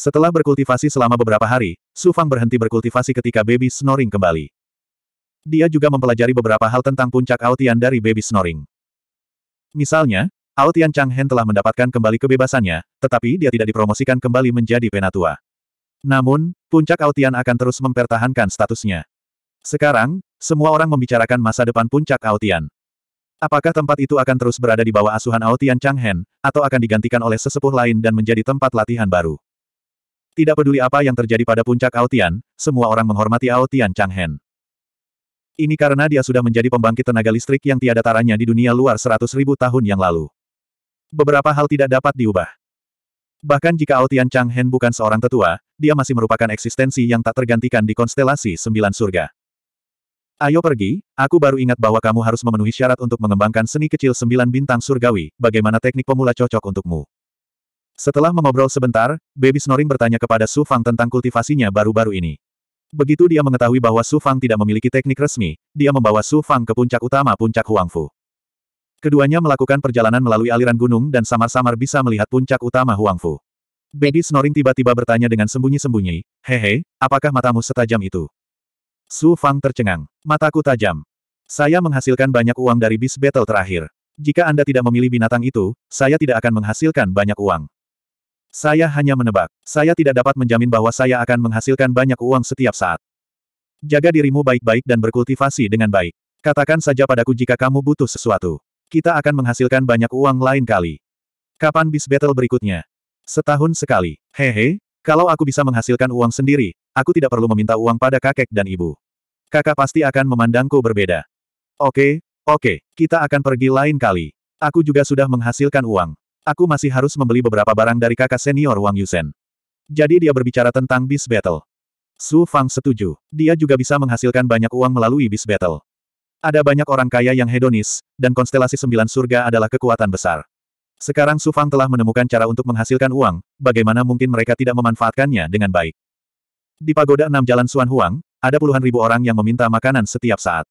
Setelah berkultivasi selama beberapa hari, Su Fang berhenti berkultivasi ketika baby snoring kembali. Dia juga mempelajari beberapa hal tentang puncak Aotian dari baby snoring. Misalnya, Aotian Chang Hen telah mendapatkan kembali kebebasannya, tetapi dia tidak dipromosikan kembali menjadi penatua. Namun, puncak Aotian akan terus mempertahankan statusnya. Sekarang, semua orang membicarakan masa depan puncak Aotian. Apakah tempat itu akan terus berada di bawah asuhan Aotian Chang Hen, atau akan digantikan oleh sesepuh lain dan menjadi tempat latihan baru? Tidak peduli apa yang terjadi pada puncak Aotian, semua orang menghormati Aotian Changhen. Ini karena dia sudah menjadi pembangkit tenaga listrik yang tiada taranya di dunia luar seratus ribu tahun yang lalu. Beberapa hal tidak dapat diubah. Bahkan jika Aotian Changhen bukan seorang tetua, dia masih merupakan eksistensi yang tak tergantikan di konstelasi sembilan surga. Ayo pergi, aku baru ingat bahwa kamu harus memenuhi syarat untuk mengembangkan seni kecil sembilan bintang surgawi, bagaimana teknik pemula cocok untukmu. Setelah mengobrol sebentar, Baby Snoring bertanya kepada Su Fang tentang kultivasinya baru-baru ini. Begitu dia mengetahui bahwa Su Fang tidak memiliki teknik resmi, dia membawa Su Fang ke puncak utama puncak Huangfu. Keduanya melakukan perjalanan melalui aliran gunung dan samar-samar bisa melihat puncak utama Huangfu. Baby Snoring tiba-tiba bertanya dengan sembunyi-sembunyi, Hehe, apakah matamu setajam itu? Su Fang tercengang. Mataku tajam. Saya menghasilkan banyak uang dari bis battle terakhir. Jika Anda tidak memilih binatang itu, saya tidak akan menghasilkan banyak uang. Saya hanya menebak. Saya tidak dapat menjamin bahwa saya akan menghasilkan banyak uang setiap saat. Jaga dirimu baik-baik dan berkultivasi dengan baik. Katakan saja padaku jika kamu butuh sesuatu. Kita akan menghasilkan banyak uang lain kali. Kapan bis battle berikutnya? Setahun sekali. Hehe, kalau aku bisa menghasilkan uang sendiri, aku tidak perlu meminta uang pada kakek dan ibu. Kakak pasti akan memandangku berbeda. Oke, oke, kita akan pergi lain kali. Aku juga sudah menghasilkan uang. Aku masih harus membeli beberapa barang dari kakak senior Wang Yusen. Jadi dia berbicara tentang bis battle. Su Fang setuju. Dia juga bisa menghasilkan banyak uang melalui bis battle. Ada banyak orang kaya yang hedonis, dan konstelasi sembilan surga adalah kekuatan besar. Sekarang Su Fang telah menemukan cara untuk menghasilkan uang, bagaimana mungkin mereka tidak memanfaatkannya dengan baik. Di pagoda enam jalan Suan Huang, ada puluhan ribu orang yang meminta makanan setiap saat.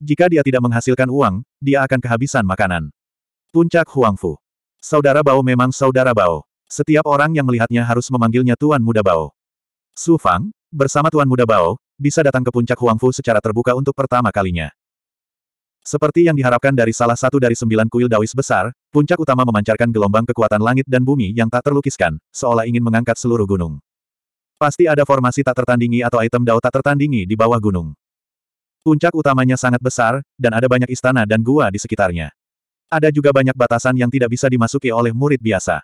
Jika dia tidak menghasilkan uang, dia akan kehabisan makanan. Puncak Huang Fu. Saudara Bao memang saudara Bao. Setiap orang yang melihatnya harus memanggilnya Tuan Muda Bao. Su Fang, bersama Tuan Muda Bao, bisa datang ke puncak Huangfu secara terbuka untuk pertama kalinya. Seperti yang diharapkan dari salah satu dari sembilan kuil Daois besar, puncak utama memancarkan gelombang kekuatan langit dan bumi yang tak terlukiskan, seolah ingin mengangkat seluruh gunung. Pasti ada formasi tak tertandingi atau item Dao tak tertandingi di bawah gunung. Puncak utamanya sangat besar, dan ada banyak istana dan gua di sekitarnya. Ada juga banyak batasan yang tidak bisa dimasuki oleh murid biasa.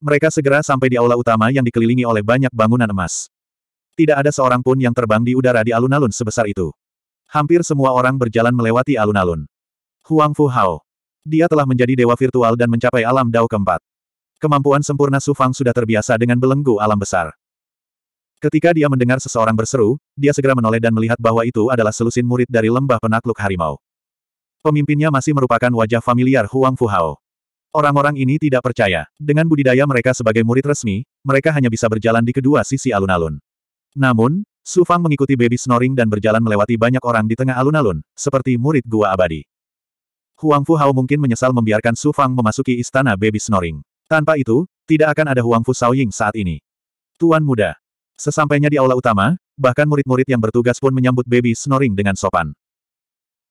Mereka segera sampai di aula utama yang dikelilingi oleh banyak bangunan emas. Tidak ada seorang pun yang terbang di udara di alun-alun sebesar itu. Hampir semua orang berjalan melewati alun-alun. Huang Fu Hao. Dia telah menjadi dewa virtual dan mencapai alam dao keempat. Kemampuan sempurna Su Fang sudah terbiasa dengan belenggu alam besar. Ketika dia mendengar seseorang berseru, dia segera menoleh dan melihat bahwa itu adalah selusin murid dari lembah penakluk harimau. Pemimpinnya masih merupakan wajah familiar Huang Fuhao. Orang-orang ini tidak percaya. Dengan budidaya mereka sebagai murid resmi, mereka hanya bisa berjalan di kedua sisi alun-alun. Namun, Su Fang mengikuti baby snoring dan berjalan melewati banyak orang di tengah alun-alun, seperti murid gua abadi. Huang Fu Hao mungkin menyesal membiarkan Su Fang memasuki istana baby snoring. Tanpa itu, tidak akan ada Huang Fu Ying saat ini. Tuan muda. Sesampainya di aula utama, bahkan murid-murid yang bertugas pun menyambut baby snoring dengan sopan.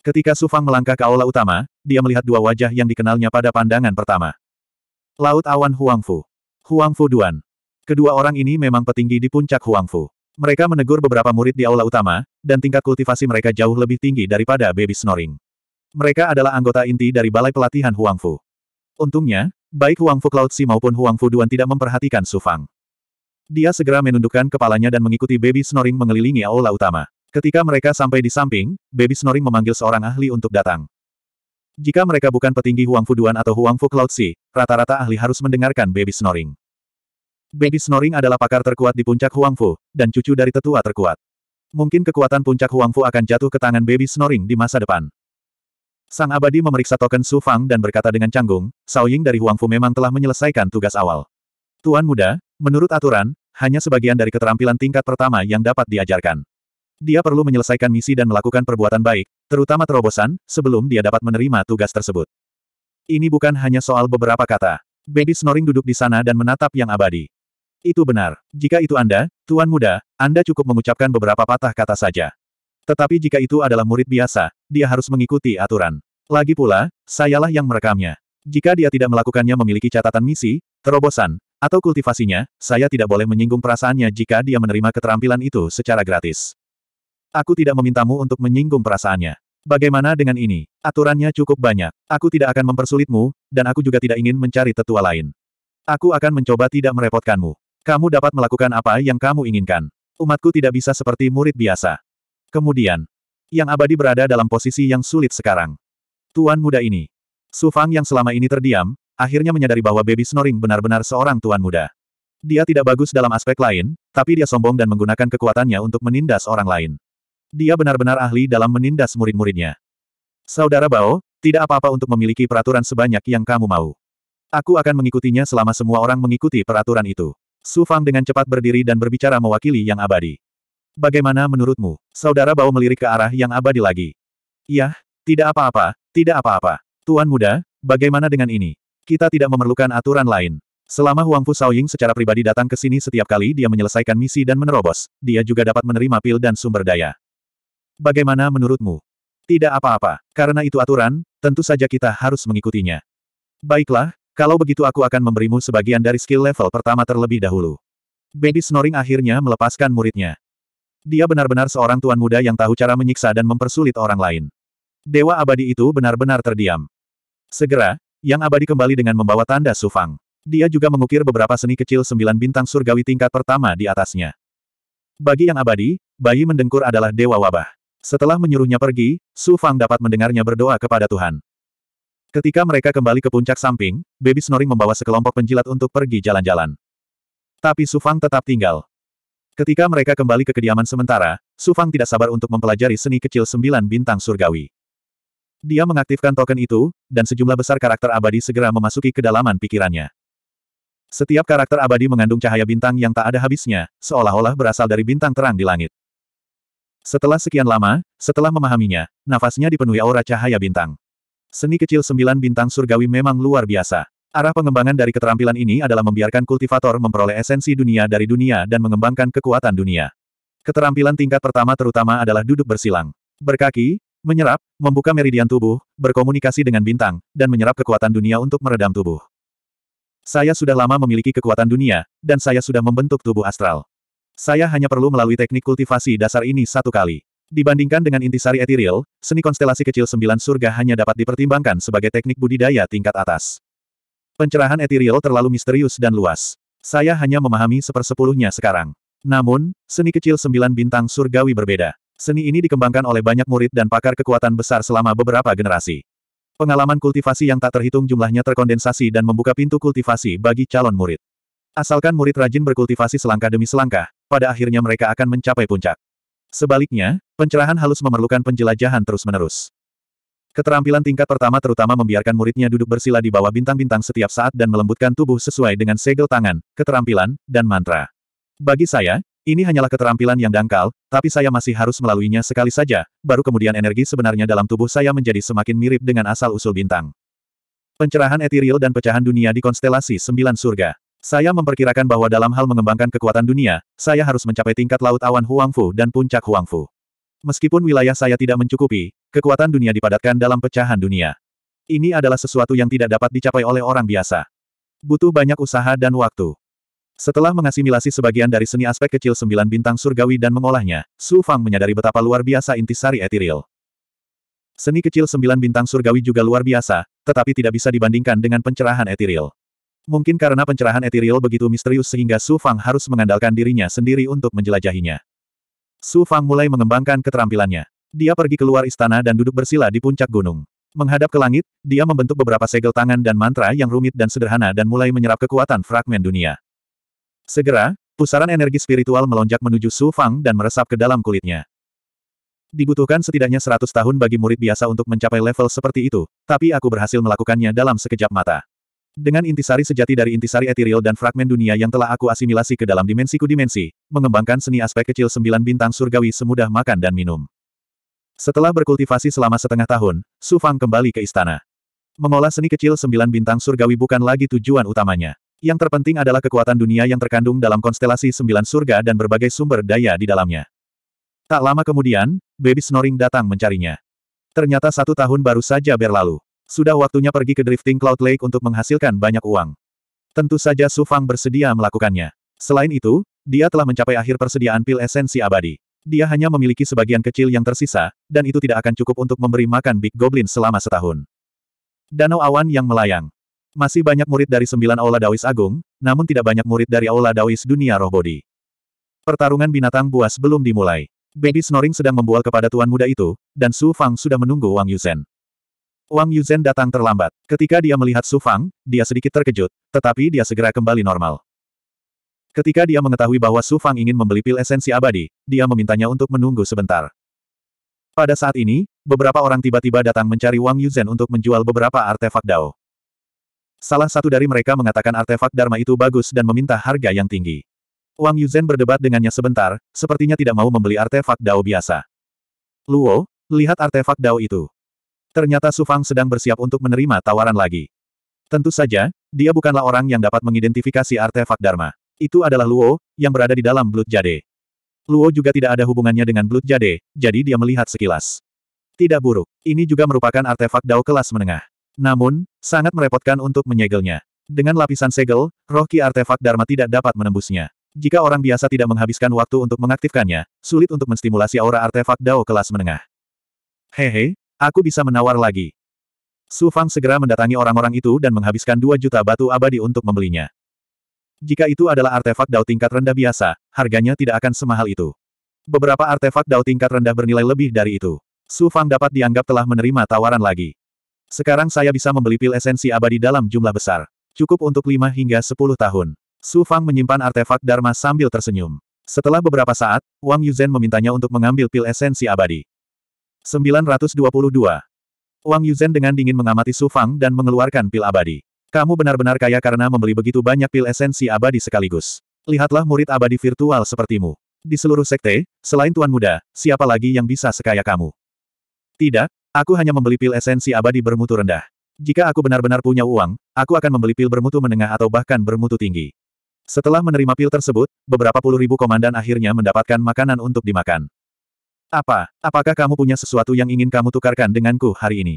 Ketika Su Fang melangkah ke aula utama, dia melihat dua wajah yang dikenalnya pada pandangan pertama. Laut Awan Huang Fu, Huang Fu Duan. Kedua orang ini memang petinggi di puncak Huang Fu. Mereka menegur beberapa murid di aula utama, dan tingkat kultivasi mereka jauh lebih tinggi daripada baby snoring. Mereka adalah anggota inti dari balai pelatihan Huang Fu. Untungnya, baik Huang Fu Cloud Si maupun Huang Fu Duan tidak memperhatikan Su Fang. Dia segera menundukkan kepalanya dan mengikuti baby snoring mengelilingi aula utama. Ketika mereka sampai di samping, Baby Snoring memanggil seorang ahli untuk datang. Jika mereka bukan petinggi Huang Duan atau Huang Fu Cloud Sea, rata-rata ahli harus mendengarkan Baby Snoring. Baby Snoring adalah pakar terkuat di puncak Huang Fu, dan cucu dari tetua terkuat. Mungkin kekuatan puncak Huang Fu akan jatuh ke tangan Baby Snoring di masa depan. Sang abadi memeriksa token Su Fang dan berkata dengan canggung, Sao Ying dari Fu memang telah menyelesaikan tugas awal. Tuan muda, menurut aturan, hanya sebagian dari keterampilan tingkat pertama yang dapat diajarkan. Dia perlu menyelesaikan misi dan melakukan perbuatan baik, terutama terobosan, sebelum dia dapat menerima tugas tersebut. Ini bukan hanya soal beberapa kata. Baby Snoring duduk di sana dan menatap yang abadi. Itu benar. Jika itu Anda, Tuan Muda, Anda cukup mengucapkan beberapa patah kata saja. Tetapi jika itu adalah murid biasa, dia harus mengikuti aturan. Lagi pula, sayalah yang merekamnya. Jika dia tidak melakukannya memiliki catatan misi, terobosan, atau kultivasinya, saya tidak boleh menyinggung perasaannya jika dia menerima keterampilan itu secara gratis. Aku tidak memintamu untuk menyinggung perasaannya. Bagaimana dengan ini? Aturannya cukup banyak. Aku tidak akan mempersulitmu, dan aku juga tidak ingin mencari tetua lain. Aku akan mencoba tidak merepotkanmu. Kamu dapat melakukan apa yang kamu inginkan. Umatku tidak bisa seperti murid biasa. Kemudian, yang abadi berada dalam posisi yang sulit sekarang. Tuan muda ini. Sufang yang selama ini terdiam, akhirnya menyadari bahwa baby snoring benar-benar seorang tuan muda. Dia tidak bagus dalam aspek lain, tapi dia sombong dan menggunakan kekuatannya untuk menindas orang lain. Dia benar-benar ahli dalam menindas murid-muridnya. Saudara Bao, tidak apa-apa untuk memiliki peraturan sebanyak yang kamu mau. Aku akan mengikutinya selama semua orang mengikuti peraturan itu. Su Fang dengan cepat berdiri dan berbicara mewakili yang abadi. Bagaimana menurutmu? Saudara Bao melirik ke arah yang abadi lagi. Yah, tidak apa-apa, tidak apa-apa. Tuan muda, bagaimana dengan ini? Kita tidak memerlukan aturan lain. Selama Huang Fu Saoying secara pribadi datang ke sini setiap kali dia menyelesaikan misi dan menerobos, dia juga dapat menerima pil dan sumber daya. Bagaimana menurutmu? Tidak apa-apa, karena itu aturan, tentu saja kita harus mengikutinya. Baiklah, kalau begitu aku akan memberimu sebagian dari skill level pertama terlebih dahulu. Baby Snoring akhirnya melepaskan muridnya. Dia benar-benar seorang tuan muda yang tahu cara menyiksa dan mempersulit orang lain. Dewa abadi itu benar-benar terdiam. Segera, yang abadi kembali dengan membawa tanda sufang. Dia juga mengukir beberapa seni kecil sembilan bintang surgawi tingkat pertama di atasnya. Bagi yang abadi, bayi mendengkur adalah dewa wabah. Setelah menyuruhnya pergi, Su Fang dapat mendengarnya berdoa kepada Tuhan. Ketika mereka kembali ke puncak samping, Baby Snoring membawa sekelompok penjilat untuk pergi jalan-jalan. Tapi Su Fang tetap tinggal. Ketika mereka kembali ke kediaman sementara, Su Fang tidak sabar untuk mempelajari seni kecil sembilan bintang surgawi. Dia mengaktifkan token itu, dan sejumlah besar karakter abadi segera memasuki kedalaman pikirannya. Setiap karakter abadi mengandung cahaya bintang yang tak ada habisnya, seolah-olah berasal dari bintang terang di langit. Setelah sekian lama, setelah memahaminya, nafasnya dipenuhi aura cahaya bintang. Seni kecil sembilan bintang surgawi memang luar biasa. Arah pengembangan dari keterampilan ini adalah membiarkan kultivator memperoleh esensi dunia dari dunia dan mengembangkan kekuatan dunia. Keterampilan tingkat pertama terutama adalah duduk bersilang. Berkaki, menyerap, membuka meridian tubuh, berkomunikasi dengan bintang, dan menyerap kekuatan dunia untuk meredam tubuh. Saya sudah lama memiliki kekuatan dunia, dan saya sudah membentuk tubuh astral. Saya hanya perlu melalui teknik kultivasi dasar ini satu kali. Dibandingkan dengan intisari etiril, seni konstelasi kecil sembilan surga hanya dapat dipertimbangkan sebagai teknik budidaya tingkat atas. Pencerahan etiril terlalu misterius dan luas. Saya hanya memahami sepersepuluhnya sekarang. Namun, seni kecil sembilan bintang surgawi berbeda. Seni ini dikembangkan oleh banyak murid dan pakar kekuatan besar selama beberapa generasi. Pengalaman kultivasi yang tak terhitung jumlahnya terkondensasi dan membuka pintu kultivasi bagi calon murid. Asalkan murid rajin berkultivasi selangkah demi selangkah, pada akhirnya mereka akan mencapai puncak. Sebaliknya, pencerahan halus memerlukan penjelajahan terus-menerus. Keterampilan tingkat pertama terutama membiarkan muridnya duduk bersila di bawah bintang-bintang setiap saat dan melembutkan tubuh sesuai dengan segel tangan, keterampilan, dan mantra. Bagi saya, ini hanyalah keterampilan yang dangkal, tapi saya masih harus melaluinya sekali saja, baru kemudian energi sebenarnya dalam tubuh saya menjadi semakin mirip dengan asal-usul bintang. Pencerahan etiril dan pecahan dunia di konstelasi sembilan surga. Saya memperkirakan bahwa dalam hal mengembangkan kekuatan dunia, saya harus mencapai tingkat laut awan Huangfu dan puncak Huangfu. Meskipun wilayah saya tidak mencukupi, kekuatan dunia dipadatkan dalam pecahan dunia. Ini adalah sesuatu yang tidak dapat dicapai oleh orang biasa. Butuh banyak usaha dan waktu. Setelah mengasimilasi sebagian dari seni aspek kecil sembilan bintang surgawi dan mengolahnya, Su Fang menyadari betapa luar biasa intisari etiril. Seni kecil sembilan bintang surgawi juga luar biasa, tetapi tidak bisa dibandingkan dengan pencerahan etiril. Mungkin karena pencerahan etiril begitu misterius sehingga Su Fang harus mengandalkan dirinya sendiri untuk menjelajahinya. Su Fang mulai mengembangkan keterampilannya. Dia pergi keluar istana dan duduk bersila di puncak gunung. Menghadap ke langit, dia membentuk beberapa segel tangan dan mantra yang rumit dan sederhana dan mulai menyerap kekuatan fragmen dunia. Segera, pusaran energi spiritual melonjak menuju Su Fang dan meresap ke dalam kulitnya. Dibutuhkan setidaknya 100 tahun bagi murid biasa untuk mencapai level seperti itu, tapi aku berhasil melakukannya dalam sekejap mata. Dengan intisari sejati dari intisari etiril dan fragmen dunia yang telah aku asimilasi ke dalam dimensiku dimensi, mengembangkan seni aspek kecil sembilan bintang surgawi semudah makan dan minum. Setelah berkultivasi selama setengah tahun, Su Fang kembali ke istana. Mengolah seni kecil sembilan bintang surgawi bukan lagi tujuan utamanya. Yang terpenting adalah kekuatan dunia yang terkandung dalam konstelasi sembilan surga dan berbagai sumber daya di dalamnya. Tak lama kemudian, baby snoring datang mencarinya. Ternyata satu tahun baru saja berlalu. Sudah waktunya pergi ke Drifting Cloud Lake untuk menghasilkan banyak uang. Tentu saja Su Fang bersedia melakukannya. Selain itu, dia telah mencapai akhir persediaan pil esensi abadi. Dia hanya memiliki sebagian kecil yang tersisa, dan itu tidak akan cukup untuk memberi makan Big Goblin selama setahun. Danau Awan yang melayang. Masih banyak murid dari sembilan Aula Dawis Agung, namun tidak banyak murid dari Aula Dawis Dunia Roh Bodi. Pertarungan binatang buas belum dimulai. Baby Snoring sedang membual kepada tuan muda itu, dan Su Fang sudah menunggu Wang Yuzhen. Wang Yuzhen datang terlambat. Ketika dia melihat Su Fang, dia sedikit terkejut, tetapi dia segera kembali normal. Ketika dia mengetahui bahwa Su Fang ingin membeli pil esensi abadi, dia memintanya untuk menunggu sebentar. Pada saat ini, beberapa orang tiba-tiba datang mencari Wang Yuzhen untuk menjual beberapa artefak Dao. Salah satu dari mereka mengatakan artefak Dharma itu bagus dan meminta harga yang tinggi. Wang Yuzhen berdebat dengannya sebentar, sepertinya tidak mau membeli artefak Dao biasa. Luo, lihat artefak Dao itu. Ternyata Su Fang sedang bersiap untuk menerima tawaran lagi. Tentu saja, dia bukanlah orang yang dapat mengidentifikasi artefak Dharma. Itu adalah Luo, yang berada di dalam Blood Jade. Luo juga tidak ada hubungannya dengan Blood Jade, jadi dia melihat sekilas. Tidak buruk, ini juga merupakan artefak Dao kelas menengah. Namun, sangat merepotkan untuk menyegelnya. Dengan lapisan segel, roh artefak Dharma tidak dapat menembusnya. Jika orang biasa tidak menghabiskan waktu untuk mengaktifkannya, sulit untuk menstimulasi aura artefak Dao kelas menengah. Hehe, Aku bisa menawar lagi. Su Fang segera mendatangi orang-orang itu dan menghabiskan dua juta batu abadi untuk membelinya. Jika itu adalah artefak dao tingkat rendah biasa, harganya tidak akan semahal itu. Beberapa artefak dao tingkat rendah bernilai lebih dari itu. Su Fang dapat dianggap telah menerima tawaran lagi. Sekarang saya bisa membeli pil esensi abadi dalam jumlah besar. Cukup untuk lima hingga sepuluh tahun. Su Fang menyimpan artefak Dharma sambil tersenyum. Setelah beberapa saat, Wang Yuzhen memintanya untuk mengambil pil esensi abadi. 922. Wang Yuzhen dengan dingin mengamati Su Fang dan mengeluarkan pil abadi. Kamu benar-benar kaya karena membeli begitu banyak pil esensi abadi sekaligus. Lihatlah murid abadi virtual sepertimu. Di seluruh sekte, selain Tuan Muda, siapa lagi yang bisa sekaya kamu? Tidak, aku hanya membeli pil esensi abadi bermutu rendah. Jika aku benar-benar punya uang, aku akan membeli pil bermutu menengah atau bahkan bermutu tinggi. Setelah menerima pil tersebut, beberapa puluh ribu komandan akhirnya mendapatkan makanan untuk dimakan. Apa, apakah kamu punya sesuatu yang ingin kamu tukarkan denganku hari ini?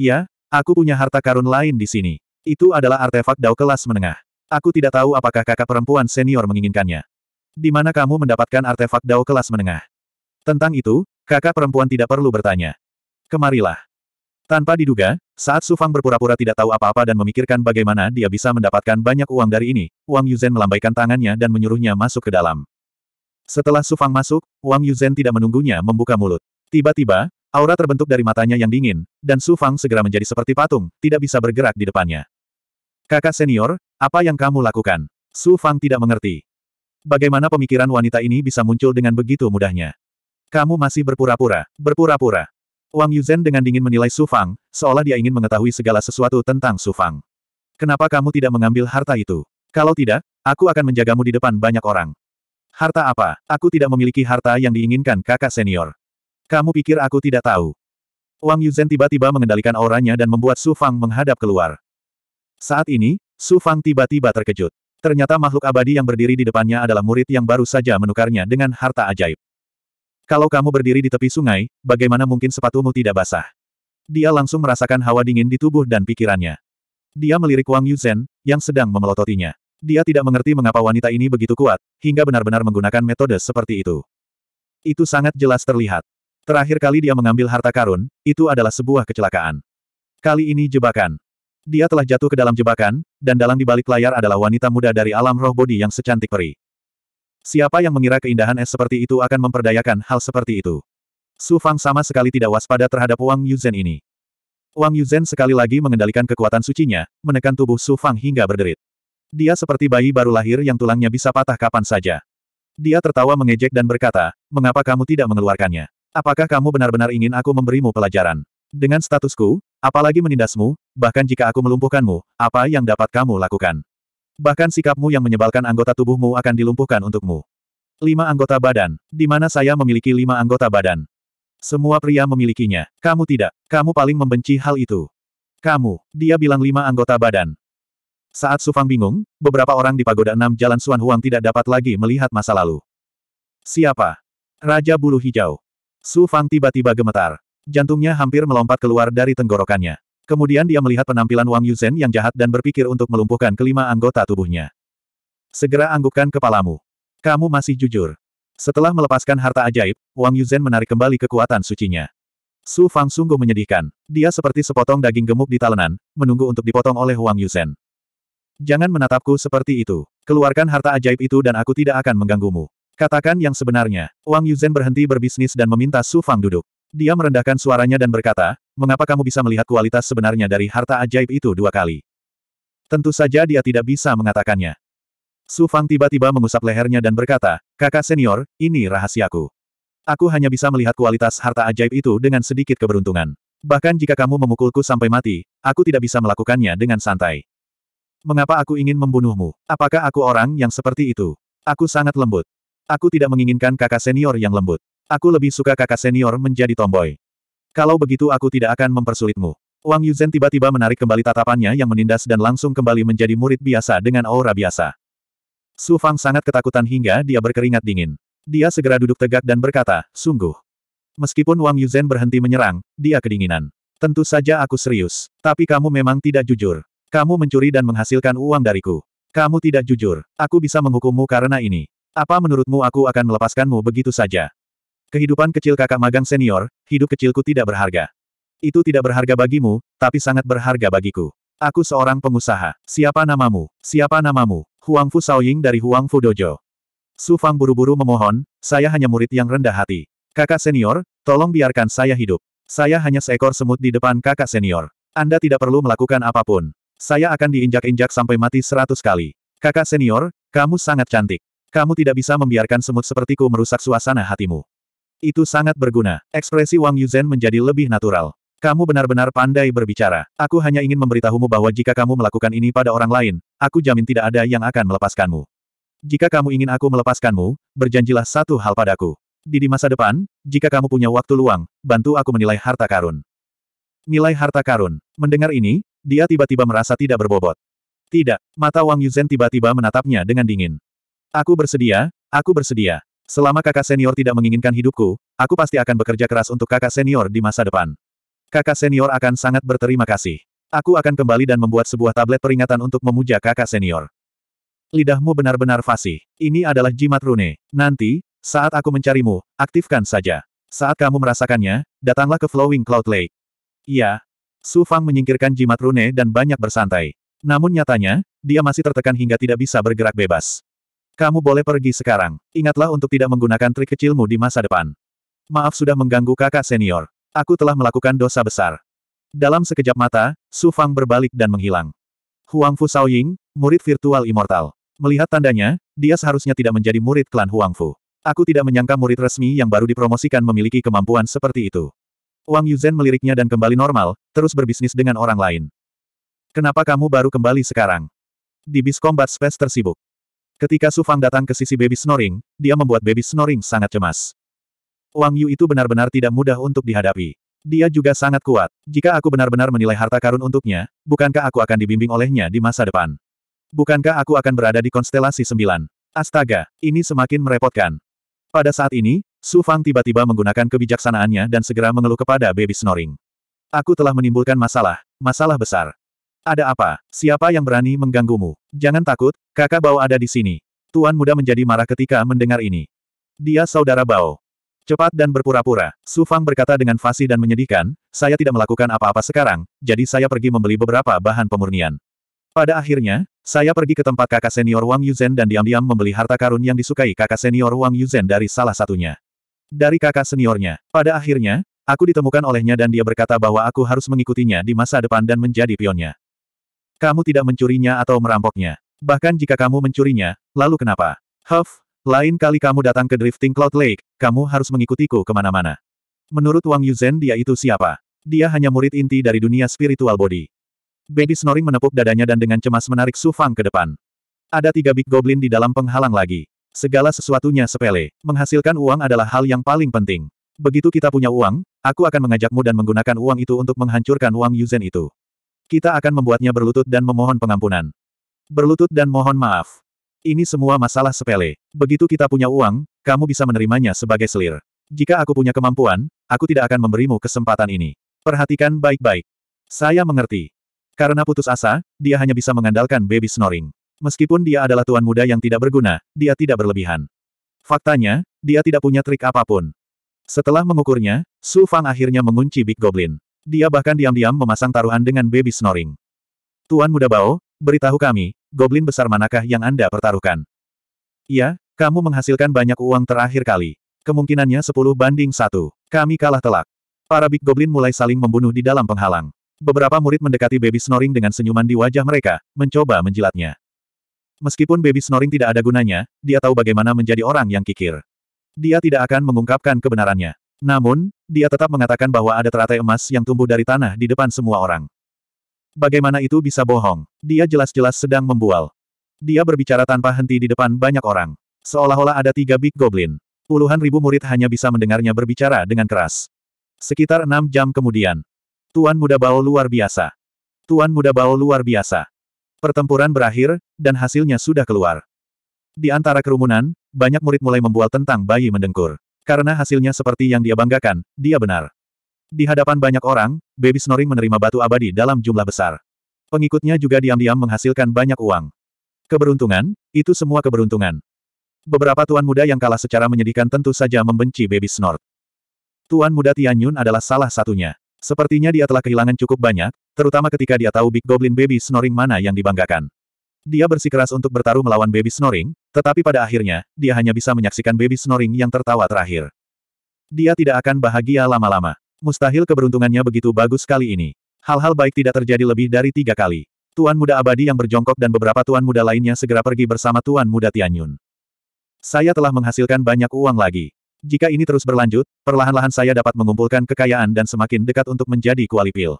Iya, aku punya harta karun lain di sini. Itu adalah artefak dao kelas menengah. Aku tidak tahu apakah kakak perempuan senior menginginkannya. Di mana kamu mendapatkan artefak dao kelas menengah? Tentang itu, kakak perempuan tidak perlu bertanya. Kemarilah. Tanpa diduga, saat Sufang berpura-pura tidak tahu apa-apa dan memikirkan bagaimana dia bisa mendapatkan banyak uang dari ini, Wang Yuzhen melambaikan tangannya dan menyuruhnya masuk ke dalam. Setelah Su Fang masuk, Wang Yuzhen tidak menunggunya membuka mulut. Tiba-tiba, aura terbentuk dari matanya yang dingin, dan Su Fang segera menjadi seperti patung, tidak bisa bergerak di depannya. Kakak senior, apa yang kamu lakukan? Su Fang tidak mengerti. Bagaimana pemikiran wanita ini bisa muncul dengan begitu mudahnya? Kamu masih berpura-pura, berpura-pura. Wang Yuzhen dengan dingin menilai Su Fang, seolah dia ingin mengetahui segala sesuatu tentang Su Fang. Kenapa kamu tidak mengambil harta itu? Kalau tidak, aku akan menjagamu di depan banyak orang. Harta apa? Aku tidak memiliki harta yang diinginkan kakak senior. Kamu pikir aku tidak tahu? Wang Yuzhen tiba-tiba mengendalikan auranya dan membuat Su Fang menghadap keluar. Saat ini, Su Fang tiba-tiba terkejut. Ternyata makhluk abadi yang berdiri di depannya adalah murid yang baru saja menukarnya dengan harta ajaib. Kalau kamu berdiri di tepi sungai, bagaimana mungkin sepatumu tidak basah? Dia langsung merasakan hawa dingin di tubuh dan pikirannya. Dia melirik Wang Yuzhen, yang sedang memelototinya. Dia tidak mengerti mengapa wanita ini begitu kuat, hingga benar-benar menggunakan metode seperti itu. Itu sangat jelas terlihat. Terakhir kali dia mengambil harta karun, itu adalah sebuah kecelakaan. Kali ini jebakan. Dia telah jatuh ke dalam jebakan, dan dalam dibalik layar adalah wanita muda dari alam roh bodi yang secantik peri. Siapa yang mengira keindahan es seperti itu akan memperdayakan hal seperti itu? Su Fang sama sekali tidak waspada terhadap Wang Yuzhen ini. Wang Yuzhen sekali lagi mengendalikan kekuatan sucinya, menekan tubuh Su Fang hingga berderit. Dia seperti bayi baru lahir yang tulangnya bisa patah kapan saja. Dia tertawa mengejek dan berkata, mengapa kamu tidak mengeluarkannya? Apakah kamu benar-benar ingin aku memberimu pelajaran? Dengan statusku, apalagi menindasmu, bahkan jika aku melumpuhkanmu, apa yang dapat kamu lakukan? Bahkan sikapmu yang menyebalkan anggota tubuhmu akan dilumpuhkan untukmu. Lima anggota badan, di mana saya memiliki lima anggota badan. Semua pria memilikinya. Kamu tidak. Kamu paling membenci hal itu. Kamu, dia bilang lima anggota badan, saat Sufang bingung, beberapa orang di Pagoda Enam Jalan Suan Huang tidak dapat lagi melihat masa lalu. Siapa? Raja Bulu Hijau. Sufang tiba-tiba gemetar. Jantungnya hampir melompat keluar dari tenggorokannya. Kemudian dia melihat penampilan Wang Yuzhen yang jahat dan berpikir untuk melumpuhkan kelima anggota tubuhnya. Segera anggukkan kepalamu. Kamu masih jujur. Setelah melepaskan harta ajaib, Wang Yuzhen menarik kembali kekuatan sucinya. Su Fang sungguh menyedihkan. Dia seperti sepotong daging gemuk di talenan, menunggu untuk dipotong oleh Wang Yuzhen. Jangan menatapku seperti itu. Keluarkan harta ajaib itu dan aku tidak akan mengganggumu. Katakan yang sebenarnya. Wang Yuzhen berhenti berbisnis dan meminta Su Fang duduk. Dia merendahkan suaranya dan berkata, mengapa kamu bisa melihat kualitas sebenarnya dari harta ajaib itu dua kali? Tentu saja dia tidak bisa mengatakannya. Su Fang tiba-tiba mengusap lehernya dan berkata, kakak senior, ini rahasiaku. Aku hanya bisa melihat kualitas harta ajaib itu dengan sedikit keberuntungan. Bahkan jika kamu memukulku sampai mati, aku tidak bisa melakukannya dengan santai. Mengapa aku ingin membunuhmu? Apakah aku orang yang seperti itu? Aku sangat lembut. Aku tidak menginginkan kakak senior yang lembut. Aku lebih suka kakak senior menjadi tomboy. Kalau begitu aku tidak akan mempersulitmu. Wang Yuzhen tiba-tiba menarik kembali tatapannya yang menindas dan langsung kembali menjadi murid biasa dengan aura biasa. Su Fang sangat ketakutan hingga dia berkeringat dingin. Dia segera duduk tegak dan berkata, sungguh. Meskipun Wang Yuzhen berhenti menyerang, dia kedinginan. Tentu saja aku serius, tapi kamu memang tidak jujur. Kamu mencuri dan menghasilkan uang dariku. Kamu tidak jujur. Aku bisa menghukummu karena ini. Apa menurutmu aku akan melepaskanmu begitu saja? Kehidupan kecil kakak magang senior, hidup kecilku tidak berharga. Itu tidak berharga bagimu, tapi sangat berharga bagiku. Aku seorang pengusaha. Siapa namamu? Siapa namamu? Huang Fu Shaoying dari Huang Fu Dojo. Su Fang buru-buru memohon, saya hanya murid yang rendah hati. Kakak senior, tolong biarkan saya hidup. Saya hanya seekor semut di depan kakak senior. Anda tidak perlu melakukan apapun. Saya akan diinjak-injak sampai mati seratus kali. Kakak senior, kamu sangat cantik. Kamu tidak bisa membiarkan semut sepertiku merusak suasana hatimu. Itu sangat berguna. Ekspresi Wang Yuzhen menjadi lebih natural. Kamu benar-benar pandai berbicara. Aku hanya ingin memberitahumu bahwa jika kamu melakukan ini pada orang lain, aku jamin tidak ada yang akan melepaskanmu. Jika kamu ingin aku melepaskanmu, berjanjilah satu hal padaku. Di di masa depan, jika kamu punya waktu luang, bantu aku menilai harta karun. Nilai harta karun. Mendengar ini, dia tiba-tiba merasa tidak berbobot. Tidak, mata Wang Yuzhen tiba-tiba menatapnya dengan dingin. Aku bersedia, aku bersedia. Selama kakak senior tidak menginginkan hidupku, aku pasti akan bekerja keras untuk kakak senior di masa depan. Kakak senior akan sangat berterima kasih. Aku akan kembali dan membuat sebuah tablet peringatan untuk memuja kakak senior. Lidahmu benar-benar fasih. Ini adalah jimat rune. Nanti, saat aku mencarimu, aktifkan saja. Saat kamu merasakannya, datanglah ke Flowing Cloud Lake. Iya, Su Fang menyingkirkan jimat rune dan banyak bersantai. Namun nyatanya, dia masih tertekan hingga tidak bisa bergerak bebas. Kamu boleh pergi sekarang. Ingatlah untuk tidak menggunakan trik kecilmu di masa depan. Maaf sudah mengganggu kakak senior. Aku telah melakukan dosa besar. Dalam sekejap mata, Su Fang berbalik dan menghilang. Huang Fu Saoying, murid virtual immortal. Melihat tandanya, dia seharusnya tidak menjadi murid klan Huang Fu. Aku tidak menyangka murid resmi yang baru dipromosikan memiliki kemampuan seperti itu. Wang Yuzhen meliriknya dan kembali normal, terus berbisnis dengan orang lain. Kenapa kamu baru kembali sekarang? Di bis combat space tersibuk. Ketika Su Fang datang ke sisi baby snoring, dia membuat baby snoring sangat cemas. Wang Yu itu benar-benar tidak mudah untuk dihadapi. Dia juga sangat kuat. Jika aku benar-benar menilai harta karun untuknya, bukankah aku akan dibimbing olehnya di masa depan? Bukankah aku akan berada di konstelasi sembilan? Astaga, ini semakin merepotkan. Pada saat ini, Su Fang tiba-tiba menggunakan kebijaksanaannya dan segera mengeluh kepada baby snoring. Aku telah menimbulkan masalah, masalah besar. Ada apa? Siapa yang berani mengganggumu? Jangan takut, kakak Bao ada di sini. Tuan muda menjadi marah ketika mendengar ini. Dia saudara Bao. Cepat dan berpura-pura, Su Fang berkata dengan fasih dan menyedihkan, saya tidak melakukan apa-apa sekarang, jadi saya pergi membeli beberapa bahan pemurnian. Pada akhirnya, saya pergi ke tempat kakak senior Wang Yuzhen dan diam-diam membeli harta karun yang disukai kakak senior Wang Yuzhen dari salah satunya dari kakak seniornya. Pada akhirnya, aku ditemukan olehnya dan dia berkata bahwa aku harus mengikutinya di masa depan dan menjadi pionnya. Kamu tidak mencurinya atau merampoknya. Bahkan jika kamu mencurinya, lalu kenapa? Huff, lain kali kamu datang ke Drifting Cloud Lake, kamu harus mengikutiku kemana-mana. Menurut Wang Yuzhen dia itu siapa? Dia hanya murid inti dari dunia spiritual body. Baby Snoring menepuk dadanya dan dengan cemas menarik Su Fang ke depan. Ada tiga Big Goblin di dalam penghalang lagi. Segala sesuatunya sepele. Menghasilkan uang adalah hal yang paling penting. Begitu kita punya uang, aku akan mengajakmu dan menggunakan uang itu untuk menghancurkan uang Yuzen itu. Kita akan membuatnya berlutut dan memohon pengampunan. Berlutut dan mohon maaf. Ini semua masalah sepele. Begitu kita punya uang, kamu bisa menerimanya sebagai selir. Jika aku punya kemampuan, aku tidak akan memberimu kesempatan ini. Perhatikan baik-baik. Saya mengerti. Karena putus asa, dia hanya bisa mengandalkan baby snoring. Meskipun dia adalah tuan muda yang tidak berguna, dia tidak berlebihan. Faktanya, dia tidak punya trik apapun. Setelah mengukurnya, Su Fang akhirnya mengunci Big Goblin. Dia bahkan diam-diam memasang taruhan dengan baby snoring. Tuan muda Bao, beritahu kami, Goblin besar manakah yang Anda pertaruhkan? Ya, kamu menghasilkan banyak uang terakhir kali. Kemungkinannya 10 banding satu. Kami kalah telak. Para Big Goblin mulai saling membunuh di dalam penghalang. Beberapa murid mendekati baby snoring dengan senyuman di wajah mereka, mencoba menjilatnya. Meskipun baby snoring tidak ada gunanya, dia tahu bagaimana menjadi orang yang kikir. Dia tidak akan mengungkapkan kebenarannya. Namun, dia tetap mengatakan bahwa ada teratai emas yang tumbuh dari tanah di depan semua orang. Bagaimana itu bisa bohong? Dia jelas-jelas sedang membual. Dia berbicara tanpa henti di depan banyak orang. Seolah-olah ada tiga Big Goblin. Puluhan ribu murid hanya bisa mendengarnya berbicara dengan keras. Sekitar enam jam kemudian. Tuan Muda bau luar biasa. Tuan Muda bau luar biasa. Pertempuran berakhir, dan hasilnya sudah keluar. Di antara kerumunan, banyak murid mulai membual tentang bayi mendengkur. Karena hasilnya seperti yang dia banggakan, dia benar. Di hadapan banyak orang, baby snoring menerima batu abadi dalam jumlah besar. Pengikutnya juga diam-diam menghasilkan banyak uang. Keberuntungan, itu semua keberuntungan. Beberapa tuan muda yang kalah secara menyedihkan tentu saja membenci baby snort. Tuan muda Tianyun adalah salah satunya. Sepertinya dia telah kehilangan cukup banyak, terutama ketika dia tahu Big Goblin Baby Snoring mana yang dibanggakan. Dia bersikeras untuk bertaruh melawan Baby Snoring, tetapi pada akhirnya, dia hanya bisa menyaksikan Baby Snoring yang tertawa terakhir. Dia tidak akan bahagia lama-lama. Mustahil keberuntungannya begitu bagus kali ini. Hal-hal baik tidak terjadi lebih dari tiga kali. Tuan muda abadi yang berjongkok dan beberapa tuan muda lainnya segera pergi bersama tuan muda Tianyun. Saya telah menghasilkan banyak uang lagi. Jika ini terus berlanjut, perlahan-lahan saya dapat mengumpulkan kekayaan dan semakin dekat untuk menjadi kuali pil.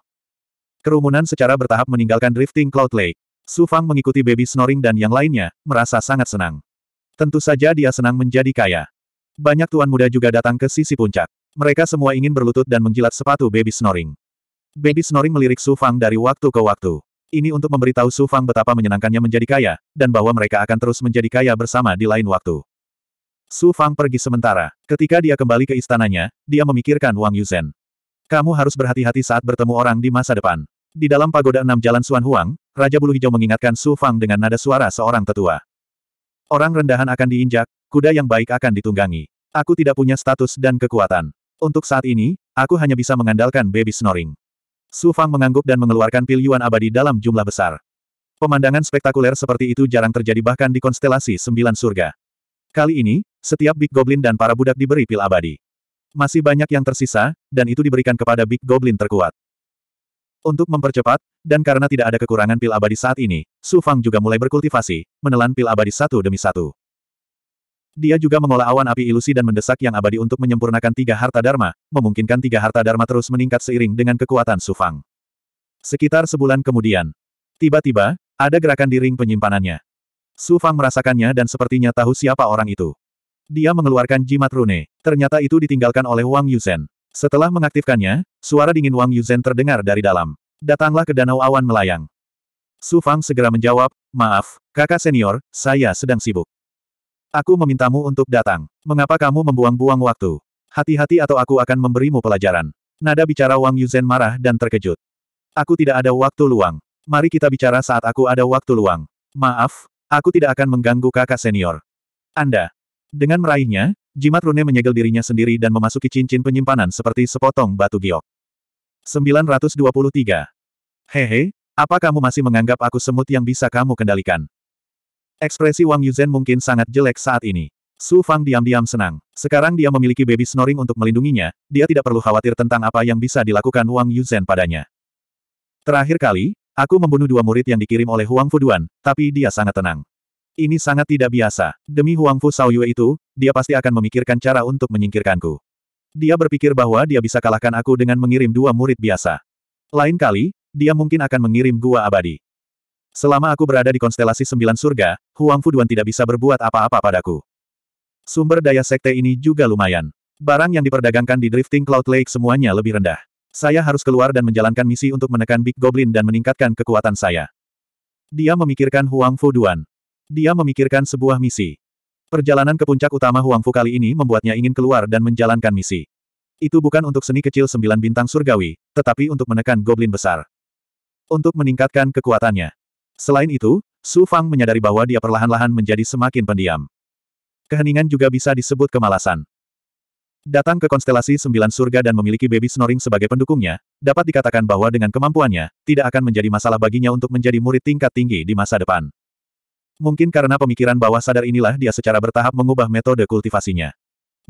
Kerumunan secara bertahap meninggalkan drifting Cloud Lake. Su Fang mengikuti baby snoring dan yang lainnya, merasa sangat senang. Tentu saja dia senang menjadi kaya. Banyak tuan muda juga datang ke sisi puncak. Mereka semua ingin berlutut dan menjilat sepatu baby snoring. Baby snoring melirik Su Fang dari waktu ke waktu. Ini untuk memberitahu Su Fang betapa menyenangkannya menjadi kaya, dan bahwa mereka akan terus menjadi kaya bersama di lain waktu. Su Fang pergi sementara. Ketika dia kembali ke istananya, dia memikirkan Wang Yuzhen. Kamu harus berhati-hati saat bertemu orang di masa depan. Di dalam pagoda enam jalan Suan Huang, Raja Bulu Hijau mengingatkan Su Fang dengan nada suara seorang tetua. Orang rendahan akan diinjak, kuda yang baik akan ditunggangi. Aku tidak punya status dan kekuatan. Untuk saat ini, aku hanya bisa mengandalkan baby snoring. Su Fang mengangguk dan mengeluarkan pil yuan abadi dalam jumlah besar. Pemandangan spektakuler seperti itu jarang terjadi bahkan di konstelasi sembilan surga. Kali ini, setiap Big Goblin dan para budak diberi pil abadi. Masih banyak yang tersisa, dan itu diberikan kepada Big Goblin terkuat. Untuk mempercepat, dan karena tidak ada kekurangan pil abadi saat ini, Su Fang juga mulai berkultivasi, menelan pil abadi satu demi satu. Dia juga mengolah awan api ilusi dan mendesak yang abadi untuk menyempurnakan tiga harta dharma, memungkinkan tiga harta dharma terus meningkat seiring dengan kekuatan Su Fang. Sekitar sebulan kemudian, tiba-tiba, ada gerakan di ring penyimpanannya. Su Fang merasakannya dan sepertinya tahu siapa orang itu. Dia mengeluarkan jimat rune. Ternyata itu ditinggalkan oleh Wang Yuzen. Setelah mengaktifkannya, suara dingin Wang Yuzen terdengar dari dalam. Datanglah ke danau awan melayang. Su Fang segera menjawab, maaf, kakak senior, saya sedang sibuk. Aku memintamu untuk datang. Mengapa kamu membuang-buang waktu? Hati-hati atau aku akan memberimu pelajaran. Nada bicara Wang Yuzen marah dan terkejut. Aku tidak ada waktu luang. Mari kita bicara saat aku ada waktu luang. Maaf, Aku tidak akan mengganggu kakak senior. Anda. Dengan meraihnya, jimat rune menyegel dirinya sendiri dan memasuki cincin penyimpanan seperti sepotong batu giok. 923. Hehe, apa kamu masih menganggap aku semut yang bisa kamu kendalikan? Ekspresi Wang Yuzhen mungkin sangat jelek saat ini. Su Fang diam-diam senang. Sekarang dia memiliki baby snoring untuk melindunginya, dia tidak perlu khawatir tentang apa yang bisa dilakukan Wang Yuzhen padanya. Terakhir kali, Aku membunuh dua murid yang dikirim oleh Huang Duan, tapi dia sangat tenang. Ini sangat tidak biasa. Demi Huang Fu Yue itu, dia pasti akan memikirkan cara untuk menyingkirkanku. Dia berpikir bahwa dia bisa kalahkan aku dengan mengirim dua murid biasa. Lain kali, dia mungkin akan mengirim gua abadi. Selama aku berada di konstelasi sembilan surga, Huang Duan tidak bisa berbuat apa-apa padaku. Sumber daya sekte ini juga lumayan. Barang yang diperdagangkan di Drifting Cloud Lake semuanya lebih rendah. Saya harus keluar dan menjalankan misi untuk menekan Big Goblin dan meningkatkan kekuatan saya. Dia memikirkan Huang Fu Duan. Dia memikirkan sebuah misi. Perjalanan ke puncak utama Huang Fu kali ini membuatnya ingin keluar dan menjalankan misi. Itu bukan untuk seni kecil sembilan bintang surgawi, tetapi untuk menekan goblin besar. Untuk meningkatkan kekuatannya. Selain itu, Su Fang menyadari bahwa dia perlahan-lahan menjadi semakin pendiam. Keheningan juga bisa disebut kemalasan. Datang ke konstelasi sembilan surga dan memiliki baby snoring sebagai pendukungnya, dapat dikatakan bahwa dengan kemampuannya, tidak akan menjadi masalah baginya untuk menjadi murid tingkat tinggi di masa depan. Mungkin karena pemikiran bawah sadar inilah dia secara bertahap mengubah metode kultivasinya.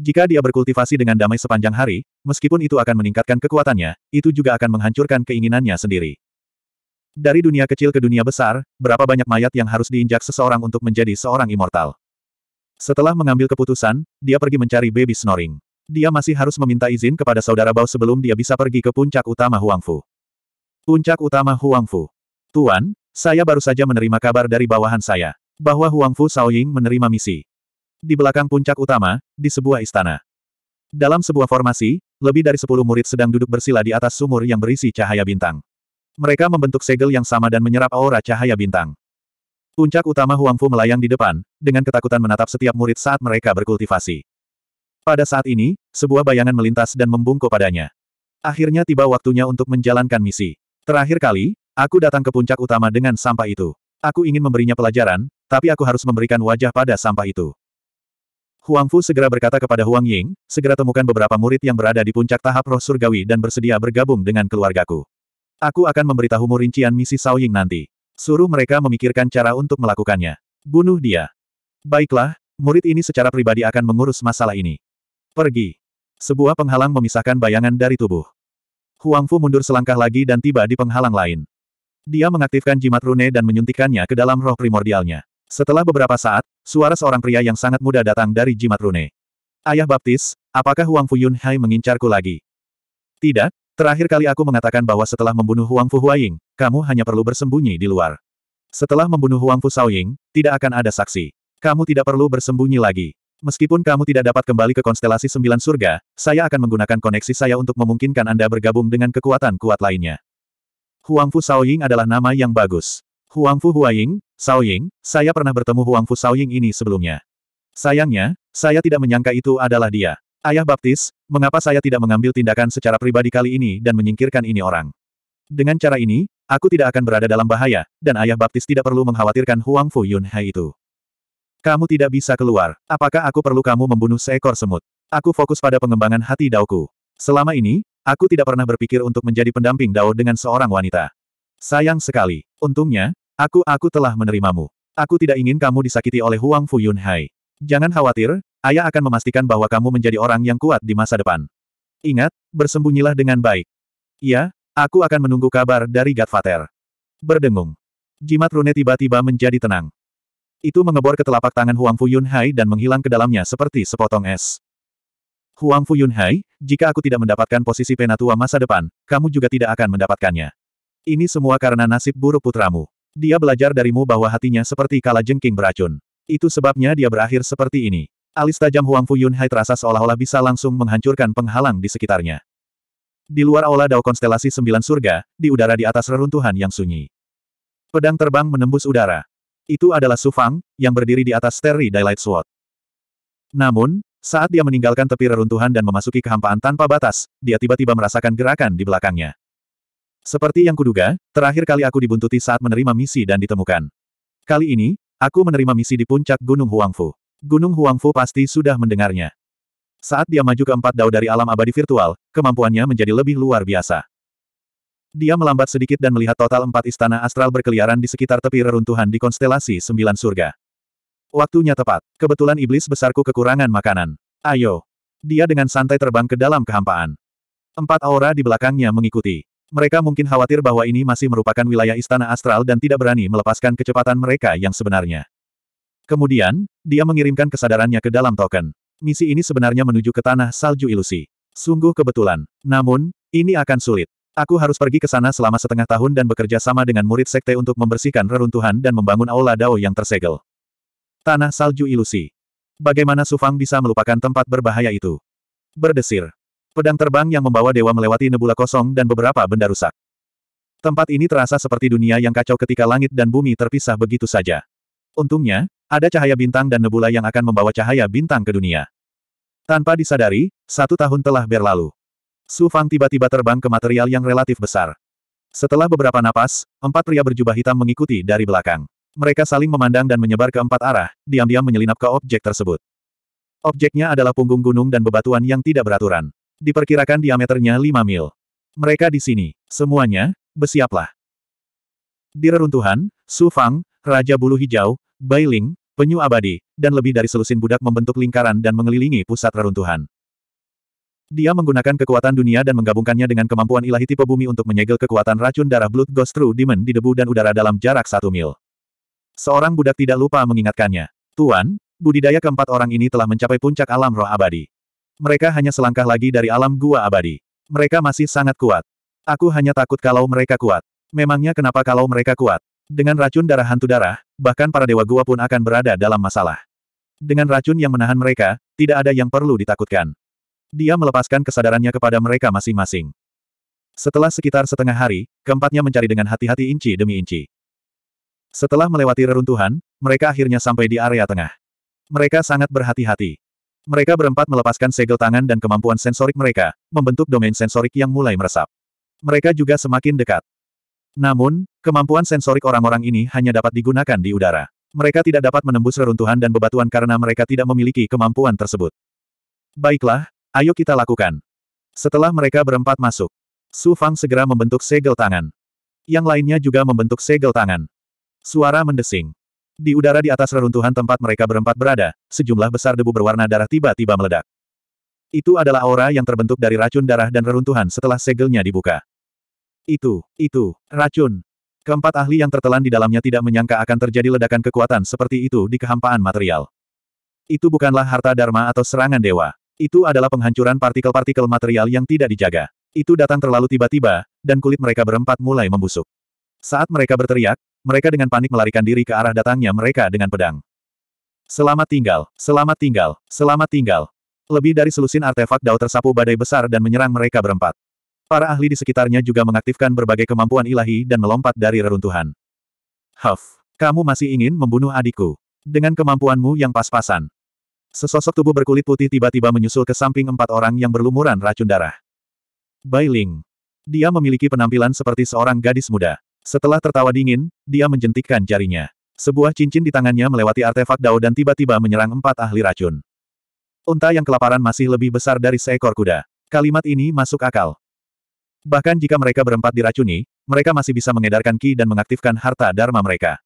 Jika dia berkultivasi dengan damai sepanjang hari, meskipun itu akan meningkatkan kekuatannya, itu juga akan menghancurkan keinginannya sendiri. Dari dunia kecil ke dunia besar, berapa banyak mayat yang harus diinjak seseorang untuk menjadi seorang immortal? Setelah mengambil keputusan, dia pergi mencari baby snoring. Dia masih harus meminta izin kepada saudara Bao sebelum dia bisa pergi ke puncak utama Huangfu. Puncak utama Huangfu. Tuan, saya baru saja menerima kabar dari bawahan saya, bahwa Huangfu Saoying menerima misi. Di belakang puncak utama, di sebuah istana. Dalam sebuah formasi, lebih dari sepuluh murid sedang duduk bersila di atas sumur yang berisi cahaya bintang. Mereka membentuk segel yang sama dan menyerap aura cahaya bintang. Puncak utama Huangfu melayang di depan, dengan ketakutan menatap setiap murid saat mereka berkultivasi. Pada saat ini, sebuah bayangan melintas dan membungkuk padanya. Akhirnya tiba waktunya untuk menjalankan misi. Terakhir kali, aku datang ke puncak utama dengan sampah itu. Aku ingin memberinya pelajaran, tapi aku harus memberikan wajah pada sampah itu. Huang Fu segera berkata kepada Huang Ying, segera temukan beberapa murid yang berada di puncak tahap roh surgawi dan bersedia bergabung dengan keluargaku. Aku akan memberitahumu rincian misi Sao Ying nanti. Suruh mereka memikirkan cara untuk melakukannya. Bunuh dia. Baiklah, murid ini secara pribadi akan mengurus masalah ini. Pergi. Sebuah penghalang memisahkan bayangan dari tubuh. Huang Fu mundur selangkah lagi dan tiba di penghalang lain. Dia mengaktifkan jimat rune dan menyuntikkannya ke dalam roh primordialnya. Setelah beberapa saat, suara seorang pria yang sangat muda datang dari jimat rune. Ayah baptis, apakah Huang Fu Yun Hai mengincarku lagi? Tidak, Terakhir kali aku mengatakan bahwa setelah membunuh Huang Fu Huaying, kamu hanya perlu bersembunyi di luar. Setelah membunuh Huang Fu Shaoying, tidak akan ada saksi. Kamu tidak perlu bersembunyi lagi. Meskipun kamu tidak dapat kembali ke konstelasi sembilan surga, saya akan menggunakan koneksi saya untuk memungkinkan Anda bergabung dengan kekuatan kuat lainnya. Huangfu Saoying adalah nama yang bagus. Huangfu Huaying, Saoying, saya pernah bertemu Huangfu Saoying ini sebelumnya. Sayangnya, saya tidak menyangka itu adalah dia. Ayah baptis, mengapa saya tidak mengambil tindakan secara pribadi kali ini dan menyingkirkan ini orang? Dengan cara ini, aku tidak akan berada dalam bahaya, dan ayah baptis tidak perlu mengkhawatirkan Huangfu Yunhai itu. Kamu tidak bisa keluar. Apakah aku perlu kamu membunuh seekor semut? Aku fokus pada pengembangan hati Daoku. Selama ini, aku tidak pernah berpikir untuk menjadi pendamping Dao dengan seorang wanita. Sayang sekali. Untungnya, aku aku telah menerimamu. Aku tidak ingin kamu disakiti oleh Huang Fuyun Hai. Jangan khawatir, ayah akan memastikan bahwa kamu menjadi orang yang kuat di masa depan. Ingat, bersembunyilah dengan baik. Iya, aku akan menunggu kabar dari Godfather. Berdengung. Jimat Rune tiba-tiba menjadi tenang. Itu mengebor ke telapak tangan Huang Fuyun Hai dan menghilang ke dalamnya seperti sepotong es. Huang Fuyun Hai, jika aku tidak mendapatkan posisi penatua masa depan, kamu juga tidak akan mendapatkannya. Ini semua karena nasib buruk putramu. Dia belajar darimu bahwa hatinya seperti kala jengking beracun. Itu sebabnya dia berakhir seperti ini. Alis tajam Huang Fuyun Hai terasa seolah-olah bisa langsung menghancurkan penghalang di sekitarnya. Di luar aula Dao Konstelasi Sembilan Surga, di udara di atas reruntuhan yang sunyi. Pedang terbang menembus udara. Itu adalah Su Fang, yang berdiri di atas Terry Daylight Sword. Namun, saat dia meninggalkan tepi reruntuhan dan memasuki kehampaan tanpa batas, dia tiba-tiba merasakan gerakan di belakangnya. Seperti yang kuduga, terakhir kali aku dibuntuti saat menerima misi dan ditemukan. Kali ini, aku menerima misi di puncak Gunung Huangfu. Gunung Huangfu pasti sudah mendengarnya. Saat dia maju ke empat dao dari alam abadi virtual, kemampuannya menjadi lebih luar biasa. Dia melambat sedikit dan melihat total empat istana astral berkeliaran di sekitar tepi reruntuhan di konstelasi sembilan surga. Waktunya tepat. Kebetulan iblis besarku kekurangan makanan. Ayo. Dia dengan santai terbang ke dalam kehampaan. Empat aura di belakangnya mengikuti. Mereka mungkin khawatir bahwa ini masih merupakan wilayah istana astral dan tidak berani melepaskan kecepatan mereka yang sebenarnya. Kemudian, dia mengirimkan kesadarannya ke dalam token. Misi ini sebenarnya menuju ke tanah salju ilusi. Sungguh kebetulan. Namun, ini akan sulit. Aku harus pergi ke sana selama setengah tahun dan bekerja sama dengan murid sekte untuk membersihkan reruntuhan dan membangun aula Dao yang tersegel. Tanah salju ilusi. Bagaimana Sufang bisa melupakan tempat berbahaya itu? Berdesir. Pedang terbang yang membawa dewa melewati nebula kosong dan beberapa benda rusak. Tempat ini terasa seperti dunia yang kacau ketika langit dan bumi terpisah begitu saja. Untungnya, ada cahaya bintang dan nebula yang akan membawa cahaya bintang ke dunia. Tanpa disadari, satu tahun telah berlalu. Su Fang tiba-tiba terbang ke material yang relatif besar. Setelah beberapa napas, empat pria berjubah hitam mengikuti dari belakang. Mereka saling memandang dan menyebar ke empat arah, diam-diam menyelinap ke objek tersebut. Objeknya adalah punggung gunung dan bebatuan yang tidak beraturan. Diperkirakan diameternya 5 mil. Mereka di sini. Semuanya, bersiaplah. Di reruntuhan, Su Fang, Raja Bulu Hijau, Bailing, Penyu Abadi, dan lebih dari selusin budak membentuk lingkaran dan mengelilingi pusat reruntuhan. Dia menggunakan kekuatan dunia dan menggabungkannya dengan kemampuan ilahi tipe bumi untuk menyegel kekuatan racun darah Blood Ghost True Demon di debu dan udara dalam jarak satu mil. Seorang budak tidak lupa mengingatkannya. Tuan, budidaya keempat orang ini telah mencapai puncak alam roh abadi. Mereka hanya selangkah lagi dari alam gua abadi. Mereka masih sangat kuat. Aku hanya takut kalau mereka kuat. Memangnya kenapa kalau mereka kuat? Dengan racun darah hantu darah, bahkan para dewa gua pun akan berada dalam masalah. Dengan racun yang menahan mereka, tidak ada yang perlu ditakutkan. Dia melepaskan kesadarannya kepada mereka masing-masing. Setelah sekitar setengah hari, keempatnya mencari dengan hati-hati inci demi inci. Setelah melewati reruntuhan, mereka akhirnya sampai di area tengah. Mereka sangat berhati-hati. Mereka berempat melepaskan segel tangan dan kemampuan sensorik mereka, membentuk domain sensorik yang mulai meresap. Mereka juga semakin dekat. Namun, kemampuan sensorik orang-orang ini hanya dapat digunakan di udara. Mereka tidak dapat menembus reruntuhan dan bebatuan karena mereka tidak memiliki kemampuan tersebut. Baiklah, Ayo kita lakukan. Setelah mereka berempat masuk, Su Fang segera membentuk segel tangan. Yang lainnya juga membentuk segel tangan. Suara mendesing. Di udara di atas reruntuhan tempat mereka berempat berada, sejumlah besar debu berwarna darah tiba-tiba meledak. Itu adalah aura yang terbentuk dari racun darah dan reruntuhan setelah segelnya dibuka. Itu, itu, racun. Keempat ahli yang tertelan di dalamnya tidak menyangka akan terjadi ledakan kekuatan seperti itu di kehampaan material. Itu bukanlah harta dharma atau serangan dewa. Itu adalah penghancuran partikel-partikel material yang tidak dijaga. Itu datang terlalu tiba-tiba, dan kulit mereka berempat mulai membusuk. Saat mereka berteriak, mereka dengan panik melarikan diri ke arah datangnya mereka dengan pedang. Selamat tinggal, selamat tinggal, selamat tinggal. Lebih dari selusin artefak Dao tersapu badai besar dan menyerang mereka berempat. Para ahli di sekitarnya juga mengaktifkan berbagai kemampuan ilahi dan melompat dari reruntuhan. Huff, kamu masih ingin membunuh adikku. Dengan kemampuanmu yang pas-pasan, Sesosok tubuh berkulit putih tiba-tiba menyusul ke samping empat orang yang berlumuran racun darah. Bai Ling. Dia memiliki penampilan seperti seorang gadis muda. Setelah tertawa dingin, dia menjentikkan jarinya. Sebuah cincin di tangannya melewati artefak Dao dan tiba-tiba menyerang empat ahli racun. Unta yang kelaparan masih lebih besar dari seekor kuda. Kalimat ini masuk akal. Bahkan jika mereka berempat diracuni, mereka masih bisa mengedarkan ki dan mengaktifkan harta dharma mereka.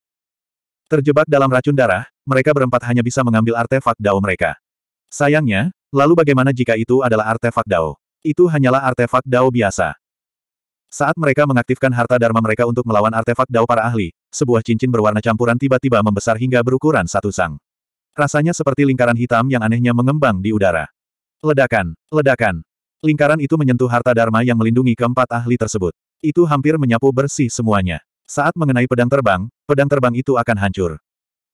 Terjebak dalam racun darah, mereka berempat hanya bisa mengambil artefak Dao mereka. Sayangnya, lalu bagaimana jika itu adalah artefak Dao? Itu hanyalah artefak Dao biasa. Saat mereka mengaktifkan harta dharma mereka untuk melawan artefak Dao para ahli, sebuah cincin berwarna campuran tiba-tiba membesar hingga berukuran satu sang. Rasanya seperti lingkaran hitam yang anehnya mengembang di udara. Ledakan, ledakan. Lingkaran itu menyentuh harta dharma yang melindungi keempat ahli tersebut. Itu hampir menyapu bersih semuanya. Saat mengenai pedang terbang, pedang terbang itu akan hancur.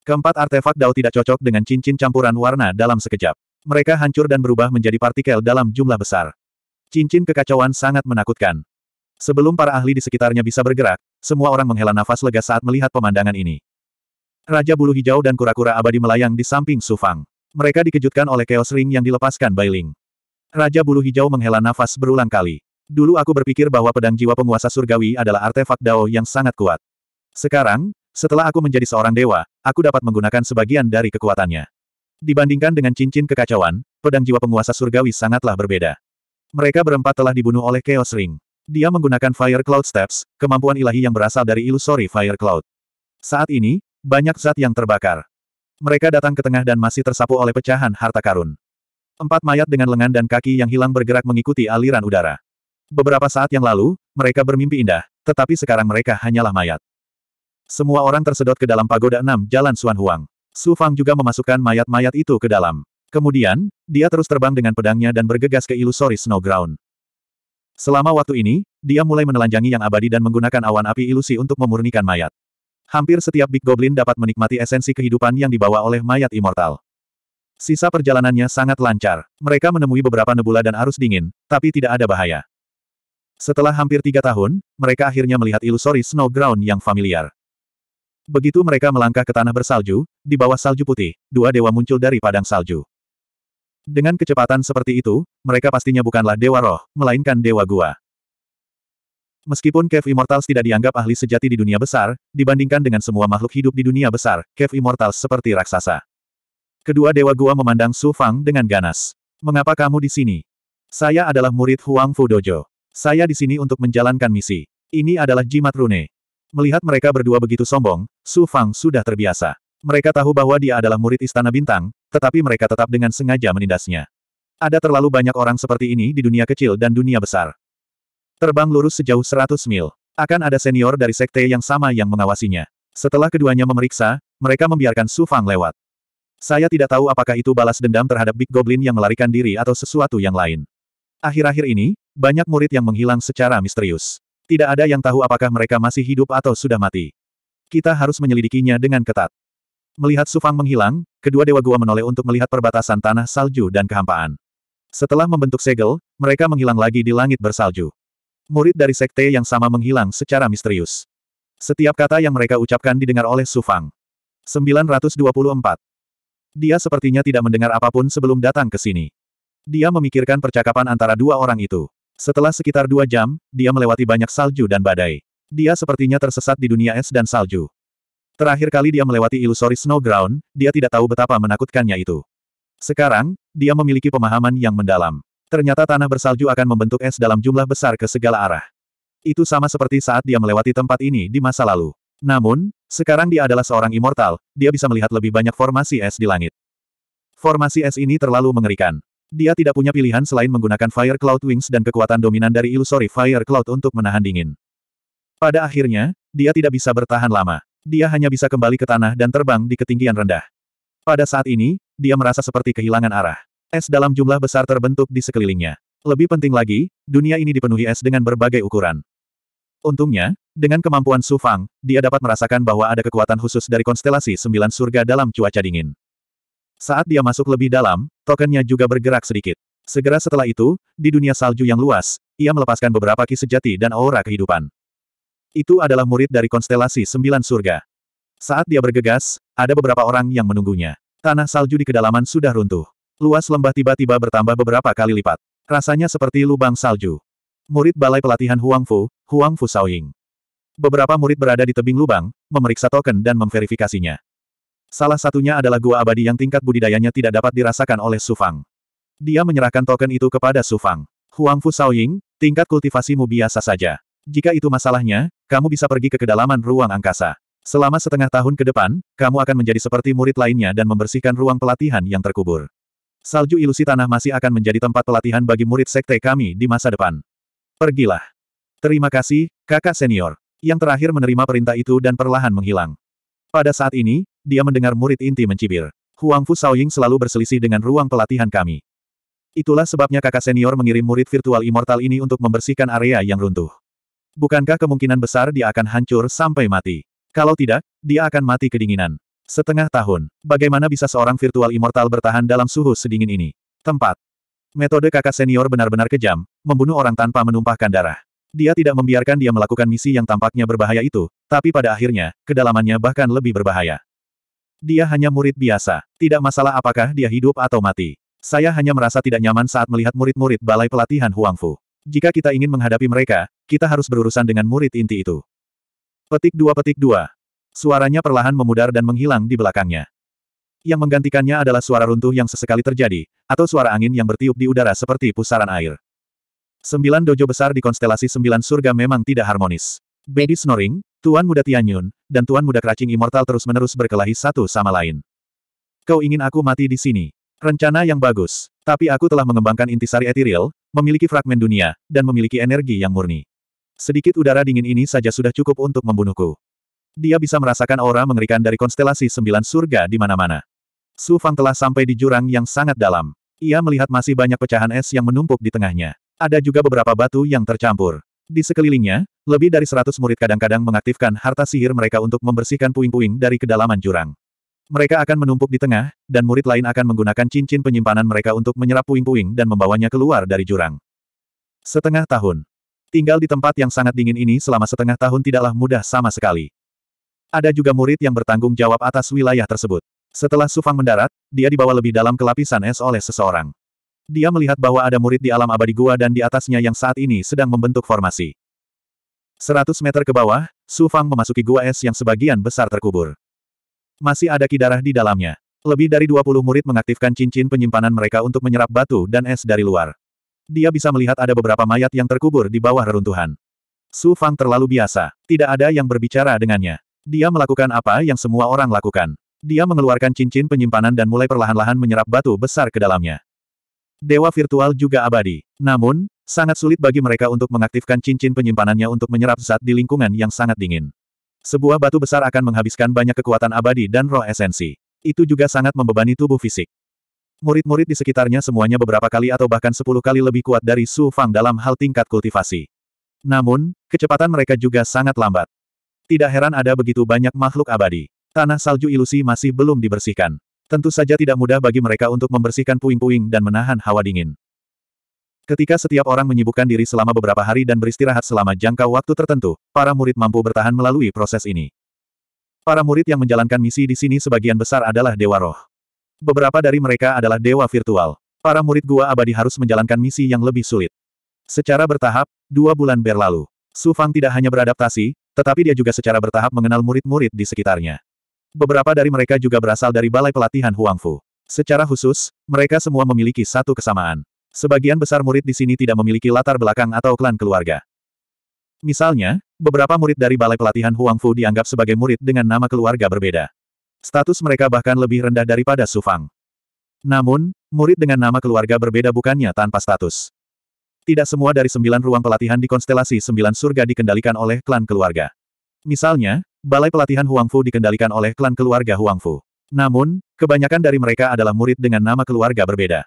Keempat artefak Dao tidak cocok dengan cincin campuran warna dalam sekejap. Mereka hancur dan berubah menjadi partikel dalam jumlah besar. Cincin kekacauan sangat menakutkan. Sebelum para ahli di sekitarnya bisa bergerak, semua orang menghela nafas lega saat melihat pemandangan ini. Raja Bulu Hijau dan kura-kura abadi melayang di samping Sufang. Mereka dikejutkan oleh Chaos Ring yang dilepaskan Bailing. Raja Bulu Hijau menghela nafas berulang kali. Dulu aku berpikir bahwa pedang jiwa penguasa surgawi adalah artefak Dao yang sangat kuat. Sekarang, setelah aku menjadi seorang dewa, aku dapat menggunakan sebagian dari kekuatannya. Dibandingkan dengan cincin kekacauan, pedang jiwa penguasa surgawi sangatlah berbeda. Mereka berempat telah dibunuh oleh Chaos Ring. Dia menggunakan Fire Cloud Steps, kemampuan ilahi yang berasal dari ilusori Fire Cloud. Saat ini, banyak zat yang terbakar. Mereka datang ke tengah dan masih tersapu oleh pecahan harta karun. Empat mayat dengan lengan dan kaki yang hilang bergerak mengikuti aliran udara. Beberapa saat yang lalu, mereka bermimpi indah, tetapi sekarang mereka hanyalah mayat. Semua orang tersedot ke dalam pagoda enam Jalan Suan Huang. Su Fang juga memasukkan mayat-mayat itu ke dalam. Kemudian, dia terus terbang dengan pedangnya dan bergegas ke ilusori Snowground. Selama waktu ini, dia mulai menelanjangi yang abadi dan menggunakan awan api ilusi untuk memurnikan mayat. Hampir setiap Big Goblin dapat menikmati esensi kehidupan yang dibawa oleh mayat immortal. Sisa perjalanannya sangat lancar. Mereka menemui beberapa nebula dan arus dingin, tapi tidak ada bahaya. Setelah hampir tiga tahun, mereka akhirnya melihat ilusori snowground yang familiar. Begitu mereka melangkah ke tanah bersalju, di bawah salju putih, dua dewa muncul dari padang salju. Dengan kecepatan seperti itu, mereka pastinya bukanlah dewa roh, melainkan dewa gua. Meskipun Cave Immortals tidak dianggap ahli sejati di dunia besar, dibandingkan dengan semua makhluk hidup di dunia besar, Cave Immortals seperti raksasa. Kedua dewa gua memandang Su Fang dengan ganas. Mengapa kamu di sini? Saya adalah murid Huang Fu Dojo. Saya di sini untuk menjalankan misi. Ini adalah jimat rune. Melihat mereka berdua begitu sombong, Su Fang sudah terbiasa. Mereka tahu bahwa dia adalah murid Istana Bintang, tetapi mereka tetap dengan sengaja menindasnya. Ada terlalu banyak orang seperti ini di dunia kecil dan dunia besar. Terbang lurus sejauh 100 mil. Akan ada senior dari sekte yang sama yang mengawasinya. Setelah keduanya memeriksa, mereka membiarkan Su Fang lewat. Saya tidak tahu apakah itu balas dendam terhadap Big Goblin yang melarikan diri atau sesuatu yang lain. Akhir-akhir ini, banyak murid yang menghilang secara misterius. Tidak ada yang tahu apakah mereka masih hidup atau sudah mati. Kita harus menyelidikinya dengan ketat. Melihat Sufang menghilang, kedua dewa gua menoleh untuk melihat perbatasan tanah salju dan kehampaan. Setelah membentuk segel, mereka menghilang lagi di langit bersalju. Murid dari sekte yang sama menghilang secara misterius. Setiap kata yang mereka ucapkan didengar oleh Sufang. 924. Dia sepertinya tidak mendengar apapun sebelum datang ke sini. Dia memikirkan percakapan antara dua orang itu. Setelah sekitar dua jam, dia melewati banyak salju dan badai. Dia sepertinya tersesat di dunia es dan salju. Terakhir kali dia melewati Snow Ground, dia tidak tahu betapa menakutkannya itu. Sekarang, dia memiliki pemahaman yang mendalam. Ternyata tanah bersalju akan membentuk es dalam jumlah besar ke segala arah. Itu sama seperti saat dia melewati tempat ini di masa lalu. Namun, sekarang dia adalah seorang immortal, dia bisa melihat lebih banyak formasi es di langit. Formasi es ini terlalu mengerikan. Dia tidak punya pilihan selain menggunakan Fire Cloud Wings dan kekuatan dominan dari Illusory Fire Cloud untuk menahan dingin. Pada akhirnya, dia tidak bisa bertahan lama. Dia hanya bisa kembali ke tanah dan terbang di ketinggian rendah. Pada saat ini, dia merasa seperti kehilangan arah. Es dalam jumlah besar terbentuk di sekelilingnya. Lebih penting lagi, dunia ini dipenuhi es dengan berbagai ukuran. Untungnya, dengan kemampuan Su Fang, dia dapat merasakan bahwa ada kekuatan khusus dari konstelasi sembilan surga dalam cuaca dingin. Saat dia masuk lebih dalam, tokennya juga bergerak sedikit. Segera setelah itu, di dunia salju yang luas, ia melepaskan beberapa ki sejati dan aura kehidupan. Itu adalah murid dari konstelasi sembilan surga. Saat dia bergegas, ada beberapa orang yang menunggunya. Tanah salju di kedalaman sudah runtuh. Luas lembah tiba-tiba bertambah beberapa kali lipat. Rasanya seperti lubang salju. Murid Balai Pelatihan Huangfu, Huangfu Saoying. Beberapa murid berada di tebing lubang, memeriksa token dan memverifikasinya. Salah satunya adalah gua abadi yang tingkat budidayanya tidak dapat dirasakan oleh Sufang. Dia menyerahkan token itu kepada Sufang. Fang. Fu Saoying, tingkat kultivasimu biasa saja. Jika itu masalahnya, kamu bisa pergi ke kedalaman ruang angkasa. Selama setengah tahun ke depan, kamu akan menjadi seperti murid lainnya dan membersihkan ruang pelatihan yang terkubur. Salju ilusi tanah masih akan menjadi tempat pelatihan bagi murid sekte kami di masa depan. Pergilah. Terima kasih, kakak senior. Yang terakhir menerima perintah itu dan perlahan menghilang. Pada saat ini, dia mendengar murid inti mencibir. Huang Fu Shaoying selalu berselisih dengan ruang pelatihan kami. Itulah sebabnya kakak senior mengirim murid virtual immortal ini untuk membersihkan area yang runtuh. Bukankah kemungkinan besar dia akan hancur sampai mati? Kalau tidak, dia akan mati kedinginan. Setengah tahun, bagaimana bisa seorang virtual immortal bertahan dalam suhu sedingin ini? Tempat. Metode kakak senior benar-benar kejam, membunuh orang tanpa menumpahkan darah. Dia tidak membiarkan dia melakukan misi yang tampaknya berbahaya itu, tapi pada akhirnya, kedalamannya bahkan lebih berbahaya. Dia hanya murid biasa. Tidak masalah apakah dia hidup atau mati. Saya hanya merasa tidak nyaman saat melihat murid-murid balai pelatihan Huangfu. Jika kita ingin menghadapi mereka, kita harus berurusan dengan murid inti itu. Petik dua petik dua. Suaranya perlahan memudar dan menghilang di belakangnya. Yang menggantikannya adalah suara runtuh yang sesekali terjadi, atau suara angin yang bertiup di udara seperti pusaran air. Sembilan dojo besar di konstelasi sembilan surga memang tidak harmonis. Baby snoring, Tuan Muda Tianyun, dan Tuan Muda Keracing Immortal terus-menerus berkelahi satu sama lain. Kau ingin aku mati di sini. Rencana yang bagus. Tapi aku telah mengembangkan intisari etiril, memiliki fragmen dunia, dan memiliki energi yang murni. Sedikit udara dingin ini saja sudah cukup untuk membunuhku. Dia bisa merasakan aura mengerikan dari konstelasi sembilan surga di mana-mana. Su Fang telah sampai di jurang yang sangat dalam. Ia melihat masih banyak pecahan es yang menumpuk di tengahnya. Ada juga beberapa batu yang tercampur. Di sekelilingnya, lebih dari seratus murid kadang-kadang mengaktifkan harta sihir mereka untuk membersihkan puing-puing dari kedalaman jurang. Mereka akan menumpuk di tengah, dan murid lain akan menggunakan cincin penyimpanan mereka untuk menyerap puing-puing dan membawanya keluar dari jurang. Setengah tahun. Tinggal di tempat yang sangat dingin ini selama setengah tahun tidaklah mudah sama sekali. Ada juga murid yang bertanggung jawab atas wilayah tersebut. Setelah Sufang mendarat, dia dibawa lebih dalam ke lapisan es oleh seseorang. Dia melihat bahwa ada murid di alam abadi gua dan di atasnya yang saat ini sedang membentuk formasi. 100 meter ke bawah, Su Fang memasuki gua es yang sebagian besar terkubur. Masih ada ki darah di dalamnya. Lebih dari 20 murid mengaktifkan cincin penyimpanan mereka untuk menyerap batu dan es dari luar. Dia bisa melihat ada beberapa mayat yang terkubur di bawah reruntuhan. Su Fang terlalu biasa, tidak ada yang berbicara dengannya. Dia melakukan apa yang semua orang lakukan. Dia mengeluarkan cincin penyimpanan dan mulai perlahan-lahan menyerap batu besar ke dalamnya dewa virtual juga abadi. Namun, sangat sulit bagi mereka untuk mengaktifkan cincin penyimpanannya untuk menyerap zat di lingkungan yang sangat dingin. Sebuah batu besar akan menghabiskan banyak kekuatan abadi dan roh esensi. Itu juga sangat membebani tubuh fisik. Murid-murid di sekitarnya semuanya beberapa kali atau bahkan sepuluh kali lebih kuat dari Su Fang dalam hal tingkat kultivasi. Namun, kecepatan mereka juga sangat lambat. Tidak heran ada begitu banyak makhluk abadi. Tanah salju ilusi masih belum dibersihkan. Tentu saja tidak mudah bagi mereka untuk membersihkan puing-puing dan menahan hawa dingin. Ketika setiap orang menyibukkan diri selama beberapa hari dan beristirahat selama jangka waktu tertentu, para murid mampu bertahan melalui proses ini. Para murid yang menjalankan misi di sini sebagian besar adalah dewa roh. Beberapa dari mereka adalah dewa virtual. Para murid gua abadi harus menjalankan misi yang lebih sulit. Secara bertahap, dua bulan berlalu. Su Fang tidak hanya beradaptasi, tetapi dia juga secara bertahap mengenal murid-murid di sekitarnya. Beberapa dari mereka juga berasal dari balai pelatihan Huangfu. Secara khusus, mereka semua memiliki satu kesamaan. Sebagian besar murid di sini tidak memiliki latar belakang atau klan keluarga. Misalnya, beberapa murid dari balai pelatihan Huangfu dianggap sebagai murid dengan nama keluarga berbeda. Status mereka bahkan lebih rendah daripada Sufang. Namun, murid dengan nama keluarga berbeda bukannya tanpa status. Tidak semua dari sembilan ruang pelatihan di konstelasi sembilan surga dikendalikan oleh klan keluarga. Misalnya, Balai pelatihan Huangfu dikendalikan oleh klan keluarga Huangfu. Namun, kebanyakan dari mereka adalah murid dengan nama keluarga berbeda.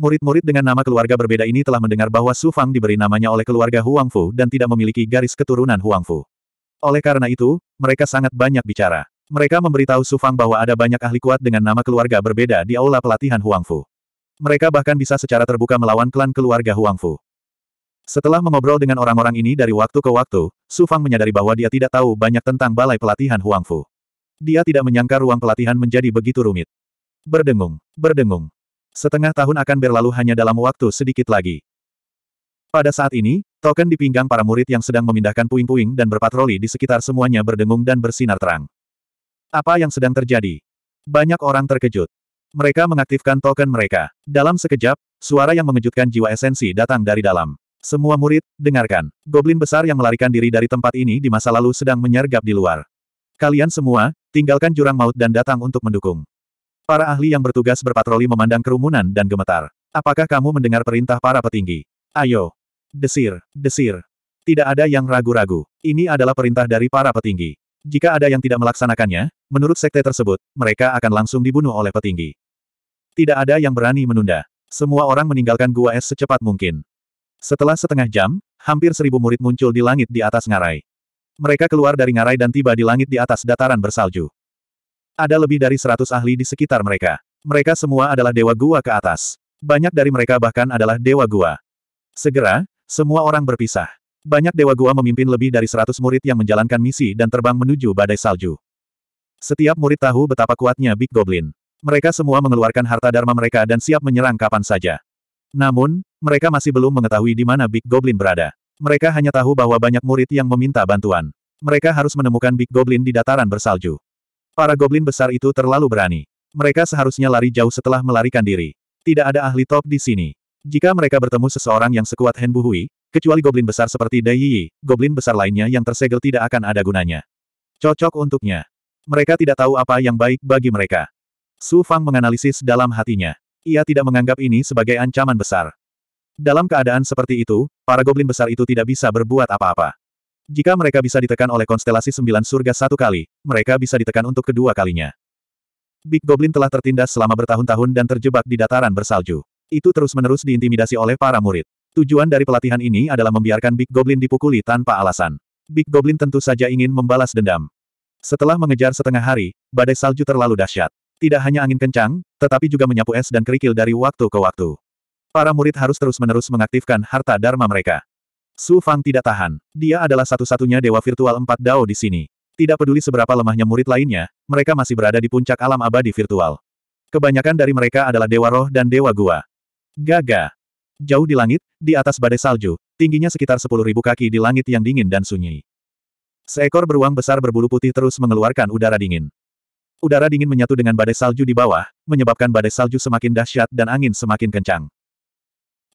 Murid-murid dengan nama keluarga berbeda ini telah mendengar bahwa Su Fang diberi namanya oleh keluarga Huangfu dan tidak memiliki garis keturunan Huangfu. Oleh karena itu, mereka sangat banyak bicara. Mereka memberitahu Su Fang bahwa ada banyak ahli kuat dengan nama keluarga berbeda di aula pelatihan Huangfu. Mereka bahkan bisa secara terbuka melawan klan keluarga Huangfu. Setelah mengobrol dengan orang-orang ini dari waktu ke waktu, Su Fang menyadari bahwa dia tidak tahu banyak tentang balai pelatihan Huang Fu. Dia tidak menyangka ruang pelatihan menjadi begitu rumit. Berdengung, berdengung. Setengah tahun akan berlalu hanya dalam waktu sedikit lagi. Pada saat ini, token di pinggang para murid yang sedang memindahkan puing-puing dan berpatroli di sekitar semuanya berdengung dan bersinar terang. Apa yang sedang terjadi? Banyak orang terkejut. Mereka mengaktifkan token mereka. Dalam sekejap, suara yang mengejutkan jiwa esensi datang dari dalam. Semua murid, dengarkan. Goblin besar yang melarikan diri dari tempat ini di masa lalu sedang menyergap di luar. Kalian semua, tinggalkan jurang maut dan datang untuk mendukung. Para ahli yang bertugas berpatroli memandang kerumunan dan gemetar. Apakah kamu mendengar perintah para petinggi? Ayo. Desir, desir. Tidak ada yang ragu-ragu. Ini adalah perintah dari para petinggi. Jika ada yang tidak melaksanakannya, menurut sekte tersebut, mereka akan langsung dibunuh oleh petinggi. Tidak ada yang berani menunda. Semua orang meninggalkan gua es secepat mungkin. Setelah setengah jam, hampir seribu murid muncul di langit di atas ngarai. Mereka keluar dari ngarai dan tiba di langit di atas dataran bersalju. Ada lebih dari seratus ahli di sekitar mereka. Mereka semua adalah dewa gua ke atas. Banyak dari mereka bahkan adalah dewa gua. Segera, semua orang berpisah. Banyak dewa gua memimpin lebih dari seratus murid yang menjalankan misi dan terbang menuju badai salju. Setiap murid tahu betapa kuatnya Big Goblin. Mereka semua mengeluarkan harta dharma mereka dan siap menyerang kapan saja. Namun, mereka masih belum mengetahui di mana Big Goblin berada. Mereka hanya tahu bahwa banyak murid yang meminta bantuan. Mereka harus menemukan Big Goblin di dataran bersalju. Para goblin besar itu terlalu berani. Mereka seharusnya lari jauh setelah melarikan diri. Tidak ada ahli top di sini. Jika mereka bertemu seseorang yang sekuat Hen Buhui, kecuali goblin besar seperti Dai Yi, goblin besar lainnya yang tersegel tidak akan ada gunanya. Cocok untuknya. Mereka tidak tahu apa yang baik bagi mereka. Su Fang menganalisis dalam hatinya. Ia tidak menganggap ini sebagai ancaman besar. Dalam keadaan seperti itu, para goblin besar itu tidak bisa berbuat apa-apa. Jika mereka bisa ditekan oleh konstelasi sembilan surga satu kali, mereka bisa ditekan untuk kedua kalinya. Big Goblin telah tertindas selama bertahun-tahun dan terjebak di dataran bersalju. Itu terus-menerus diintimidasi oleh para murid. Tujuan dari pelatihan ini adalah membiarkan Big Goblin dipukuli tanpa alasan. Big Goblin tentu saja ingin membalas dendam. Setelah mengejar setengah hari, badai salju terlalu dahsyat. Tidak hanya angin kencang, tetapi juga menyapu es dan kerikil dari waktu ke waktu. Para murid harus terus-menerus mengaktifkan harta dharma mereka. Su Fang tidak tahan. Dia adalah satu-satunya dewa virtual empat dao di sini. Tidak peduli seberapa lemahnya murid lainnya, mereka masih berada di puncak alam abadi virtual. Kebanyakan dari mereka adalah dewa roh dan dewa gua. Gaga. Jauh di langit, di atas badai salju, tingginya sekitar 10.000 kaki di langit yang dingin dan sunyi. Seekor beruang besar berbulu putih terus mengeluarkan udara dingin udara dingin menyatu dengan badai salju di bawah, menyebabkan badai salju semakin dahsyat dan angin semakin kencang.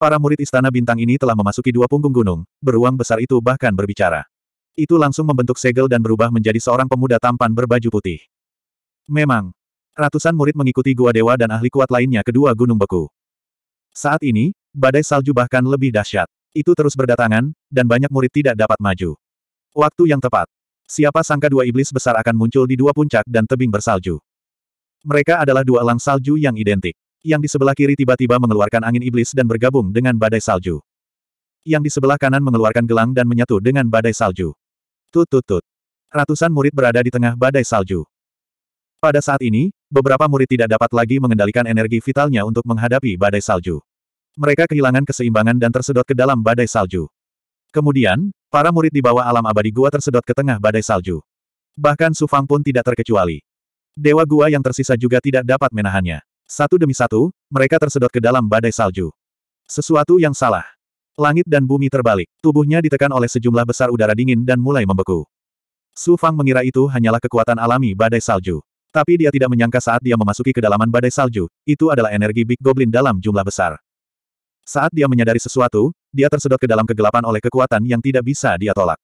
Para murid istana bintang ini telah memasuki dua punggung gunung, beruang besar itu bahkan berbicara. Itu langsung membentuk segel dan berubah menjadi seorang pemuda tampan berbaju putih. Memang, ratusan murid mengikuti gua dewa dan ahli kuat lainnya kedua gunung beku. Saat ini, badai salju bahkan lebih dahsyat. Itu terus berdatangan, dan banyak murid tidak dapat maju. Waktu yang tepat. Siapa sangka dua iblis besar akan muncul di dua puncak dan tebing bersalju. Mereka adalah dua elang salju yang identik. Yang di sebelah kiri tiba-tiba mengeluarkan angin iblis dan bergabung dengan badai salju. Yang di sebelah kanan mengeluarkan gelang dan menyatu dengan badai salju. Tut tut tut. Ratusan murid berada di tengah badai salju. Pada saat ini, beberapa murid tidak dapat lagi mengendalikan energi vitalnya untuk menghadapi badai salju. Mereka kehilangan keseimbangan dan tersedot ke dalam badai salju. Kemudian, Para murid di bawah alam abadi gua tersedot ke tengah badai salju. Bahkan Su Fang pun tidak terkecuali. Dewa gua yang tersisa juga tidak dapat menahannya. Satu demi satu, mereka tersedot ke dalam badai salju. Sesuatu yang salah. Langit dan bumi terbalik. Tubuhnya ditekan oleh sejumlah besar udara dingin dan mulai membeku. Su Fang mengira itu hanyalah kekuatan alami badai salju. Tapi dia tidak menyangka saat dia memasuki kedalaman badai salju, itu adalah energi Big Goblin dalam jumlah besar. Saat dia menyadari sesuatu, dia tersedot ke dalam kegelapan oleh kekuatan yang tidak bisa dia tolak.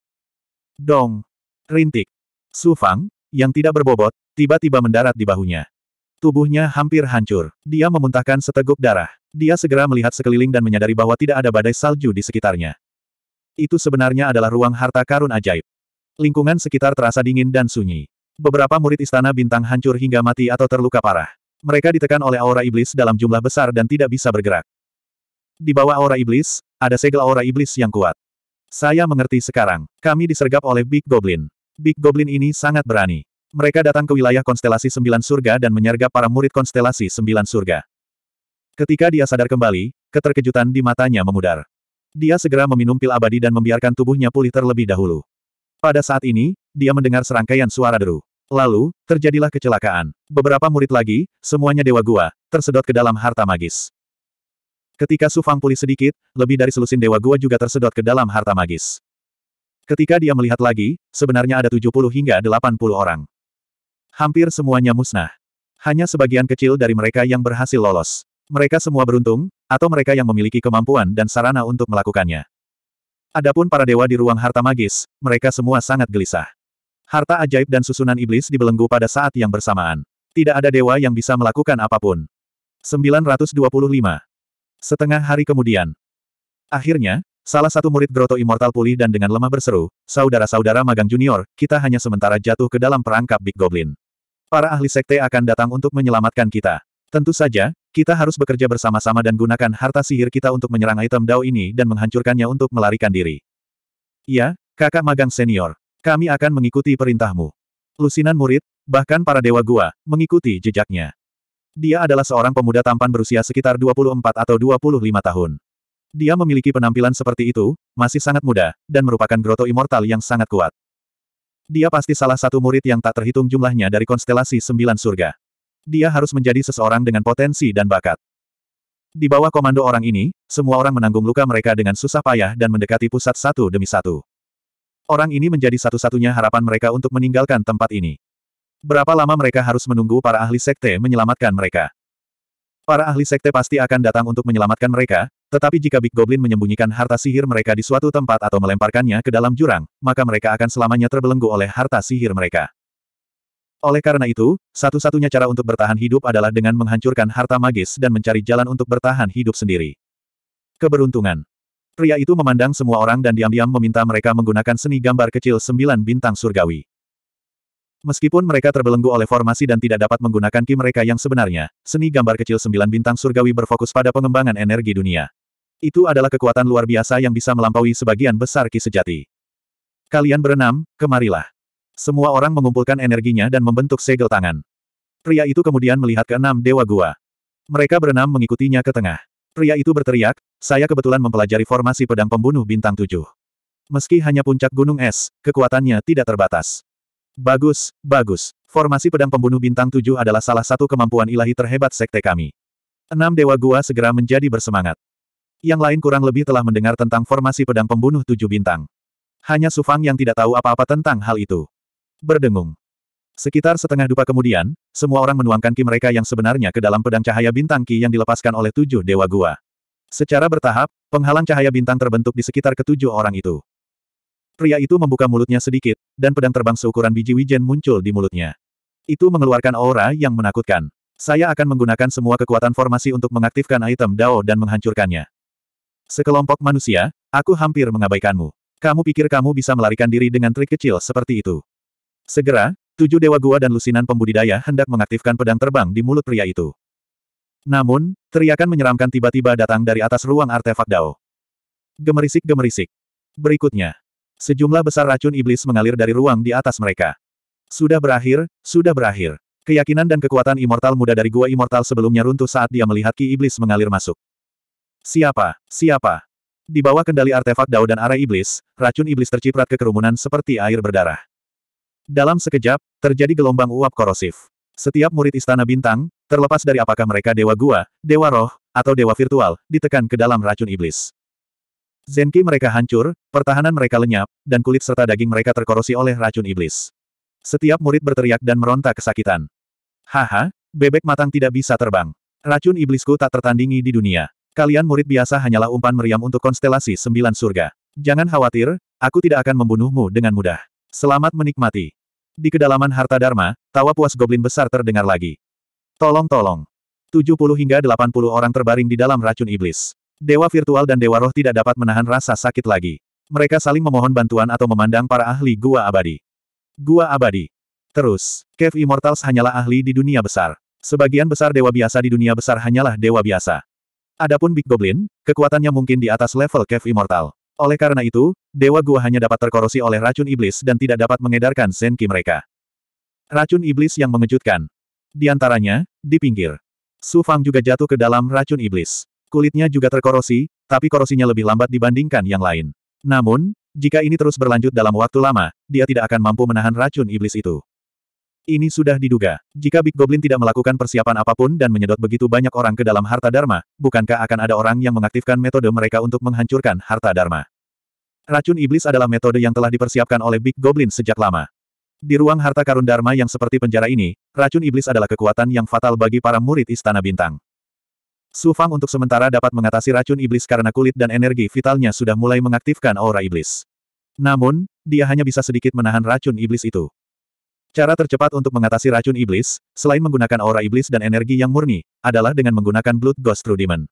Dong! Rintik! Su Fang, yang tidak berbobot, tiba-tiba mendarat di bahunya. Tubuhnya hampir hancur. Dia memuntahkan seteguk darah. Dia segera melihat sekeliling dan menyadari bahwa tidak ada badai salju di sekitarnya. Itu sebenarnya adalah ruang harta karun ajaib. Lingkungan sekitar terasa dingin dan sunyi. Beberapa murid istana bintang hancur hingga mati atau terluka parah. Mereka ditekan oleh aura iblis dalam jumlah besar dan tidak bisa bergerak. Di bawah aura iblis, ada segel aura iblis yang kuat. Saya mengerti sekarang. Kami disergap oleh Big Goblin. Big Goblin ini sangat berani. Mereka datang ke wilayah konstelasi Sembilan Surga dan menyergap para murid konstelasi Sembilan Surga. Ketika dia sadar kembali, keterkejutan di matanya memudar. Dia segera meminum pil abadi dan membiarkan tubuhnya pulih terlebih dahulu. Pada saat ini, dia mendengar serangkaian suara deru. Lalu, terjadilah kecelakaan. Beberapa murid lagi, semuanya dewa gua, tersedot ke dalam harta magis. Ketika Su Fang pulih sedikit, lebih dari selusin Dewa Gua juga tersedot ke dalam harta magis. Ketika dia melihat lagi, sebenarnya ada 70 hingga 80 orang. Hampir semuanya musnah. Hanya sebagian kecil dari mereka yang berhasil lolos. Mereka semua beruntung, atau mereka yang memiliki kemampuan dan sarana untuk melakukannya. Adapun para dewa di ruang harta magis, mereka semua sangat gelisah. Harta ajaib dan susunan iblis dibelenggu pada saat yang bersamaan. Tidak ada dewa yang bisa melakukan apapun. 925. Setengah hari kemudian. Akhirnya, salah satu murid Groto Immortal pulih dan dengan lemah berseru, saudara-saudara magang junior, kita hanya sementara jatuh ke dalam perangkap Big Goblin. Para ahli sekte akan datang untuk menyelamatkan kita. Tentu saja, kita harus bekerja bersama-sama dan gunakan harta sihir kita untuk menyerang item Dao ini dan menghancurkannya untuk melarikan diri. Ya, kakak magang senior. Kami akan mengikuti perintahmu. Lusinan murid, bahkan para dewa gua, mengikuti jejaknya. Dia adalah seorang pemuda tampan berusia sekitar 24 atau 25 tahun. Dia memiliki penampilan seperti itu, masih sangat muda, dan merupakan groto immortal yang sangat kuat. Dia pasti salah satu murid yang tak terhitung jumlahnya dari konstelasi sembilan surga. Dia harus menjadi seseorang dengan potensi dan bakat. Di bawah komando orang ini, semua orang menanggung luka mereka dengan susah payah dan mendekati pusat satu demi satu. Orang ini menjadi satu-satunya harapan mereka untuk meninggalkan tempat ini. Berapa lama mereka harus menunggu para ahli sekte menyelamatkan mereka? Para ahli sekte pasti akan datang untuk menyelamatkan mereka, tetapi jika Big Goblin menyembunyikan harta sihir mereka di suatu tempat atau melemparkannya ke dalam jurang, maka mereka akan selamanya terbelenggu oleh harta sihir mereka. Oleh karena itu, satu-satunya cara untuk bertahan hidup adalah dengan menghancurkan harta magis dan mencari jalan untuk bertahan hidup sendiri. Keberuntungan. Pria itu memandang semua orang dan diam-diam meminta mereka menggunakan seni gambar kecil sembilan bintang surgawi. Meskipun mereka terbelenggu oleh formasi dan tidak dapat menggunakan ki mereka yang sebenarnya, seni gambar kecil sembilan bintang surgawi berfokus pada pengembangan energi dunia. Itu adalah kekuatan luar biasa yang bisa melampaui sebagian besar ki sejati. Kalian berenam, kemarilah. Semua orang mengumpulkan energinya dan membentuk segel tangan. Pria itu kemudian melihat keenam dewa gua. Mereka berenam mengikutinya ke tengah. Pria itu berteriak, saya kebetulan mempelajari formasi pedang pembunuh bintang tujuh. Meski hanya puncak gunung es, kekuatannya tidak terbatas. Bagus, bagus. Formasi pedang pembunuh bintang tujuh adalah salah satu kemampuan ilahi terhebat sekte kami. Enam dewa gua segera menjadi bersemangat. Yang lain kurang lebih telah mendengar tentang formasi pedang pembunuh tujuh bintang. Hanya Sufang yang tidak tahu apa-apa tentang hal itu. Berdengung. Sekitar setengah dupa kemudian, semua orang menuangkan ki mereka yang sebenarnya ke dalam pedang cahaya bintang ki yang dilepaskan oleh tujuh dewa gua. Secara bertahap, penghalang cahaya bintang terbentuk di sekitar ketujuh orang itu. Pria itu membuka mulutnya sedikit, dan pedang terbang seukuran biji wijen muncul di mulutnya. Itu mengeluarkan aura yang menakutkan. Saya akan menggunakan semua kekuatan formasi untuk mengaktifkan item Dao dan menghancurkannya. Sekelompok manusia, aku hampir mengabaikanmu. Kamu pikir kamu bisa melarikan diri dengan trik kecil seperti itu. Segera, tujuh dewa gua dan lusinan pembudidaya hendak mengaktifkan pedang terbang di mulut pria itu. Namun, teriakan menyeramkan tiba-tiba datang dari atas ruang artefak Dao. Gemerisik-gemerisik. Berikutnya, Sejumlah besar racun iblis mengalir dari ruang di atas mereka. Sudah berakhir, sudah berakhir. Keyakinan dan kekuatan immortal muda dari gua immortal sebelumnya runtuh saat dia melihat ki iblis mengalir masuk. Siapa? Siapa? Di bawah kendali artefak Dao dan arah iblis, racun iblis terciprat ke kerumunan seperti air berdarah. Dalam sekejap, terjadi gelombang uap korosif. Setiap murid istana bintang, terlepas dari apakah mereka dewa gua, dewa roh, atau dewa virtual, ditekan ke dalam racun iblis. Zenki mereka hancur, pertahanan mereka lenyap, dan kulit serta daging mereka terkorosi oleh racun iblis. Setiap murid berteriak dan meronta kesakitan. Haha, bebek matang tidak bisa terbang. Racun iblisku tak tertandingi di dunia. Kalian murid biasa hanyalah umpan meriam untuk konstelasi sembilan surga. Jangan khawatir, aku tidak akan membunuhmu dengan mudah. Selamat menikmati. Di kedalaman harta dharma, tawa puas goblin besar terdengar lagi. Tolong tolong. 70 hingga 80 orang terbaring di dalam racun iblis. Dewa virtual dan dewa roh tidak dapat menahan rasa sakit lagi. Mereka saling memohon bantuan atau memandang para ahli gua abadi. Gua abadi. Terus, kev Immortals hanyalah ahli di dunia besar. Sebagian besar dewa biasa di dunia besar hanyalah dewa biasa. Adapun Big Goblin, kekuatannya mungkin di atas level kev Immortal. Oleh karena itu, dewa gua hanya dapat terkorosi oleh racun iblis dan tidak dapat mengedarkan senki mereka. Racun iblis yang mengejutkan. Di antaranya, di pinggir. Su Fang juga jatuh ke dalam racun iblis. Kulitnya juga terkorosi, tapi korosinya lebih lambat dibandingkan yang lain. Namun, jika ini terus berlanjut dalam waktu lama, dia tidak akan mampu menahan racun iblis itu. Ini sudah diduga. Jika Big Goblin tidak melakukan persiapan apapun dan menyedot begitu banyak orang ke dalam harta Dharma, bukankah akan ada orang yang mengaktifkan metode mereka untuk menghancurkan harta Dharma? Racun iblis adalah metode yang telah dipersiapkan oleh Big Goblin sejak lama. Di ruang harta karun Dharma yang seperti penjara ini, racun iblis adalah kekuatan yang fatal bagi para murid Istana Bintang. Su Fang untuk sementara dapat mengatasi racun iblis karena kulit dan energi vitalnya sudah mulai mengaktifkan aura iblis. Namun, dia hanya bisa sedikit menahan racun iblis itu. Cara tercepat untuk mengatasi racun iblis, selain menggunakan aura iblis dan energi yang murni, adalah dengan menggunakan Blood Ghost True Demon.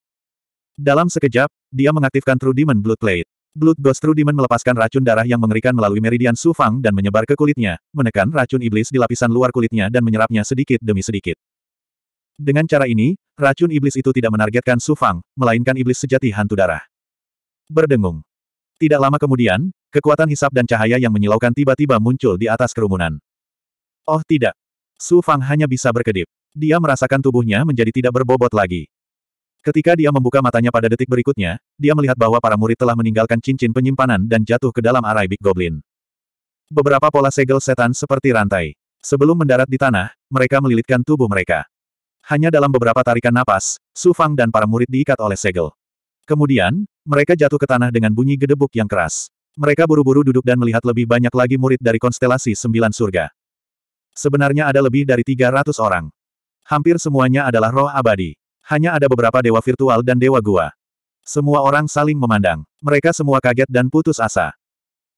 Dalam sekejap, dia mengaktifkan True Demon Blood Plate. Blood Ghost True Demon melepaskan racun darah yang mengerikan melalui meridian Su Fang dan menyebar ke kulitnya, menekan racun iblis di lapisan luar kulitnya dan menyerapnya sedikit demi sedikit. Dengan cara ini, racun iblis itu tidak menargetkan Su Fang, melainkan iblis sejati hantu darah. Berdengung. Tidak lama kemudian, kekuatan hisap dan cahaya yang menyilaukan tiba-tiba muncul di atas kerumunan. Oh tidak. Su Fang hanya bisa berkedip. Dia merasakan tubuhnya menjadi tidak berbobot lagi. Ketika dia membuka matanya pada detik berikutnya, dia melihat bahwa para murid telah meninggalkan cincin penyimpanan dan jatuh ke dalam arai Big Goblin. Beberapa pola segel setan seperti rantai. Sebelum mendarat di tanah, mereka melilitkan tubuh mereka. Hanya dalam beberapa tarikan napas, Su Fang dan para murid diikat oleh segel. Kemudian, mereka jatuh ke tanah dengan bunyi gedebuk yang keras. Mereka buru-buru duduk dan melihat lebih banyak lagi murid dari konstelasi Sembilan Surga. Sebenarnya ada lebih dari 300 orang. Hampir semuanya adalah roh abadi. Hanya ada beberapa dewa virtual dan dewa gua. Semua orang saling memandang. Mereka semua kaget dan putus asa.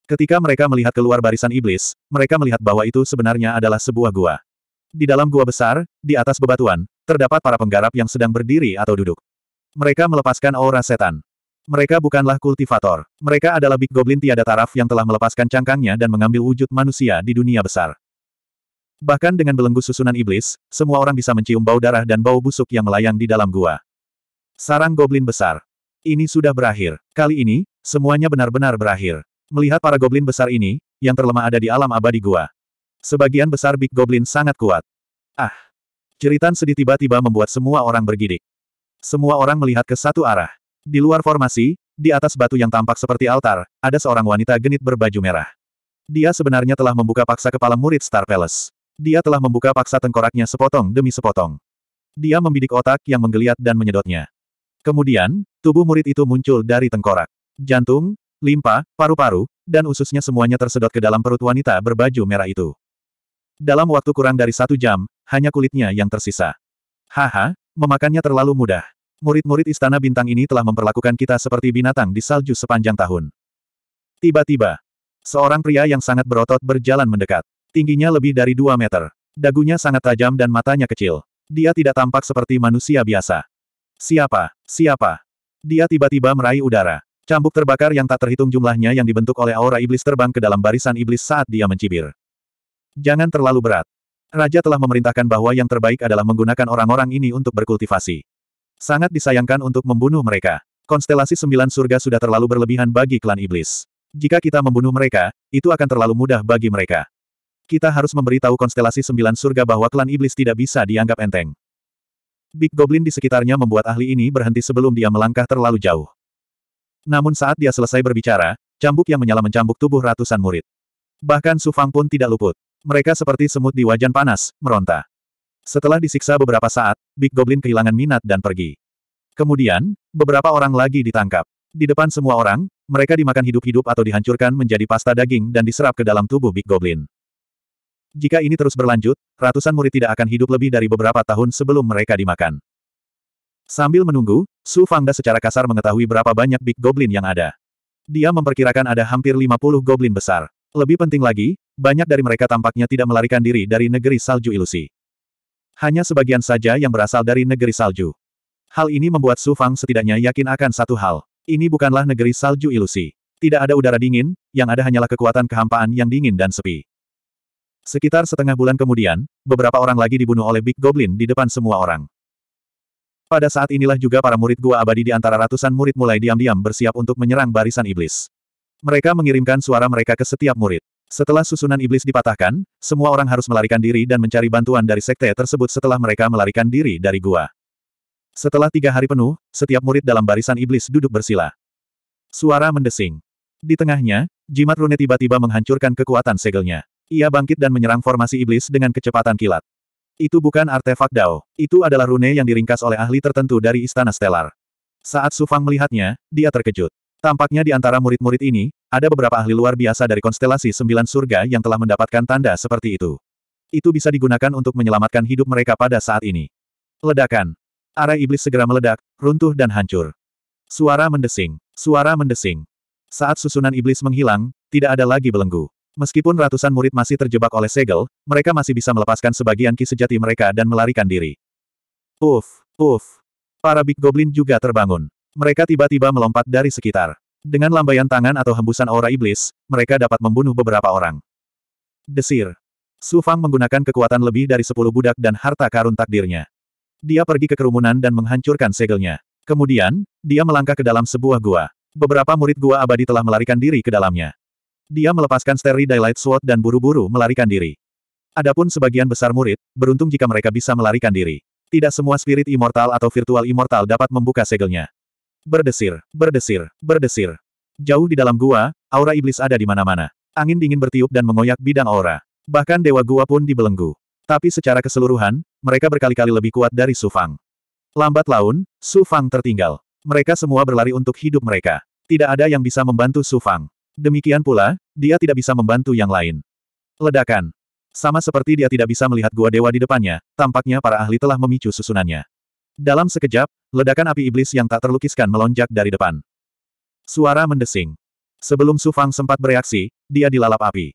Ketika mereka melihat keluar barisan iblis, mereka melihat bahwa itu sebenarnya adalah sebuah gua. Di dalam gua besar, di atas bebatuan, Terdapat para penggarap yang sedang berdiri atau duduk. Mereka melepaskan aura setan. Mereka bukanlah kultivator. Mereka adalah Big Goblin tiada taraf yang telah melepaskan cangkangnya dan mengambil wujud manusia di dunia besar. Bahkan dengan belenggu susunan iblis, semua orang bisa mencium bau darah dan bau busuk yang melayang di dalam gua. Sarang Goblin Besar. Ini sudah berakhir. Kali ini, semuanya benar-benar berakhir. Melihat para goblin besar ini, yang terlemah ada di alam abadi gua. Sebagian besar Big Goblin sangat kuat. Ah! Jeritan sedih tiba-tiba membuat semua orang bergidik. Semua orang melihat ke satu arah. Di luar formasi, di atas batu yang tampak seperti altar, ada seorang wanita genit berbaju merah. Dia sebenarnya telah membuka paksa kepala murid Star Palace. Dia telah membuka paksa tengkoraknya sepotong demi sepotong. Dia membidik otak yang menggeliat dan menyedotnya. Kemudian, tubuh murid itu muncul dari tengkorak. Jantung, limpa, paru-paru, dan ususnya semuanya tersedot ke dalam perut wanita berbaju merah itu. Dalam waktu kurang dari satu jam, hanya kulitnya yang tersisa. Haha, memakannya terlalu mudah. Murid-murid istana bintang ini telah memperlakukan kita seperti binatang di salju sepanjang tahun. Tiba-tiba, seorang pria yang sangat berotot berjalan mendekat. Tingginya lebih dari 2 meter. Dagunya sangat tajam dan matanya kecil. Dia tidak tampak seperti manusia biasa. Siapa? Siapa? Dia tiba-tiba meraih udara. Cambuk terbakar yang tak terhitung jumlahnya yang dibentuk oleh aura iblis terbang ke dalam barisan iblis saat dia mencibir. Jangan terlalu berat. Raja telah memerintahkan bahwa yang terbaik adalah menggunakan orang-orang ini untuk berkultivasi. Sangat disayangkan untuk membunuh mereka. Konstelasi sembilan surga sudah terlalu berlebihan bagi klan iblis. Jika kita membunuh mereka, itu akan terlalu mudah bagi mereka. Kita harus memberitahu konstelasi sembilan surga bahwa klan iblis tidak bisa dianggap enteng. Big Goblin di sekitarnya membuat ahli ini berhenti sebelum dia melangkah terlalu jauh. Namun saat dia selesai berbicara, cambuk yang menyala mencambuk tubuh ratusan murid. Bahkan Sufang pun tidak luput. Mereka seperti semut di wajan panas, meronta. Setelah disiksa beberapa saat, Big Goblin kehilangan minat dan pergi. Kemudian, beberapa orang lagi ditangkap. Di depan semua orang, mereka dimakan hidup-hidup atau dihancurkan menjadi pasta daging dan diserap ke dalam tubuh Big Goblin. Jika ini terus berlanjut, ratusan murid tidak akan hidup lebih dari beberapa tahun sebelum mereka dimakan. Sambil menunggu, Su Fangda secara kasar mengetahui berapa banyak Big Goblin yang ada. Dia memperkirakan ada hampir 50 Goblin besar. Lebih penting lagi, banyak dari mereka tampaknya tidak melarikan diri dari negeri salju ilusi. Hanya sebagian saja yang berasal dari negeri salju. Hal ini membuat Su Fang setidaknya yakin akan satu hal. Ini bukanlah negeri salju ilusi. Tidak ada udara dingin, yang ada hanyalah kekuatan kehampaan yang dingin dan sepi. Sekitar setengah bulan kemudian, beberapa orang lagi dibunuh oleh Big Goblin di depan semua orang. Pada saat inilah juga para murid gua abadi di antara ratusan murid mulai diam-diam bersiap untuk menyerang barisan iblis. Mereka mengirimkan suara mereka ke setiap murid. Setelah susunan iblis dipatahkan, semua orang harus melarikan diri dan mencari bantuan dari sekte tersebut setelah mereka melarikan diri dari gua. Setelah tiga hari penuh, setiap murid dalam barisan iblis duduk bersila. Suara mendesing. Di tengahnya, jimat rune tiba-tiba menghancurkan kekuatan segelnya. Ia bangkit dan menyerang formasi iblis dengan kecepatan kilat. Itu bukan artefak Dao. Itu adalah rune yang diringkas oleh ahli tertentu dari Istana Stellar. Saat Sufang melihatnya, dia terkejut. Tampaknya di antara murid-murid ini, ada beberapa ahli luar biasa dari konstelasi sembilan surga yang telah mendapatkan tanda seperti itu. Itu bisa digunakan untuk menyelamatkan hidup mereka pada saat ini. Ledakan. Arah iblis segera meledak, runtuh dan hancur. Suara mendesing. Suara mendesing. Saat susunan iblis menghilang, tidak ada lagi belenggu. Meskipun ratusan murid masih terjebak oleh segel, mereka masih bisa melepaskan sebagian ki sejati mereka dan melarikan diri. Uf, uf. Para Big Goblin juga terbangun. Mereka tiba-tiba melompat dari sekitar. Dengan lambaian tangan atau hembusan aura iblis, mereka dapat membunuh beberapa orang. Desir. Su Fang menggunakan kekuatan lebih dari sepuluh budak dan harta karun takdirnya. Dia pergi ke kerumunan dan menghancurkan segelnya. Kemudian, dia melangkah ke dalam sebuah gua. Beberapa murid gua abadi telah melarikan diri ke dalamnya. Dia melepaskan Steri Daylight Sword dan buru-buru melarikan diri. Adapun sebagian besar murid, beruntung jika mereka bisa melarikan diri. Tidak semua spirit immortal atau virtual immortal dapat membuka segelnya. Berdesir, berdesir, berdesir. Jauh di dalam gua, aura iblis ada di mana-mana. Angin dingin bertiup dan mengoyak bidang aura. Bahkan dewa gua pun dibelenggu. Tapi secara keseluruhan, mereka berkali-kali lebih kuat dari Su Fang. Lambat laun, Su Fang tertinggal. Mereka semua berlari untuk hidup mereka. Tidak ada yang bisa membantu Su Fang. Demikian pula, dia tidak bisa membantu yang lain. Ledakan. Sama seperti dia tidak bisa melihat gua dewa di depannya, tampaknya para ahli telah memicu susunannya. Dalam sekejap, ledakan api iblis yang tak terlukiskan melonjak dari depan. Suara mendesing. Sebelum Su Fang sempat bereaksi, dia dilalap api.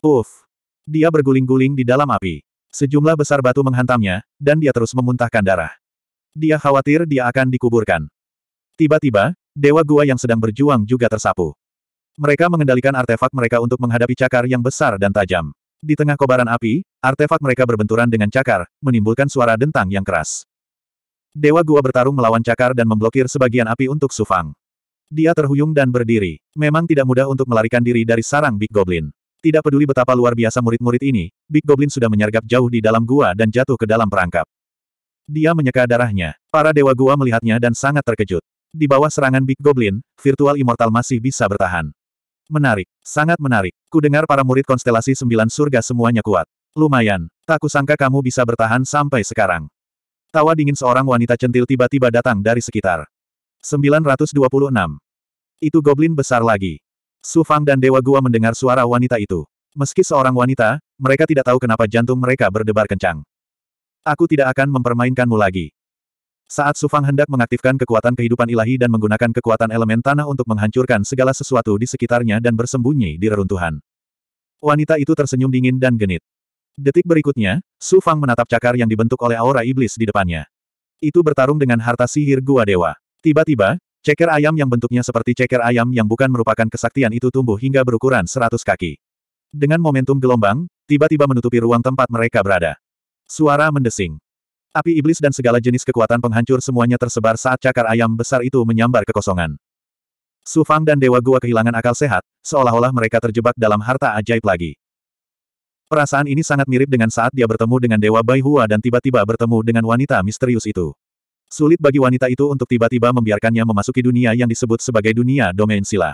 Uff! Dia berguling-guling di dalam api. Sejumlah besar batu menghantamnya, dan dia terus memuntahkan darah. Dia khawatir dia akan dikuburkan. Tiba-tiba, dewa gua yang sedang berjuang juga tersapu. Mereka mengendalikan artefak mereka untuk menghadapi cakar yang besar dan tajam. Di tengah kobaran api, artefak mereka berbenturan dengan cakar, menimbulkan suara dentang yang keras. Dewa Gua bertarung melawan cakar dan memblokir sebagian api untuk Sufang. Dia terhuyung dan berdiri. Memang tidak mudah untuk melarikan diri dari sarang Big Goblin. Tidak peduli betapa luar biasa murid-murid ini, Big Goblin sudah menyergap jauh di dalam gua dan jatuh ke dalam perangkap. Dia menyeka darahnya. Para dewa gua melihatnya dan sangat terkejut. Di bawah serangan Big Goblin, Virtual Immortal masih bisa bertahan. Menarik, sangat menarik. Ku dengar para murid konstelasi sembilan surga semuanya kuat. Lumayan, tak kusangka kamu bisa bertahan sampai sekarang. Tawa dingin seorang wanita centil tiba-tiba datang dari sekitar. 926. Itu goblin besar lagi. Su Fang dan Dewa Gua mendengar suara wanita itu. Meski seorang wanita, mereka tidak tahu kenapa jantung mereka berdebar kencang. Aku tidak akan mempermainkanmu lagi. Saat Su Fang hendak mengaktifkan kekuatan kehidupan ilahi dan menggunakan kekuatan elemen tanah untuk menghancurkan segala sesuatu di sekitarnya dan bersembunyi di reruntuhan. Wanita itu tersenyum dingin dan genit. Detik berikutnya, Su Fang menatap cakar yang dibentuk oleh aura iblis di depannya. Itu bertarung dengan harta sihir gua dewa. Tiba-tiba, ceker ayam yang bentuknya seperti ceker ayam yang bukan merupakan kesaktian itu tumbuh hingga berukuran 100 kaki. Dengan momentum gelombang, tiba-tiba menutupi ruang tempat mereka berada. Suara mendesing. Api iblis dan segala jenis kekuatan penghancur semuanya tersebar saat cakar ayam besar itu menyambar kekosongan. Su Fang dan Dewa Gua kehilangan akal sehat, seolah-olah mereka terjebak dalam harta ajaib lagi. Perasaan ini sangat mirip dengan saat dia bertemu dengan Dewa Bai Hua dan tiba-tiba bertemu dengan wanita misterius itu. Sulit bagi wanita itu untuk tiba-tiba membiarkannya memasuki dunia yang disebut sebagai dunia domain sila.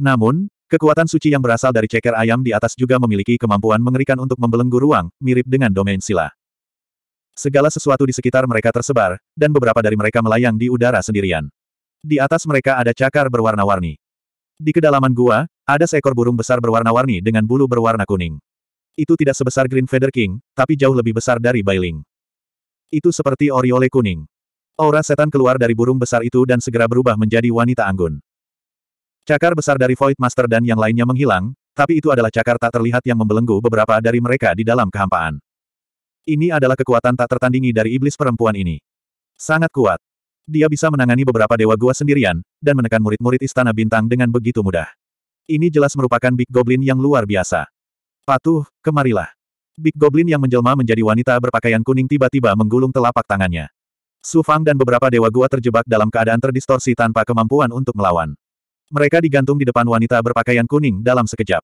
Namun, kekuatan suci yang berasal dari ceker ayam di atas juga memiliki kemampuan mengerikan untuk membelenggu ruang, mirip dengan domain sila. Segala sesuatu di sekitar mereka tersebar, dan beberapa dari mereka melayang di udara sendirian. Di atas mereka ada cakar berwarna-warni. Di kedalaman gua, ada seekor burung besar berwarna-warni dengan bulu berwarna kuning. Itu tidak sebesar Green Feather King, tapi jauh lebih besar dari Bailing. Itu seperti oriole kuning. Aura setan keluar dari burung besar itu dan segera berubah menjadi wanita anggun. Cakar besar dari Void Master dan yang lainnya menghilang, tapi itu adalah cakar tak terlihat yang membelenggu beberapa dari mereka di dalam kehampaan. Ini adalah kekuatan tak tertandingi dari iblis perempuan ini. Sangat kuat. Dia bisa menangani beberapa dewa gua sendirian, dan menekan murid-murid istana bintang dengan begitu mudah. Ini jelas merupakan Big Goblin yang luar biasa. Patuh, kemarilah. Big Goblin yang menjelma menjadi wanita berpakaian kuning tiba-tiba menggulung telapak tangannya. Su Fang dan beberapa dewa gua terjebak dalam keadaan terdistorsi tanpa kemampuan untuk melawan. Mereka digantung di depan wanita berpakaian kuning dalam sekejap.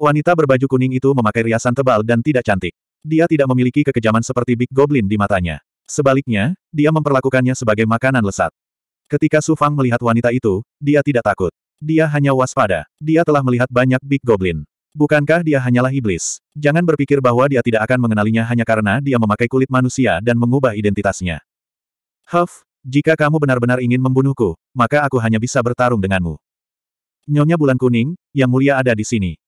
Wanita berbaju kuning itu memakai riasan tebal dan tidak cantik. Dia tidak memiliki kekejaman seperti Big Goblin di matanya. Sebaliknya, dia memperlakukannya sebagai makanan lesat. Ketika Su Fang melihat wanita itu, dia tidak takut. Dia hanya waspada. Dia telah melihat banyak Big Goblin. Bukankah dia hanyalah iblis? Jangan berpikir bahwa dia tidak akan mengenalinya hanya karena dia memakai kulit manusia dan mengubah identitasnya. Huff, jika kamu benar-benar ingin membunuhku, maka aku hanya bisa bertarung denganmu. Nyonya Bulan Kuning, yang mulia ada di sini.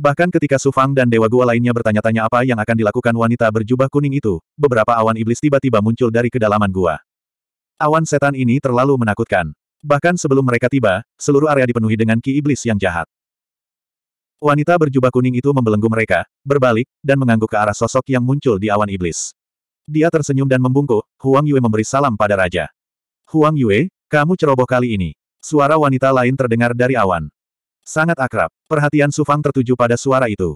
Bahkan ketika Sufang dan Dewa Gua lainnya bertanya-tanya apa yang akan dilakukan wanita berjubah kuning itu, beberapa awan iblis tiba-tiba muncul dari kedalaman gua. Awan setan ini terlalu menakutkan. Bahkan sebelum mereka tiba, seluruh area dipenuhi dengan ki iblis yang jahat. Wanita berjubah kuning itu membelenggu mereka, berbalik, dan mengangguk ke arah sosok yang muncul di awan iblis. Dia tersenyum dan membungkuk, Huang Yue memberi salam pada raja. Huang Yue, kamu ceroboh kali ini. Suara wanita lain terdengar dari awan. Sangat akrab, perhatian Sufang tertuju pada suara itu.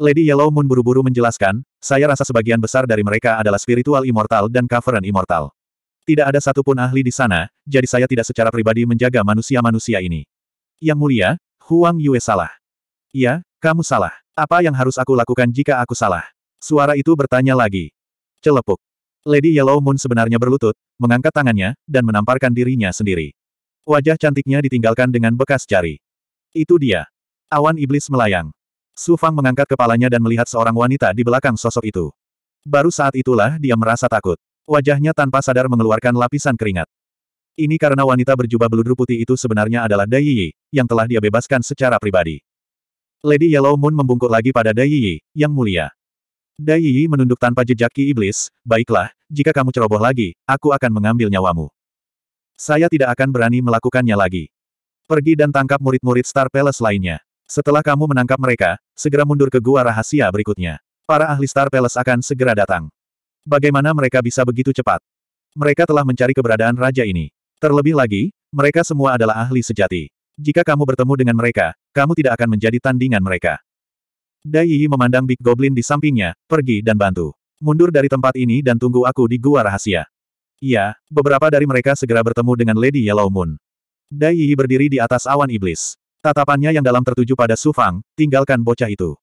Lady Yellow Moon buru-buru menjelaskan, saya rasa sebagian besar dari mereka adalah spiritual immortal dan cavern immortal. Tidak ada satupun ahli di sana, jadi saya tidak secara pribadi menjaga manusia-manusia ini. Yang mulia, Huang Yue salah. Iya, kamu salah. Apa yang harus aku lakukan jika aku salah? Suara itu bertanya lagi. Celepuk. Lady Yellow Moon sebenarnya berlutut, mengangkat tangannya, dan menamparkan dirinya sendiri. Wajah cantiknya ditinggalkan dengan bekas jari. Itu dia. Awan iblis melayang. Su Fang mengangkat kepalanya dan melihat seorang wanita di belakang sosok itu. Baru saat itulah dia merasa takut. Wajahnya tanpa sadar mengeluarkan lapisan keringat. Ini karena wanita berjubah beludru putih itu sebenarnya adalah Dai Yi, yang telah dia bebaskan secara pribadi. Lady Yellow Moon membungkuk lagi pada Dai Yi, yang mulia. Dai Yi menunduk tanpa jejak ki iblis, baiklah, jika kamu ceroboh lagi, aku akan mengambil nyawamu. Saya tidak akan berani melakukannya lagi. Pergi dan tangkap murid-murid Star Palace lainnya. Setelah kamu menangkap mereka, segera mundur ke gua rahasia berikutnya. Para ahli Star Palace akan segera datang. Bagaimana mereka bisa begitu cepat? Mereka telah mencari keberadaan raja ini. Terlebih lagi, mereka semua adalah ahli sejati. Jika kamu bertemu dengan mereka, kamu tidak akan menjadi tandingan mereka. Dai Yi memandang Big Goblin di sampingnya, pergi dan bantu. Mundur dari tempat ini dan tunggu aku di gua rahasia. Iya, beberapa dari mereka segera bertemu dengan Lady Yellow Moon. Dai Yi berdiri di atas awan iblis. Tatapannya yang dalam tertuju pada Su Fang, tinggalkan bocah itu.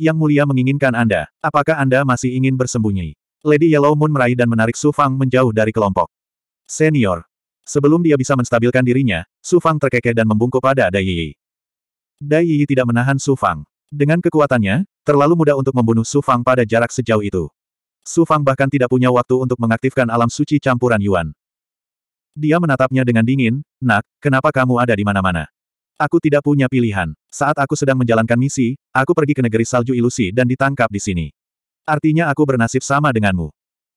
Yang mulia menginginkan Anda, apakah Anda masih ingin bersembunyi? Lady Yellow Moon meraih dan menarik Su Fang menjauh dari kelompok. Senior, Sebelum dia bisa menstabilkan dirinya, Su Fang terkekeh dan membungkuk pada Dai Yi. Dai Yi tidak menahan Su Fang. Dengan kekuatannya, terlalu mudah untuk membunuh Su Fang pada jarak sejauh itu. Su Fang bahkan tidak punya waktu untuk mengaktifkan alam suci campuran Yuan. Dia menatapnya dengan dingin, Nak, kenapa kamu ada di mana-mana? Aku tidak punya pilihan. Saat aku sedang menjalankan misi, aku pergi ke negeri salju ilusi dan ditangkap di sini. Artinya aku bernasib sama denganmu.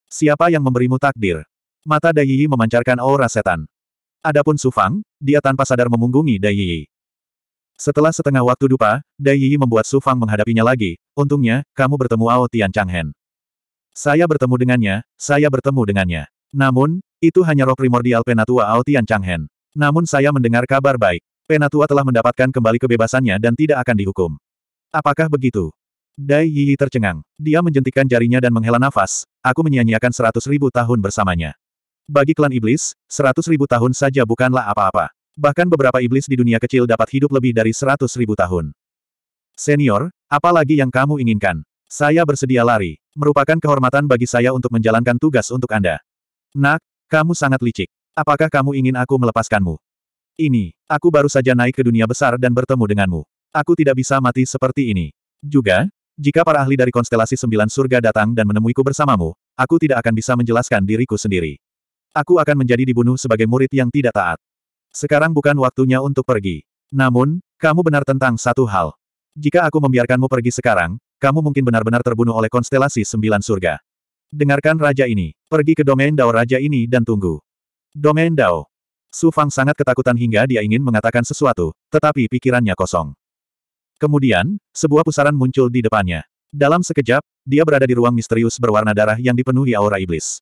Siapa yang memberimu takdir? Mata Dai Yi memancarkan aura setan. Adapun Su Fang, dia tanpa sadar memunggungi Dai Yi. Setelah setengah waktu dupa, Dai Yi membuat Su Fang menghadapinya lagi. Untungnya, kamu bertemu Ao Tian Changhen. Saya bertemu dengannya, saya bertemu dengannya. Namun, itu hanya roh primordial Penatua Ao Tian Changhen. Namun saya mendengar kabar baik. Penatua telah mendapatkan kembali kebebasannya dan tidak akan dihukum. Apakah begitu? Dai Yi tercengang. Dia menjentikkan jarinya dan menghela nafas. Aku menyia-nyiakan seratus ribu tahun bersamanya. Bagi klan iblis, seratus ribu tahun saja bukanlah apa-apa. Bahkan beberapa iblis di dunia kecil dapat hidup lebih dari seratus ribu tahun. Senior, apalagi yang kamu inginkan? Saya bersedia lari. Merupakan kehormatan bagi saya untuk menjalankan tugas untuk Anda. Nak, kamu sangat licik. Apakah kamu ingin aku melepaskanmu? Ini, aku baru saja naik ke dunia besar dan bertemu denganmu. Aku tidak bisa mati seperti ini. Juga, jika para ahli dari konstelasi sembilan surga datang dan menemuiku bersamamu, aku tidak akan bisa menjelaskan diriku sendiri. Aku akan menjadi dibunuh sebagai murid yang tidak taat. Sekarang bukan waktunya untuk pergi. Namun, kamu benar tentang satu hal. Jika aku membiarkanmu pergi sekarang, kamu mungkin benar-benar terbunuh oleh konstelasi sembilan surga. Dengarkan raja ini. Pergi ke domain Dao raja ini dan tunggu. Domain Dao. Su Fang sangat ketakutan hingga dia ingin mengatakan sesuatu, tetapi pikirannya kosong. Kemudian, sebuah pusaran muncul di depannya. Dalam sekejap, dia berada di ruang misterius berwarna darah yang dipenuhi aura iblis.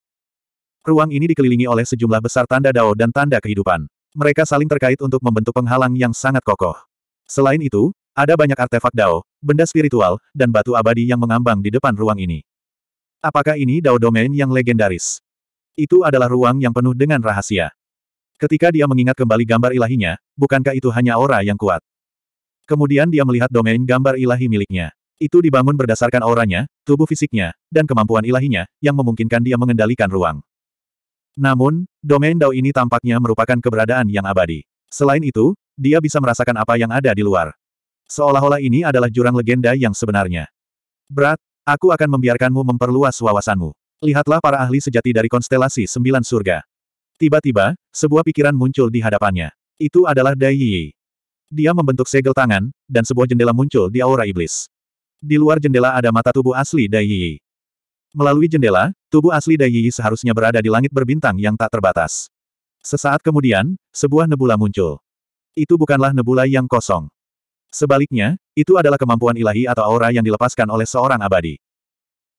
Ruang ini dikelilingi oleh sejumlah besar tanda dao dan tanda kehidupan. Mereka saling terkait untuk membentuk penghalang yang sangat kokoh. Selain itu, ada banyak artefak dao, benda spiritual, dan batu abadi yang mengambang di depan ruang ini. Apakah ini dao domain yang legendaris? Itu adalah ruang yang penuh dengan rahasia. Ketika dia mengingat kembali gambar ilahinya, bukankah itu hanya aura yang kuat? Kemudian dia melihat domain gambar ilahi miliknya. Itu dibangun berdasarkan auranya, tubuh fisiknya, dan kemampuan ilahinya, yang memungkinkan dia mengendalikan ruang. Namun, domain Dao ini tampaknya merupakan keberadaan yang abadi. Selain itu, dia bisa merasakan apa yang ada di luar. Seolah-olah ini adalah jurang legenda yang sebenarnya. Berat, aku akan membiarkanmu memperluas wawasanmu. Lihatlah para ahli sejati dari konstelasi sembilan surga. Tiba-tiba, sebuah pikiran muncul di hadapannya. Itu adalah Dai Yi. Dia membentuk segel tangan, dan sebuah jendela muncul di aura iblis. Di luar jendela ada mata tubuh asli Dai Yi. Melalui jendela, tubuh asli Dai seharusnya berada di langit berbintang yang tak terbatas. Sesaat kemudian, sebuah nebula muncul. Itu bukanlah nebula yang kosong. Sebaliknya, itu adalah kemampuan ilahi atau aura yang dilepaskan oleh seorang abadi.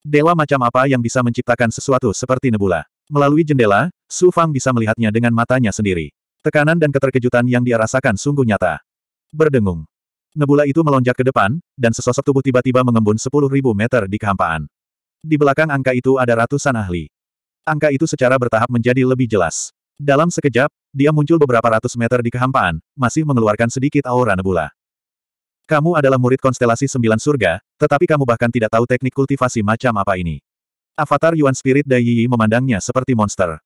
Dewa macam apa yang bisa menciptakan sesuatu seperti nebula? Melalui jendela, Su Fang bisa melihatnya dengan matanya sendiri. Tekanan dan keterkejutan yang dia rasakan sungguh nyata. Berdengung. Nebula itu melonjak ke depan, dan sesosok tubuh tiba-tiba mengembun 10.000 meter di kehampaan. Di belakang angka itu ada ratusan ahli. Angka itu secara bertahap menjadi lebih jelas. Dalam sekejap, dia muncul beberapa ratus meter di kehampaan, masih mengeluarkan sedikit aura nebula. Kamu adalah murid konstelasi sembilan surga, tetapi kamu bahkan tidak tahu teknik kultivasi macam apa ini. Avatar Yuan Spirit Dai Yi memandangnya seperti monster.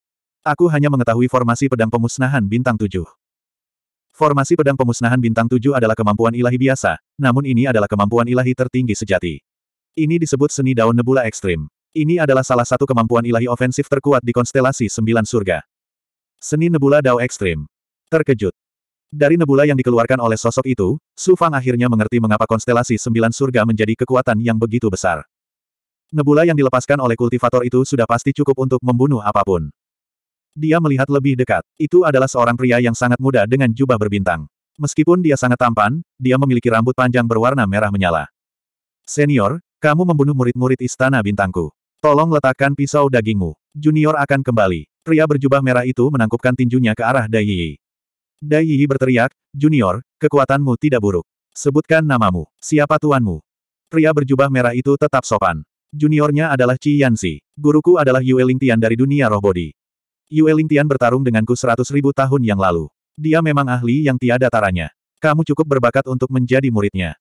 Aku hanya mengetahui formasi pedang pemusnahan bintang tujuh. Formasi pedang pemusnahan bintang tujuh adalah kemampuan ilahi biasa, namun ini adalah kemampuan ilahi tertinggi sejati. Ini disebut seni daun nebula ekstrim. Ini adalah salah satu kemampuan ilahi ofensif terkuat di konstelasi sembilan surga. Seni nebula dao ekstrim. Terkejut. Dari nebula yang dikeluarkan oleh sosok itu, Su Fang akhirnya mengerti mengapa konstelasi sembilan surga menjadi kekuatan yang begitu besar. Nebula yang dilepaskan oleh kultivator itu sudah pasti cukup untuk membunuh apapun. Dia melihat lebih dekat. Itu adalah seorang pria yang sangat muda dengan jubah berbintang. Meskipun dia sangat tampan, dia memiliki rambut panjang berwarna merah menyala. Senior, kamu membunuh murid-murid istana bintangku. Tolong letakkan pisau dagingmu. Junior akan kembali. Pria berjubah merah itu menangkupkan tinjunya ke arah Dai Yi. Dai Yi berteriak, Junior, kekuatanmu tidak buruk. Sebutkan namamu. Siapa tuanmu? Pria berjubah merah itu tetap sopan. Juniornya adalah Qi Yanxi. Guruku adalah Yue Lingtian dari dunia roh bodi. Yue Lingtian bertarung denganku seratus ribu tahun yang lalu. Dia memang ahli yang tiada taranya. Kamu cukup berbakat untuk menjadi muridnya.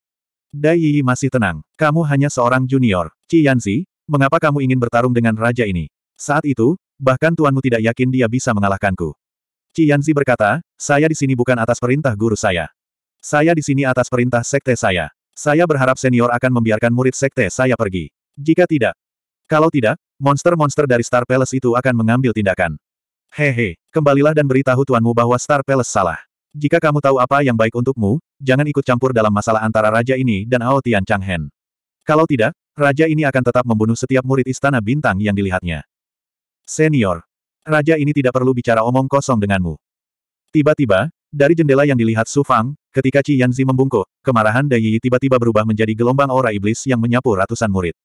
Dai Yi masih tenang. Kamu hanya seorang junior. Qi Yanzi, mengapa kamu ingin bertarung dengan raja ini? Saat itu, bahkan tuanmu tidak yakin dia bisa mengalahkanku. Qi Yanzi berkata, saya di sini bukan atas perintah guru saya. Saya di sini atas perintah sekte saya. Saya berharap senior akan membiarkan murid sekte saya pergi. Jika tidak, kalau tidak, monster-monster dari Star Palace itu akan mengambil tindakan. Hehe, kembalilah dan beritahu tuanmu bahwa Star Palace salah. Jika kamu tahu apa yang baik untukmu, jangan ikut campur dalam masalah antara raja ini dan Ao Tian Changhen. Kalau tidak, raja ini akan tetap membunuh setiap murid istana bintang yang dilihatnya. Senior, raja ini tidak perlu bicara omong kosong denganmu. Tiba-tiba, dari jendela yang dilihat Su Fang, ketika Qi Yanzi membungkuk, kemarahan Dai Yi tiba-tiba berubah menjadi gelombang aura iblis yang menyapu ratusan murid.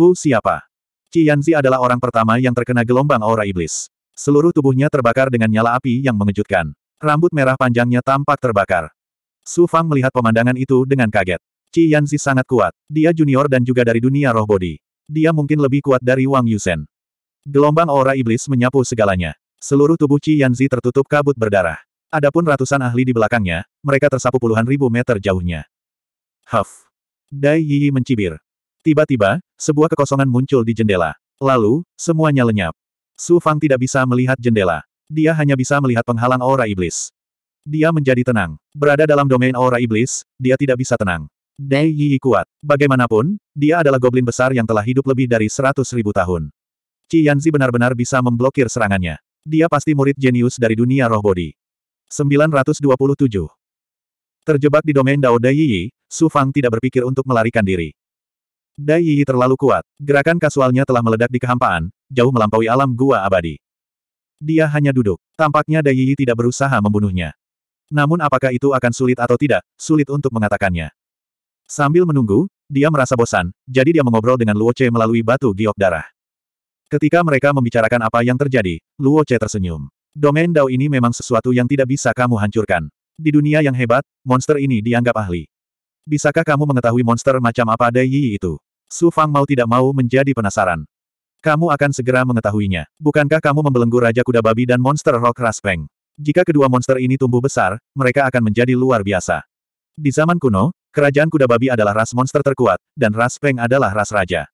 Hu siapa? Qi Yanzi adalah orang pertama yang terkena gelombang aura iblis. Seluruh tubuhnya terbakar dengan nyala api yang mengejutkan. Rambut merah panjangnya tampak terbakar. Su Fang melihat pemandangan itu dengan kaget. Qi Yanzi sangat kuat. Dia junior dan juga dari dunia roh bodi. Dia mungkin lebih kuat dari Wang Yusen. Gelombang aura iblis menyapu segalanya. Seluruh tubuh Qi Yanzi tertutup kabut berdarah. Adapun ratusan ahli di belakangnya, mereka tersapu puluhan ribu meter jauhnya. Huff. Dai Yi mencibir. Tiba-tiba, sebuah kekosongan muncul di jendela. Lalu, semuanya lenyap. Su Fang tidak bisa melihat jendela. Dia hanya bisa melihat penghalang aura iblis. Dia menjadi tenang. Berada dalam domain aura iblis, dia tidak bisa tenang. Dai Yi kuat. Bagaimanapun, dia adalah goblin besar yang telah hidup lebih dari seratus ribu tahun. Qi Yanzi benar-benar bisa memblokir serangannya. Dia pasti murid jenius dari dunia roh bodi. 927. Terjebak di domain Dao Dai Yi, Su Fang tidak berpikir untuk melarikan diri. Dai Yi terlalu kuat. Gerakan kasualnya telah meledak di kehampaan, jauh melampaui alam gua abadi. Dia hanya duduk. Tampaknya Yi tidak berusaha membunuhnya. Namun apakah itu akan sulit atau tidak, sulit untuk mengatakannya. Sambil menunggu, dia merasa bosan, jadi dia mengobrol dengan Luo Che melalui batu giok darah. Ketika mereka membicarakan apa yang terjadi, Luo Che tersenyum. Domain Dao ini memang sesuatu yang tidak bisa kamu hancurkan. Di dunia yang hebat, monster ini dianggap ahli. Bisakah kamu mengetahui monster macam apa Dai Yi itu? Su Fang mau tidak mau menjadi penasaran. Kamu akan segera mengetahuinya. Bukankah kamu membelenggu Raja Kuda Babi dan Monster Rock Raspeng? Jika kedua monster ini tumbuh besar, mereka akan menjadi luar biasa. Di zaman kuno, kerajaan kuda babi adalah ras monster terkuat, dan ras Peng adalah ras raja.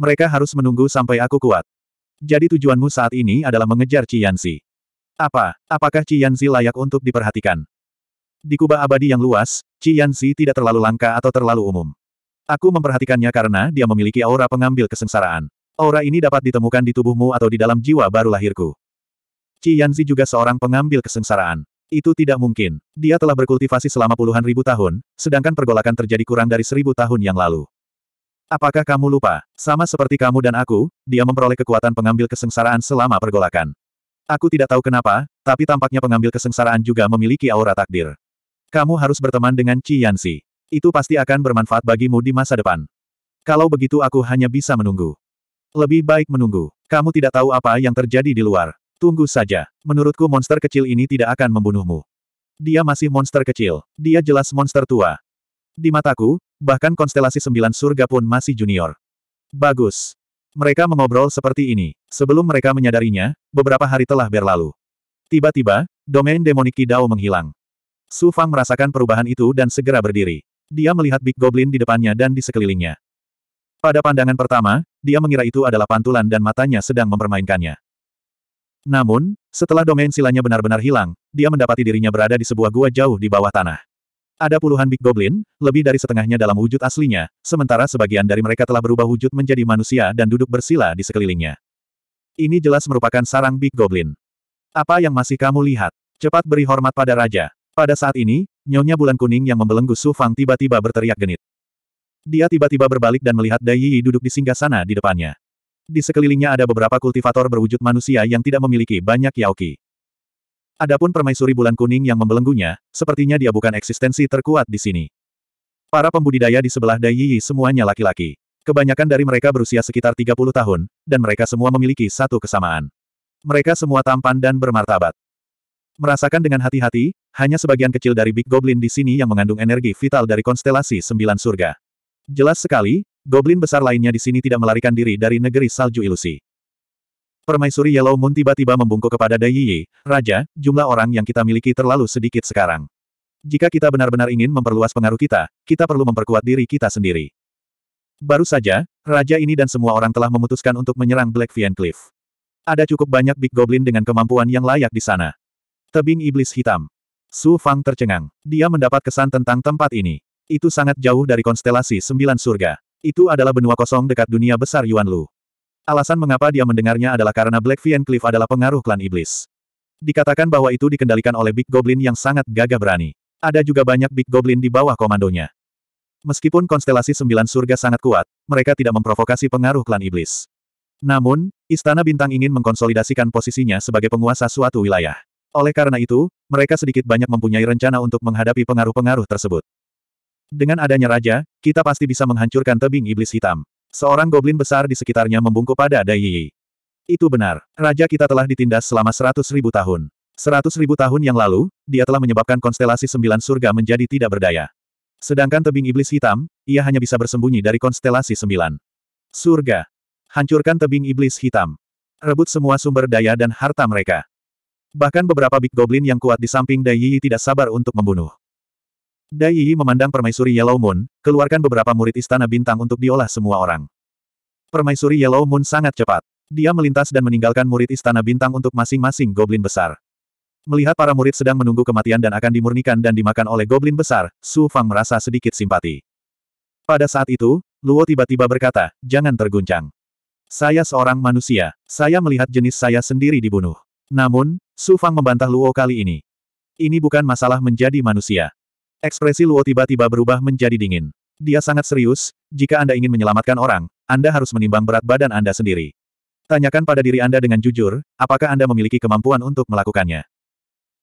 Mereka harus menunggu sampai aku kuat. Jadi tujuanmu saat ini adalah mengejar Cianzi. Apa, apakah Cianzi layak untuk diperhatikan? Di kubah abadi yang luas, Cianzi tidak terlalu langka atau terlalu umum. Aku memperhatikannya karena dia memiliki aura pengambil kesengsaraan. Aura ini dapat ditemukan di tubuhmu atau di dalam jiwa baru lahirku. Qi juga seorang pengambil kesengsaraan. Itu tidak mungkin. Dia telah berkultivasi selama puluhan ribu tahun, sedangkan pergolakan terjadi kurang dari seribu tahun yang lalu. Apakah kamu lupa? Sama seperti kamu dan aku, dia memperoleh kekuatan pengambil kesengsaraan selama pergolakan. Aku tidak tahu kenapa, tapi tampaknya pengambil kesengsaraan juga memiliki aura takdir. Kamu harus berteman dengan Qi Itu pasti akan bermanfaat bagimu di masa depan. Kalau begitu aku hanya bisa menunggu. Lebih baik menunggu. Kamu tidak tahu apa yang terjadi di luar. Tunggu saja. Menurutku monster kecil ini tidak akan membunuhmu. Dia masih monster kecil. Dia jelas monster tua. Di mataku, bahkan konstelasi sembilan surga pun masih junior. Bagus. Mereka mengobrol seperti ini. Sebelum mereka menyadarinya, beberapa hari telah berlalu. Tiba-tiba, domain demonik Kidao menghilang. Su Fang merasakan perubahan itu dan segera berdiri. Dia melihat Big Goblin di depannya dan di sekelilingnya. Pada pandangan pertama, dia mengira itu adalah pantulan dan matanya sedang mempermainkannya. Namun, setelah domain silanya benar-benar hilang, dia mendapati dirinya berada di sebuah gua jauh di bawah tanah. Ada puluhan Big Goblin, lebih dari setengahnya dalam wujud aslinya, sementara sebagian dari mereka telah berubah wujud menjadi manusia dan duduk bersila di sekelilingnya. Ini jelas merupakan sarang Big Goblin. Apa yang masih kamu lihat? Cepat beri hormat pada raja. Pada saat ini, nyonya bulan kuning yang membelenggu Su Fang tiba-tiba berteriak genit. Dia tiba-tiba berbalik dan melihat Dai Yi duduk di singgah sana di depannya. Di sekelilingnya ada beberapa kultivator berwujud manusia yang tidak memiliki banyak yaoki. Adapun permaisuri bulan kuning yang membelenggunya, sepertinya dia bukan eksistensi terkuat di sini. Para pembudidaya di sebelah Dai Yi semuanya laki-laki. Kebanyakan dari mereka berusia sekitar 30 tahun, dan mereka semua memiliki satu kesamaan. Mereka semua tampan dan bermartabat. Merasakan dengan hati-hati, hanya sebagian kecil dari Big Goblin di sini yang mengandung energi vital dari konstelasi sembilan surga. Jelas sekali, goblin besar lainnya di sini tidak melarikan diri dari negeri salju ilusi. Permaisuri Yellow Moon tiba-tiba membungkuk kepada Dai Yi, Raja, jumlah orang yang kita miliki terlalu sedikit sekarang. Jika kita benar-benar ingin memperluas pengaruh kita, kita perlu memperkuat diri kita sendiri. Baru saja, Raja ini dan semua orang telah memutuskan untuk menyerang Black Vian Cliff. Ada cukup banyak Big Goblin dengan kemampuan yang layak di sana. Tebing Iblis Hitam. Su Fang tercengang. Dia mendapat kesan tentang tempat ini. Itu sangat jauh dari konstelasi sembilan surga. Itu adalah benua kosong dekat dunia besar Yuan Lu. Alasan mengapa dia mendengarnya adalah karena Black Cliff adalah pengaruh klan iblis. Dikatakan bahwa itu dikendalikan oleh Big Goblin yang sangat gagah berani. Ada juga banyak Big Goblin di bawah komandonya. Meskipun konstelasi sembilan surga sangat kuat, mereka tidak memprovokasi pengaruh klan iblis. Namun, Istana Bintang ingin mengkonsolidasikan posisinya sebagai penguasa suatu wilayah. Oleh karena itu, mereka sedikit banyak mempunyai rencana untuk menghadapi pengaruh-pengaruh tersebut. Dengan adanya raja, kita pasti bisa menghancurkan tebing iblis hitam. Seorang goblin besar di sekitarnya membungkuk pada Dai Itu benar. Raja kita telah ditindas selama seratus ribu tahun. Seratus ribu tahun yang lalu, dia telah menyebabkan konstelasi sembilan surga menjadi tidak berdaya. Sedangkan tebing iblis hitam, ia hanya bisa bersembunyi dari konstelasi sembilan. Surga. Hancurkan tebing iblis hitam. Rebut semua sumber daya dan harta mereka. Bahkan beberapa big goblin yang kuat di samping Dai tidak sabar untuk membunuh. Dai Yi memandang permaisuri Yellow Moon, keluarkan beberapa murid istana bintang untuk diolah semua orang. Permaisuri Yellow Moon sangat cepat. Dia melintas dan meninggalkan murid istana bintang untuk masing-masing goblin besar. Melihat para murid sedang menunggu kematian dan akan dimurnikan dan dimakan oleh goblin besar, Su Fang merasa sedikit simpati. Pada saat itu, Luo tiba-tiba berkata, jangan terguncang. Saya seorang manusia, saya melihat jenis saya sendiri dibunuh. Namun, Su Fang membantah Luo kali ini. Ini bukan masalah menjadi manusia. Ekspresi Luo tiba-tiba berubah menjadi dingin. Dia sangat serius, jika Anda ingin menyelamatkan orang, Anda harus menimbang berat badan Anda sendiri. Tanyakan pada diri Anda dengan jujur, apakah Anda memiliki kemampuan untuk melakukannya.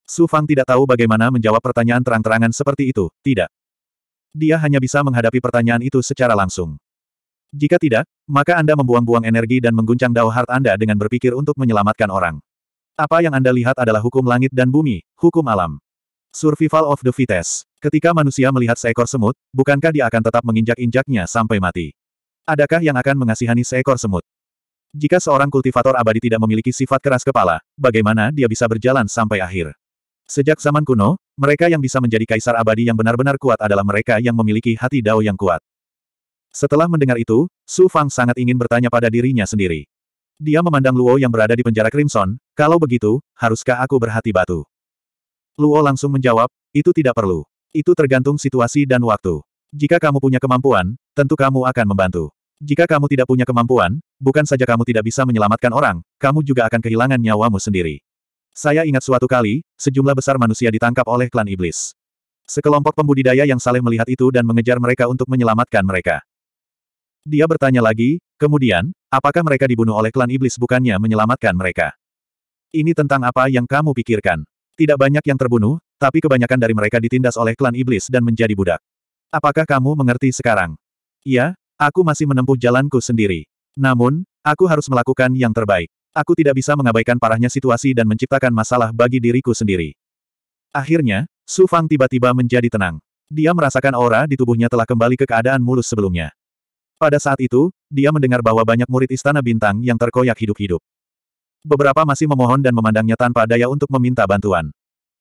Su Fang tidak tahu bagaimana menjawab pertanyaan terang-terangan seperti itu, tidak. Dia hanya bisa menghadapi pertanyaan itu secara langsung. Jika tidak, maka Anda membuang-buang energi dan mengguncang Dao Heart Anda dengan berpikir untuk menyelamatkan orang. Apa yang Anda lihat adalah hukum langit dan bumi, hukum alam. Survival of the Fittest. Ketika manusia melihat seekor semut, bukankah dia akan tetap menginjak-injaknya sampai mati? Adakah yang akan mengasihani seekor semut? Jika seorang kultivator abadi tidak memiliki sifat keras kepala, bagaimana dia bisa berjalan sampai akhir? Sejak zaman kuno, mereka yang bisa menjadi kaisar abadi yang benar-benar kuat adalah mereka yang memiliki hati dao yang kuat. Setelah mendengar itu, Su Fang sangat ingin bertanya pada dirinya sendiri. Dia memandang Luo yang berada di penjara Crimson, kalau begitu, haruskah aku berhati batu? Luo langsung menjawab, itu tidak perlu. Itu tergantung situasi dan waktu. Jika kamu punya kemampuan, tentu kamu akan membantu. Jika kamu tidak punya kemampuan, bukan saja kamu tidak bisa menyelamatkan orang, kamu juga akan kehilangan nyawamu sendiri. Saya ingat suatu kali, sejumlah besar manusia ditangkap oleh klan iblis. Sekelompok pembudidaya yang saleh melihat itu dan mengejar mereka untuk menyelamatkan mereka. Dia bertanya lagi, kemudian, apakah mereka dibunuh oleh klan iblis bukannya menyelamatkan mereka? Ini tentang apa yang kamu pikirkan. Tidak banyak yang terbunuh, tapi kebanyakan dari mereka ditindas oleh klan iblis dan menjadi budak. Apakah kamu mengerti sekarang? Iya, aku masih menempuh jalanku sendiri. Namun, aku harus melakukan yang terbaik. Aku tidak bisa mengabaikan parahnya situasi dan menciptakan masalah bagi diriku sendiri. Akhirnya, Su Fang tiba-tiba menjadi tenang. Dia merasakan aura di tubuhnya telah kembali ke keadaan mulus sebelumnya. Pada saat itu, dia mendengar bahwa banyak murid Istana Bintang yang terkoyak hidup-hidup. Beberapa masih memohon dan memandangnya tanpa daya untuk meminta bantuan.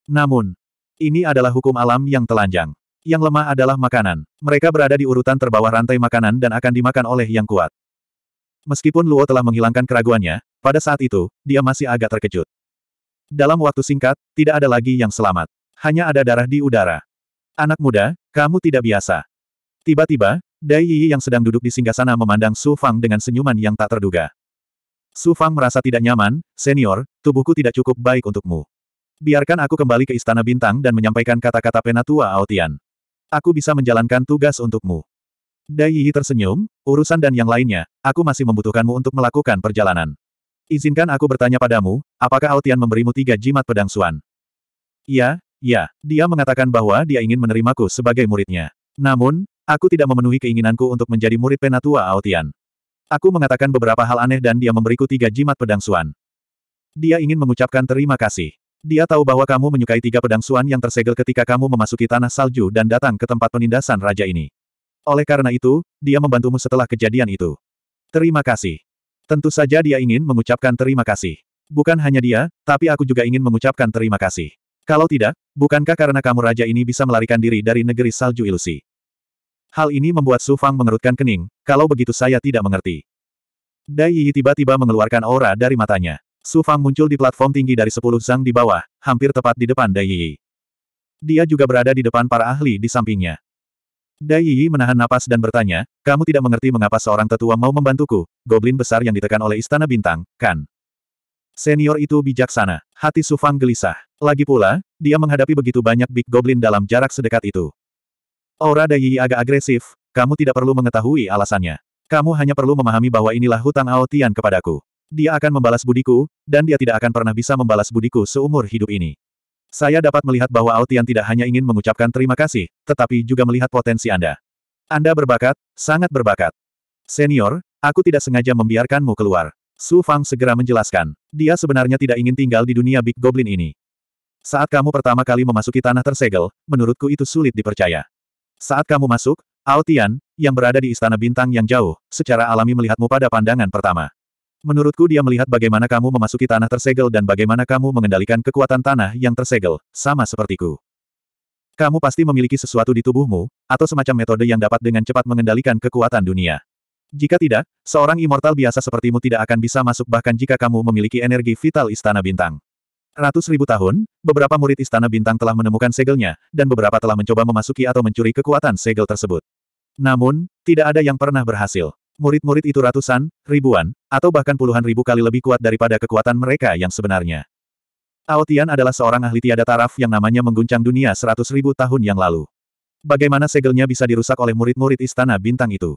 Namun, ini adalah hukum alam yang telanjang. Yang lemah adalah makanan. Mereka berada di urutan terbawah rantai makanan dan akan dimakan oleh yang kuat. Meskipun Luo telah menghilangkan keraguannya, pada saat itu, dia masih agak terkejut. Dalam waktu singkat, tidak ada lagi yang selamat. Hanya ada darah di udara. Anak muda, kamu tidak biasa. Tiba-tiba, Dai Yi yang sedang duduk di singgasana memandang Su Fang dengan senyuman yang tak terduga. Su Fang merasa tidak nyaman, senior, tubuhku tidak cukup baik untukmu. Biarkan aku kembali ke Istana Bintang dan menyampaikan kata-kata Penatua Aotian. Aku bisa menjalankan tugas untukmu. Dai Yi tersenyum, urusan dan yang lainnya, aku masih membutuhkanmu untuk melakukan perjalanan. Izinkan aku bertanya padamu, apakah Aotian memberimu tiga jimat pedang suan? Ya, ya, dia mengatakan bahwa dia ingin menerimaku sebagai muridnya. Namun, aku tidak memenuhi keinginanku untuk menjadi murid Penatua Aotian. Aku mengatakan beberapa hal aneh dan dia memberiku tiga jimat pedang suan. Dia ingin mengucapkan terima kasih. Dia tahu bahwa kamu menyukai tiga pedang suan yang tersegel ketika kamu memasuki tanah salju dan datang ke tempat penindasan raja ini. Oleh karena itu, dia membantumu setelah kejadian itu. Terima kasih. Tentu saja dia ingin mengucapkan terima kasih. Bukan hanya dia, tapi aku juga ingin mengucapkan terima kasih. Kalau tidak, bukankah karena kamu raja ini bisa melarikan diri dari negeri salju ilusi? Hal ini membuat Su Fang mengerutkan kening, kalau begitu saya tidak mengerti. Dai Yi tiba-tiba mengeluarkan aura dari matanya. Su Fang muncul di platform tinggi dari sepuluh zhang di bawah, hampir tepat di depan Dai Yi. Dia juga berada di depan para ahli di sampingnya. Dai Yi menahan napas dan bertanya, kamu tidak mengerti mengapa seorang tetua mau membantuku, goblin besar yang ditekan oleh Istana Bintang, kan? Senior itu bijaksana. Hati Su Fang gelisah. Lagi pula, dia menghadapi begitu banyak Big Goblin dalam jarak sedekat itu. Aura Dayi agak agresif, kamu tidak perlu mengetahui alasannya. Kamu hanya perlu memahami bahwa inilah hutang Ao kepadaku. Dia akan membalas budiku, dan dia tidak akan pernah bisa membalas budiku seumur hidup ini. Saya dapat melihat bahwa Aotian tidak hanya ingin mengucapkan terima kasih, tetapi juga melihat potensi Anda. Anda berbakat, sangat berbakat. Senior, aku tidak sengaja membiarkanmu keluar. Su Fang segera menjelaskan. Dia sebenarnya tidak ingin tinggal di dunia Big Goblin ini. Saat kamu pertama kali memasuki tanah tersegel, menurutku itu sulit dipercaya. Saat kamu masuk, Aotian, yang berada di istana bintang yang jauh, secara alami melihatmu pada pandangan pertama. Menurutku dia melihat bagaimana kamu memasuki tanah tersegel dan bagaimana kamu mengendalikan kekuatan tanah yang tersegel, sama sepertiku. Kamu pasti memiliki sesuatu di tubuhmu, atau semacam metode yang dapat dengan cepat mengendalikan kekuatan dunia. Jika tidak, seorang immortal biasa sepertimu tidak akan bisa masuk bahkan jika kamu memiliki energi vital istana bintang. Ratus ribu tahun, beberapa murid Istana Bintang telah menemukan segelnya, dan beberapa telah mencoba memasuki atau mencuri kekuatan segel tersebut. Namun, tidak ada yang pernah berhasil. Murid-murid itu ratusan, ribuan, atau bahkan puluhan ribu kali lebih kuat daripada kekuatan mereka yang sebenarnya. Aotian adalah seorang ahli tiada taraf yang namanya mengguncang dunia seratus ribu tahun yang lalu. Bagaimana segelnya bisa dirusak oleh murid-murid istana bintang itu?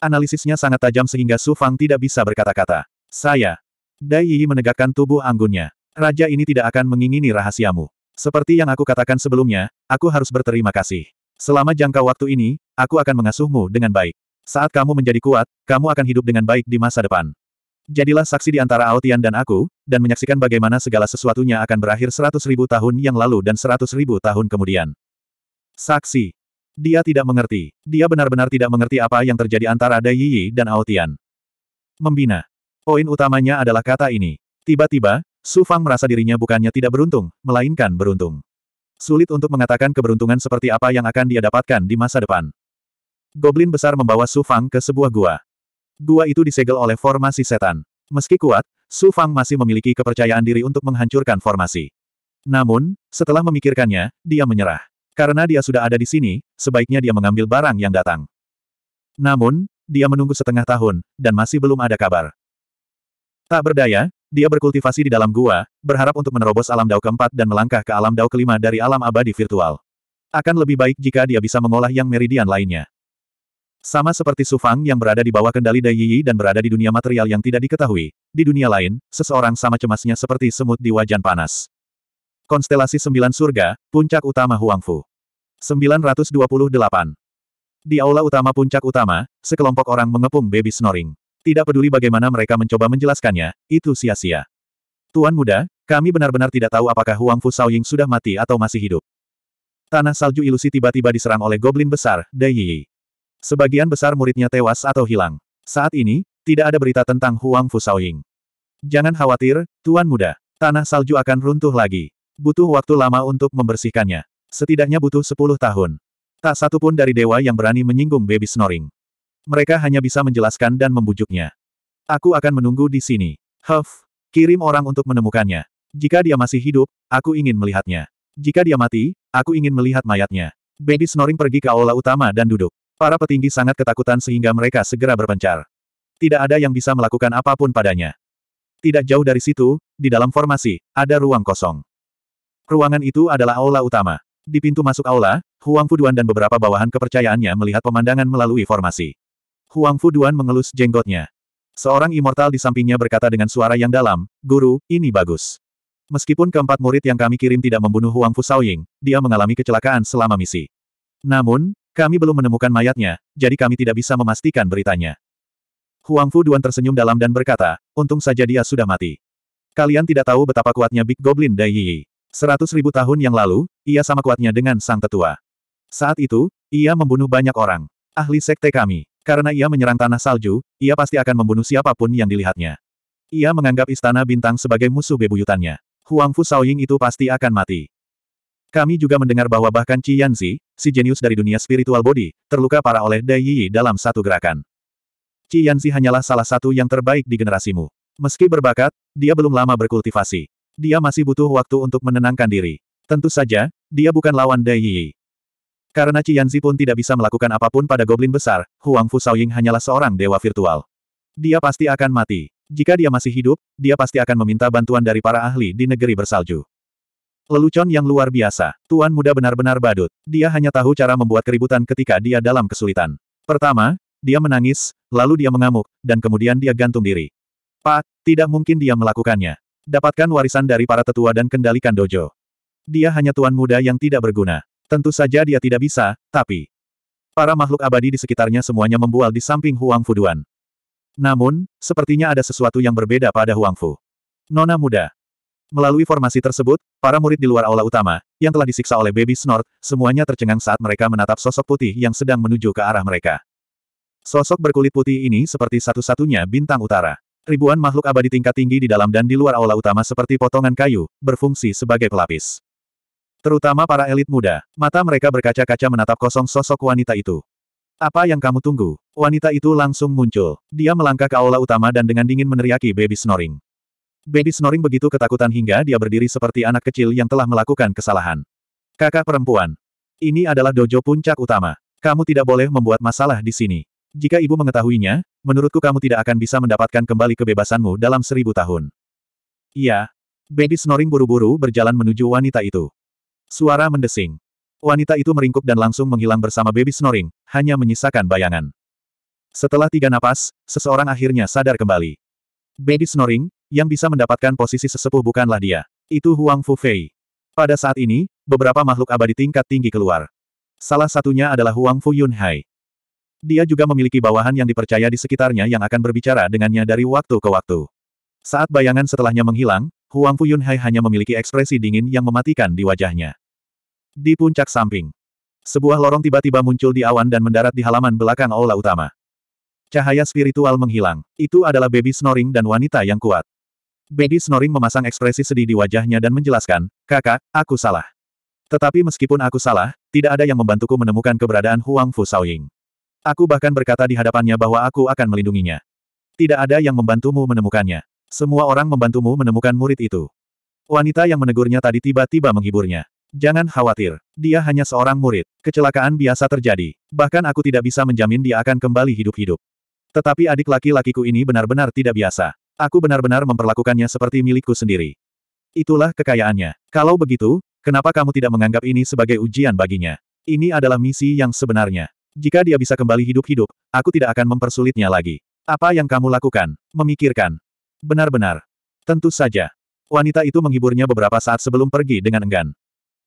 Analisisnya sangat tajam sehingga Su Fang tidak bisa berkata-kata. Saya. Dai Yi menegakkan tubuh anggunnya. Raja ini tidak akan mengingini rahasiamu. Seperti yang aku katakan sebelumnya, aku harus berterima kasih. Selama jangka waktu ini, aku akan mengasuhmu dengan baik. Saat kamu menjadi kuat, kamu akan hidup dengan baik di masa depan. Jadilah saksi di antara Aotian dan aku, dan menyaksikan bagaimana segala sesuatunya akan berakhir seratus ribu tahun yang lalu dan seratus ribu tahun kemudian. Saksi. Dia tidak mengerti. Dia benar-benar tidak mengerti apa yang terjadi antara Dai Yi dan Aotian. Membina. Poin utamanya adalah kata ini. Tiba-tiba, Su Fang merasa dirinya bukannya tidak beruntung, melainkan beruntung. Sulit untuk mengatakan keberuntungan seperti apa yang akan dia dapatkan di masa depan. Goblin besar membawa Su Fang ke sebuah gua. Gua itu disegel oleh formasi setan. Meski kuat, Su Fang masih memiliki kepercayaan diri untuk menghancurkan formasi. Namun, setelah memikirkannya, dia menyerah. Karena dia sudah ada di sini, sebaiknya dia mengambil barang yang datang. Namun, dia menunggu setengah tahun, dan masih belum ada kabar. Tak berdaya, dia berkultivasi di dalam gua, berharap untuk menerobos alam dao keempat dan melangkah ke alam dao kelima dari alam abadi virtual. Akan lebih baik jika dia bisa mengolah yang meridian lainnya. Sama seperti Sufang yang berada di bawah kendali Dai Yi dan berada di dunia material yang tidak diketahui, di dunia lain, seseorang sama cemasnya seperti semut di wajan panas. Konstelasi Sembilan Surga, Puncak Utama Huangfu. 928. Di aula utama puncak utama, sekelompok orang mengepung baby snoring. Tidak peduli bagaimana mereka mencoba menjelaskannya, itu sia-sia. Tuan muda, kami benar-benar tidak tahu apakah Huang Fu Ying sudah mati atau masih hidup. Tanah salju ilusi tiba-tiba diserang oleh goblin besar, Dai Yi. Sebagian besar muridnya tewas atau hilang. Saat ini, tidak ada berita tentang Huang Fu Ying. Jangan khawatir, Tuan muda. Tanah salju akan runtuh lagi. Butuh waktu lama untuk membersihkannya. Setidaknya butuh 10 tahun. Tak satu pun dari dewa yang berani menyinggung baby snoring. Mereka hanya bisa menjelaskan dan membujuknya. Aku akan menunggu di sini. Huff, kirim orang untuk menemukannya. Jika dia masih hidup, aku ingin melihatnya. Jika dia mati, aku ingin melihat mayatnya. Baby Snoring pergi ke aula utama dan duduk. Para petinggi sangat ketakutan sehingga mereka segera berpencar. Tidak ada yang bisa melakukan apapun padanya. Tidak jauh dari situ, di dalam formasi, ada ruang kosong. Ruangan itu adalah aula utama. Di pintu masuk aula, Huang Fuduan dan beberapa bawahan kepercayaannya melihat pemandangan melalui formasi. Huang Fu Duan mengelus jenggotnya. Seorang immortal di sampingnya berkata dengan suara yang dalam, Guru, ini bagus. Meskipun keempat murid yang kami kirim tidak membunuh Huang Fu Saoying, dia mengalami kecelakaan selama misi. Namun, kami belum menemukan mayatnya, jadi kami tidak bisa memastikan beritanya. Huang Fu Duan tersenyum dalam dan berkata, untung saja dia sudah mati. Kalian tidak tahu betapa kuatnya Big Goblin Dai Yi. Seratus ribu tahun yang lalu, ia sama kuatnya dengan sang tetua. Saat itu, ia membunuh banyak orang. Ahli sekte kami. Karena ia menyerang tanah salju, ia pasti akan membunuh siapapun yang dilihatnya. Ia menganggap istana bintang sebagai musuh bebuyutannya. Huang Fu Saoying itu pasti akan mati. Kami juga mendengar bahwa bahkan Qi Yanzi, si jenius dari dunia spiritual body, terluka parah oleh Dai Yi dalam satu gerakan. Qi Yanzi hanyalah salah satu yang terbaik di generasimu. Meski berbakat, dia belum lama berkultivasi. Dia masih butuh waktu untuk menenangkan diri. Tentu saja, dia bukan lawan Dai Yi. Karena Qianzi pun tidak bisa melakukan apapun pada goblin besar, Huang Fu Shaoying hanyalah seorang dewa virtual. Dia pasti akan mati. Jika dia masih hidup, dia pasti akan meminta bantuan dari para ahli di negeri bersalju. Lelucon yang luar biasa. Tuan muda benar-benar badut. Dia hanya tahu cara membuat keributan ketika dia dalam kesulitan. Pertama, dia menangis, lalu dia mengamuk, dan kemudian dia gantung diri. Pak, tidak mungkin dia melakukannya. Dapatkan warisan dari para tetua dan kendalikan dojo. Dia hanya tuan muda yang tidak berguna. Tentu saja dia tidak bisa, tapi... Para makhluk abadi di sekitarnya semuanya membual di samping Huang Fuduan. Namun, sepertinya ada sesuatu yang berbeda pada Huang Fu. Nona muda. Melalui formasi tersebut, para murid di luar aula utama, yang telah disiksa oleh Baby Snort, semuanya tercengang saat mereka menatap sosok putih yang sedang menuju ke arah mereka. Sosok berkulit putih ini seperti satu-satunya bintang utara. Ribuan makhluk abadi tingkat tinggi di dalam dan di luar aula utama seperti potongan kayu, berfungsi sebagai pelapis. Terutama para elit muda, mata mereka berkaca-kaca menatap kosong sosok wanita itu. Apa yang kamu tunggu? Wanita itu langsung muncul. Dia melangkah ke aula utama dan dengan dingin meneriaki baby snoring. Baby snoring begitu ketakutan hingga dia berdiri seperti anak kecil yang telah melakukan kesalahan. Kakak perempuan. Ini adalah dojo puncak utama. Kamu tidak boleh membuat masalah di sini. Jika ibu mengetahuinya, menurutku kamu tidak akan bisa mendapatkan kembali kebebasanmu dalam seribu tahun. Iya. Baby snoring buru-buru berjalan menuju wanita itu. Suara mendesing. Wanita itu meringkuk dan langsung menghilang bersama baby snoring, hanya menyisakan bayangan. Setelah tiga napas, seseorang akhirnya sadar kembali. Baby snoring, yang bisa mendapatkan posisi sesepuh bukanlah dia. Itu Huang Fei. Pada saat ini, beberapa makhluk abadi tingkat tinggi keluar. Salah satunya adalah Huang Fu Yunhai. Dia juga memiliki bawahan yang dipercaya di sekitarnya yang akan berbicara dengannya dari waktu ke waktu. Saat bayangan setelahnya menghilang, Huang Fuyunhai hanya memiliki ekspresi dingin yang mematikan di wajahnya. Di puncak samping, sebuah lorong tiba-tiba muncul di awan dan mendarat di halaman belakang aula utama. Cahaya spiritual menghilang. Itu adalah baby snoring dan wanita yang kuat. Baby snoring memasang ekspresi sedih di wajahnya dan menjelaskan, kakak, aku salah. Tetapi meskipun aku salah, tidak ada yang membantuku menemukan keberadaan Huang Fu Saoying. Aku bahkan berkata di hadapannya bahwa aku akan melindunginya. Tidak ada yang membantumu menemukannya. Semua orang membantumu menemukan murid itu. Wanita yang menegurnya tadi tiba-tiba menghiburnya. Jangan khawatir, dia hanya seorang murid. Kecelakaan biasa terjadi. Bahkan aku tidak bisa menjamin dia akan kembali hidup-hidup. Tetapi adik laki-lakiku ini benar-benar tidak biasa. Aku benar-benar memperlakukannya seperti milikku sendiri. Itulah kekayaannya. Kalau begitu, kenapa kamu tidak menganggap ini sebagai ujian baginya? Ini adalah misi yang sebenarnya. Jika dia bisa kembali hidup-hidup, aku tidak akan mempersulitnya lagi. Apa yang kamu lakukan? Memikirkan. Benar-benar. Tentu saja. Wanita itu menghiburnya beberapa saat sebelum pergi dengan enggan.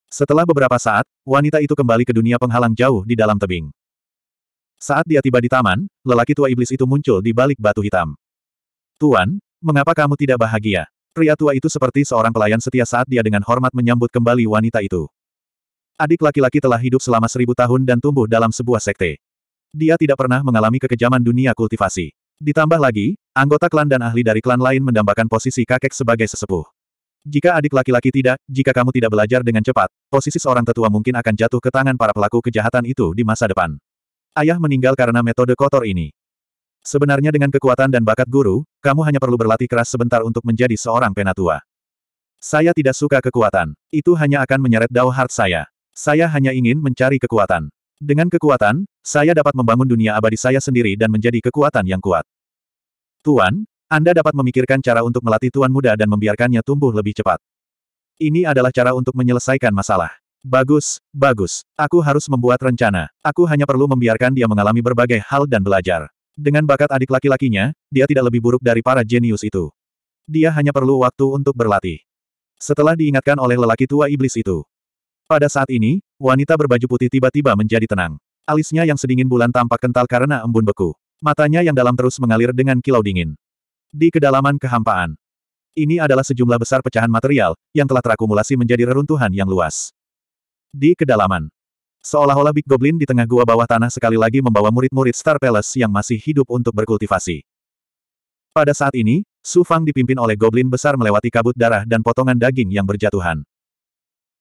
Setelah beberapa saat, wanita itu kembali ke dunia penghalang jauh di dalam tebing. Saat dia tiba di taman, lelaki tua iblis itu muncul di balik batu hitam. Tuan, mengapa kamu tidak bahagia? Pria tua itu seperti seorang pelayan setia saat dia dengan hormat menyambut kembali wanita itu. Adik laki-laki telah hidup selama seribu tahun dan tumbuh dalam sebuah sekte. Dia tidak pernah mengalami kekejaman dunia kultivasi. Ditambah lagi, Anggota klan dan ahli dari klan lain mendambakan posisi kakek sebagai sesepuh. Jika adik laki-laki tidak, jika kamu tidak belajar dengan cepat, posisi seorang tetua mungkin akan jatuh ke tangan para pelaku kejahatan itu di masa depan. Ayah meninggal karena metode kotor ini. Sebenarnya dengan kekuatan dan bakat guru, kamu hanya perlu berlatih keras sebentar untuk menjadi seorang penatua. Saya tidak suka kekuatan. Itu hanya akan menyeret Dao Heart saya. Saya hanya ingin mencari kekuatan. Dengan kekuatan, saya dapat membangun dunia abadi saya sendiri dan menjadi kekuatan yang kuat. Tuan, Anda dapat memikirkan cara untuk melatih tuan muda dan membiarkannya tumbuh lebih cepat. Ini adalah cara untuk menyelesaikan masalah. Bagus, bagus. Aku harus membuat rencana. Aku hanya perlu membiarkan dia mengalami berbagai hal dan belajar. Dengan bakat adik laki-lakinya, dia tidak lebih buruk dari para jenius itu. Dia hanya perlu waktu untuk berlatih. Setelah diingatkan oleh lelaki tua iblis itu. Pada saat ini, wanita berbaju putih tiba-tiba menjadi tenang. Alisnya yang sedingin bulan tampak kental karena embun beku. Matanya yang dalam terus mengalir dengan kilau dingin. Di kedalaman kehampaan. Ini adalah sejumlah besar pecahan material, yang telah terakumulasi menjadi reruntuhan yang luas. Di kedalaman. Seolah-olah Big Goblin di tengah gua bawah tanah sekali lagi membawa murid-murid Star Palace yang masih hidup untuk berkultivasi. Pada saat ini, Su Fang dipimpin oleh Goblin besar melewati kabut darah dan potongan daging yang berjatuhan.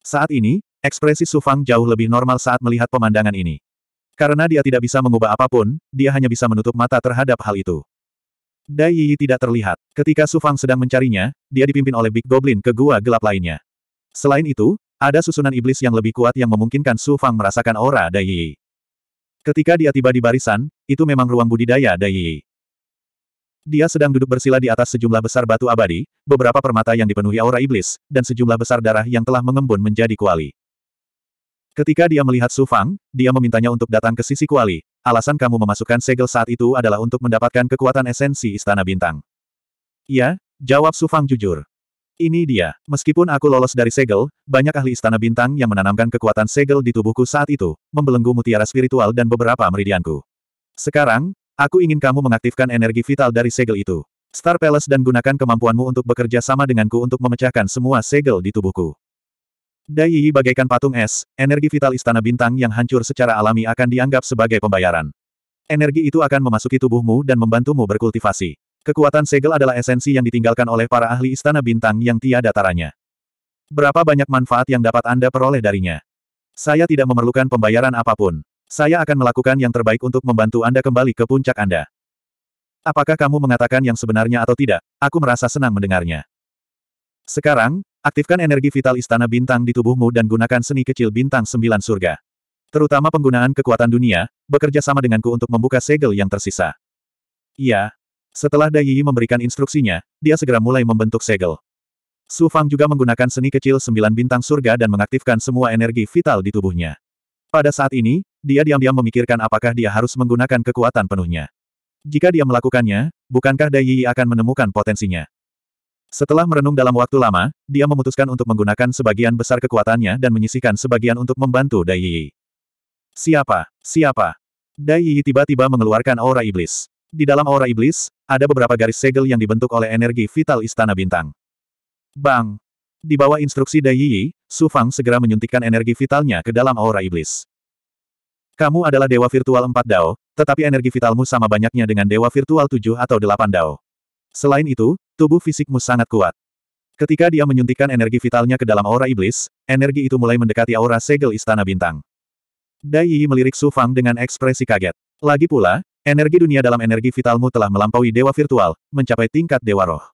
Saat ini, ekspresi Su Fang jauh lebih normal saat melihat pemandangan ini. Karena dia tidak bisa mengubah apapun, dia hanya bisa menutup mata terhadap hal itu. Dai Yi tidak terlihat. Ketika Su Fang sedang mencarinya, dia dipimpin oleh Big Goblin ke gua gelap lainnya. Selain itu, ada susunan iblis yang lebih kuat yang memungkinkan Su Fang merasakan aura Dai Yi. Ketika dia tiba di barisan, itu memang ruang budidaya Dai Yi. Dia sedang duduk bersila di atas sejumlah besar batu abadi, beberapa permata yang dipenuhi aura iblis, dan sejumlah besar darah yang telah mengembun menjadi kuali. Ketika dia melihat Su Fang, dia memintanya untuk datang ke sisi Kuali. Alasan kamu memasukkan segel saat itu adalah untuk mendapatkan kekuatan esensi Istana Bintang. Ya, jawab Su Fang jujur. Ini dia. Meskipun aku lolos dari segel, banyak ahli Istana Bintang yang menanamkan kekuatan segel di tubuhku saat itu, membelenggu mutiara spiritual dan beberapa meridianku. Sekarang, aku ingin kamu mengaktifkan energi vital dari segel itu. Star Palace dan gunakan kemampuanmu untuk bekerja sama denganku untuk memecahkan semua segel di tubuhku. Dai Yi bagaikan patung es, energi vital istana bintang yang hancur secara alami akan dianggap sebagai pembayaran. Energi itu akan memasuki tubuhmu dan membantumu berkultivasi. Kekuatan segel adalah esensi yang ditinggalkan oleh para ahli istana bintang yang tiada taranya. Berapa banyak manfaat yang dapat Anda peroleh darinya? Saya tidak memerlukan pembayaran apapun. Saya akan melakukan yang terbaik untuk membantu Anda kembali ke puncak Anda. Apakah kamu mengatakan yang sebenarnya atau tidak? Aku merasa senang mendengarnya. Sekarang, Aktifkan energi vital istana bintang di tubuhmu dan gunakan seni kecil bintang sembilan surga. Terutama penggunaan kekuatan dunia, bekerja sama denganku untuk membuka segel yang tersisa. Iya. Setelah Dai memberikan instruksinya, dia segera mulai membentuk segel. Su Fang juga menggunakan seni kecil sembilan bintang surga dan mengaktifkan semua energi vital di tubuhnya. Pada saat ini, dia diam-diam memikirkan apakah dia harus menggunakan kekuatan penuhnya. Jika dia melakukannya, bukankah Dai akan menemukan potensinya? Setelah merenung dalam waktu lama, dia memutuskan untuk menggunakan sebagian besar kekuatannya dan menyisihkan sebagian untuk membantu Dai Yi. Siapa? Siapa? Dai Yi tiba-tiba mengeluarkan aura iblis. Di dalam aura iblis, ada beberapa garis segel yang dibentuk oleh energi vital Istana Bintang. Bang! Di bawah instruksi Dai Yi, Su Fang segera menyuntikkan energi vitalnya ke dalam aura iblis. Kamu adalah dewa virtual empat Dao, tetapi energi vitalmu sama banyaknya dengan dewa virtual tujuh atau delapan Dao. Selain itu, Tubuh fisikmu sangat kuat. Ketika dia menyuntikkan energi vitalnya ke dalam aura iblis, energi itu mulai mendekati aura segel istana bintang. Dai Yi melirik Su Fang dengan ekspresi kaget. Lagi pula, energi dunia dalam energi vitalmu telah melampaui dewa virtual, mencapai tingkat dewa roh.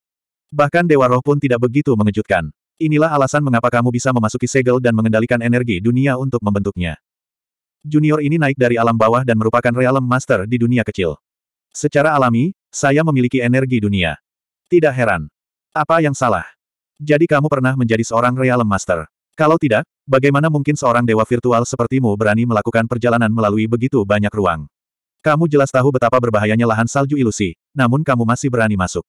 Bahkan dewa roh pun tidak begitu mengejutkan. Inilah alasan mengapa kamu bisa memasuki segel dan mengendalikan energi dunia untuk membentuknya. Junior ini naik dari alam bawah dan merupakan realm master di dunia kecil. Secara alami, saya memiliki energi dunia. Tidak heran. Apa yang salah? Jadi kamu pernah menjadi seorang Realm Master. Kalau tidak, bagaimana mungkin seorang dewa virtual sepertimu berani melakukan perjalanan melalui begitu banyak ruang? Kamu jelas tahu betapa berbahayanya lahan salju ilusi, namun kamu masih berani masuk.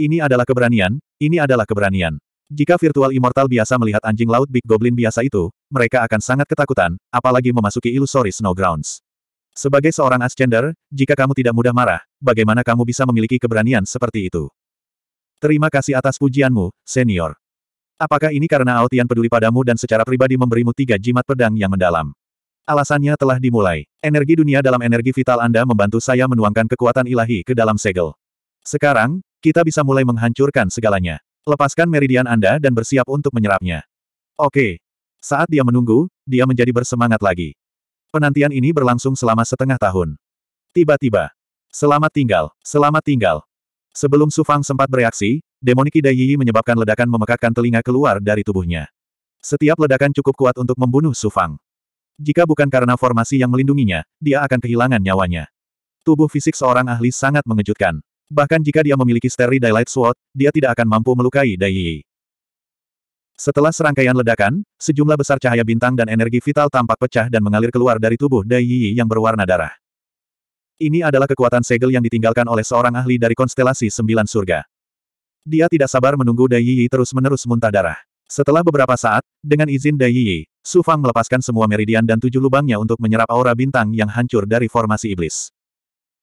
Ini adalah keberanian, ini adalah keberanian. Jika virtual immortal biasa melihat anjing laut Big Goblin biasa itu, mereka akan sangat ketakutan, apalagi memasuki ilusory grounds. Sebagai seorang ascender, jika kamu tidak mudah marah, bagaimana kamu bisa memiliki keberanian seperti itu? Terima kasih atas pujianmu, senior. Apakah ini karena Aotian peduli padamu dan secara pribadi memberimu tiga jimat pedang yang mendalam? Alasannya telah dimulai. Energi dunia dalam energi vital Anda membantu saya menuangkan kekuatan ilahi ke dalam segel. Sekarang, kita bisa mulai menghancurkan segalanya. Lepaskan meridian Anda dan bersiap untuk menyerapnya. Oke. Saat dia menunggu, dia menjadi bersemangat lagi. Penantian ini berlangsung selama setengah tahun. Tiba-tiba. Selamat tinggal, selamat tinggal. Sebelum Su Fang sempat bereaksi, demoniki Daiyi menyebabkan ledakan memekakkan telinga keluar dari tubuhnya. Setiap ledakan cukup kuat untuk membunuh Su Fang. Jika bukan karena formasi yang melindunginya, dia akan kehilangan nyawanya. Tubuh fisik seorang ahli sangat mengejutkan. Bahkan jika dia memiliki Steri Daylight Sword, dia tidak akan mampu melukai Daiyi. Setelah serangkaian ledakan, sejumlah besar cahaya bintang dan energi vital tampak pecah dan mengalir keluar dari tubuh Dai Yi yang berwarna darah. Ini adalah kekuatan segel yang ditinggalkan oleh seorang ahli dari konstelasi sembilan surga. Dia tidak sabar menunggu Dai Yi terus-menerus muntah darah. Setelah beberapa saat, dengan izin Dai Yi, Su Fang melepaskan semua meridian dan tujuh lubangnya untuk menyerap aura bintang yang hancur dari formasi iblis.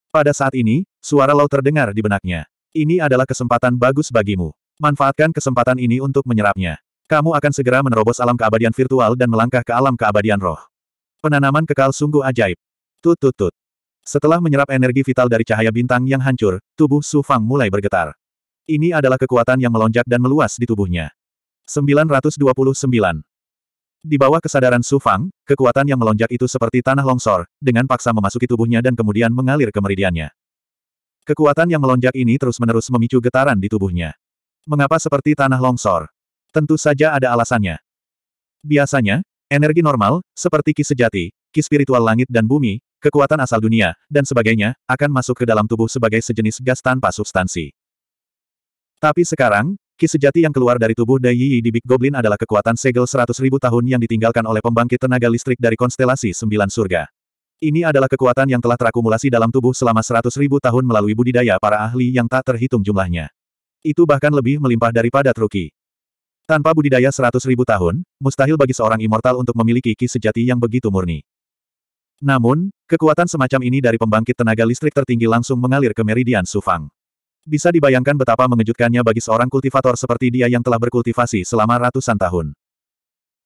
Pada saat ini, suara laut terdengar di benaknya. Ini adalah kesempatan bagus bagimu. Manfaatkan kesempatan ini untuk menyerapnya. Kamu akan segera menerobos alam keabadian virtual dan melangkah ke alam keabadian roh. Penanaman kekal sungguh ajaib. Tut tut tut. Setelah menyerap energi vital dari cahaya bintang yang hancur, tubuh Su Fang mulai bergetar. Ini adalah kekuatan yang melonjak dan meluas di tubuhnya. 929. Di bawah kesadaran Su Fang, kekuatan yang melonjak itu seperti tanah longsor, dengan paksa memasuki tubuhnya dan kemudian mengalir ke meridiannya. Kekuatan yang melonjak ini terus-menerus memicu getaran di tubuhnya. Mengapa seperti tanah longsor? Tentu saja ada alasannya. Biasanya, energi normal, seperti ki sejati, ki spiritual langit dan bumi, kekuatan asal dunia, dan sebagainya, akan masuk ke dalam tubuh sebagai sejenis gas tanpa substansi. Tapi sekarang, ki sejati yang keluar dari tubuh Dai Yi di Big Goblin adalah kekuatan segel 100.000 tahun yang ditinggalkan oleh pembangkit tenaga listrik dari konstelasi Sembilan Surga. Ini adalah kekuatan yang telah terakumulasi dalam tubuh selama 100.000 tahun melalui budidaya para ahli yang tak terhitung jumlahnya. Itu bahkan lebih melimpah daripada Truki. Tanpa budidaya 100.000 tahun, mustahil bagi seorang immortal untuk memiliki ki sejati yang begitu murni. Namun, kekuatan semacam ini dari pembangkit tenaga listrik tertinggi langsung mengalir ke meridian Sufang. Bisa dibayangkan betapa mengejutkannya bagi seorang kultivator seperti dia yang telah berkultivasi selama ratusan tahun.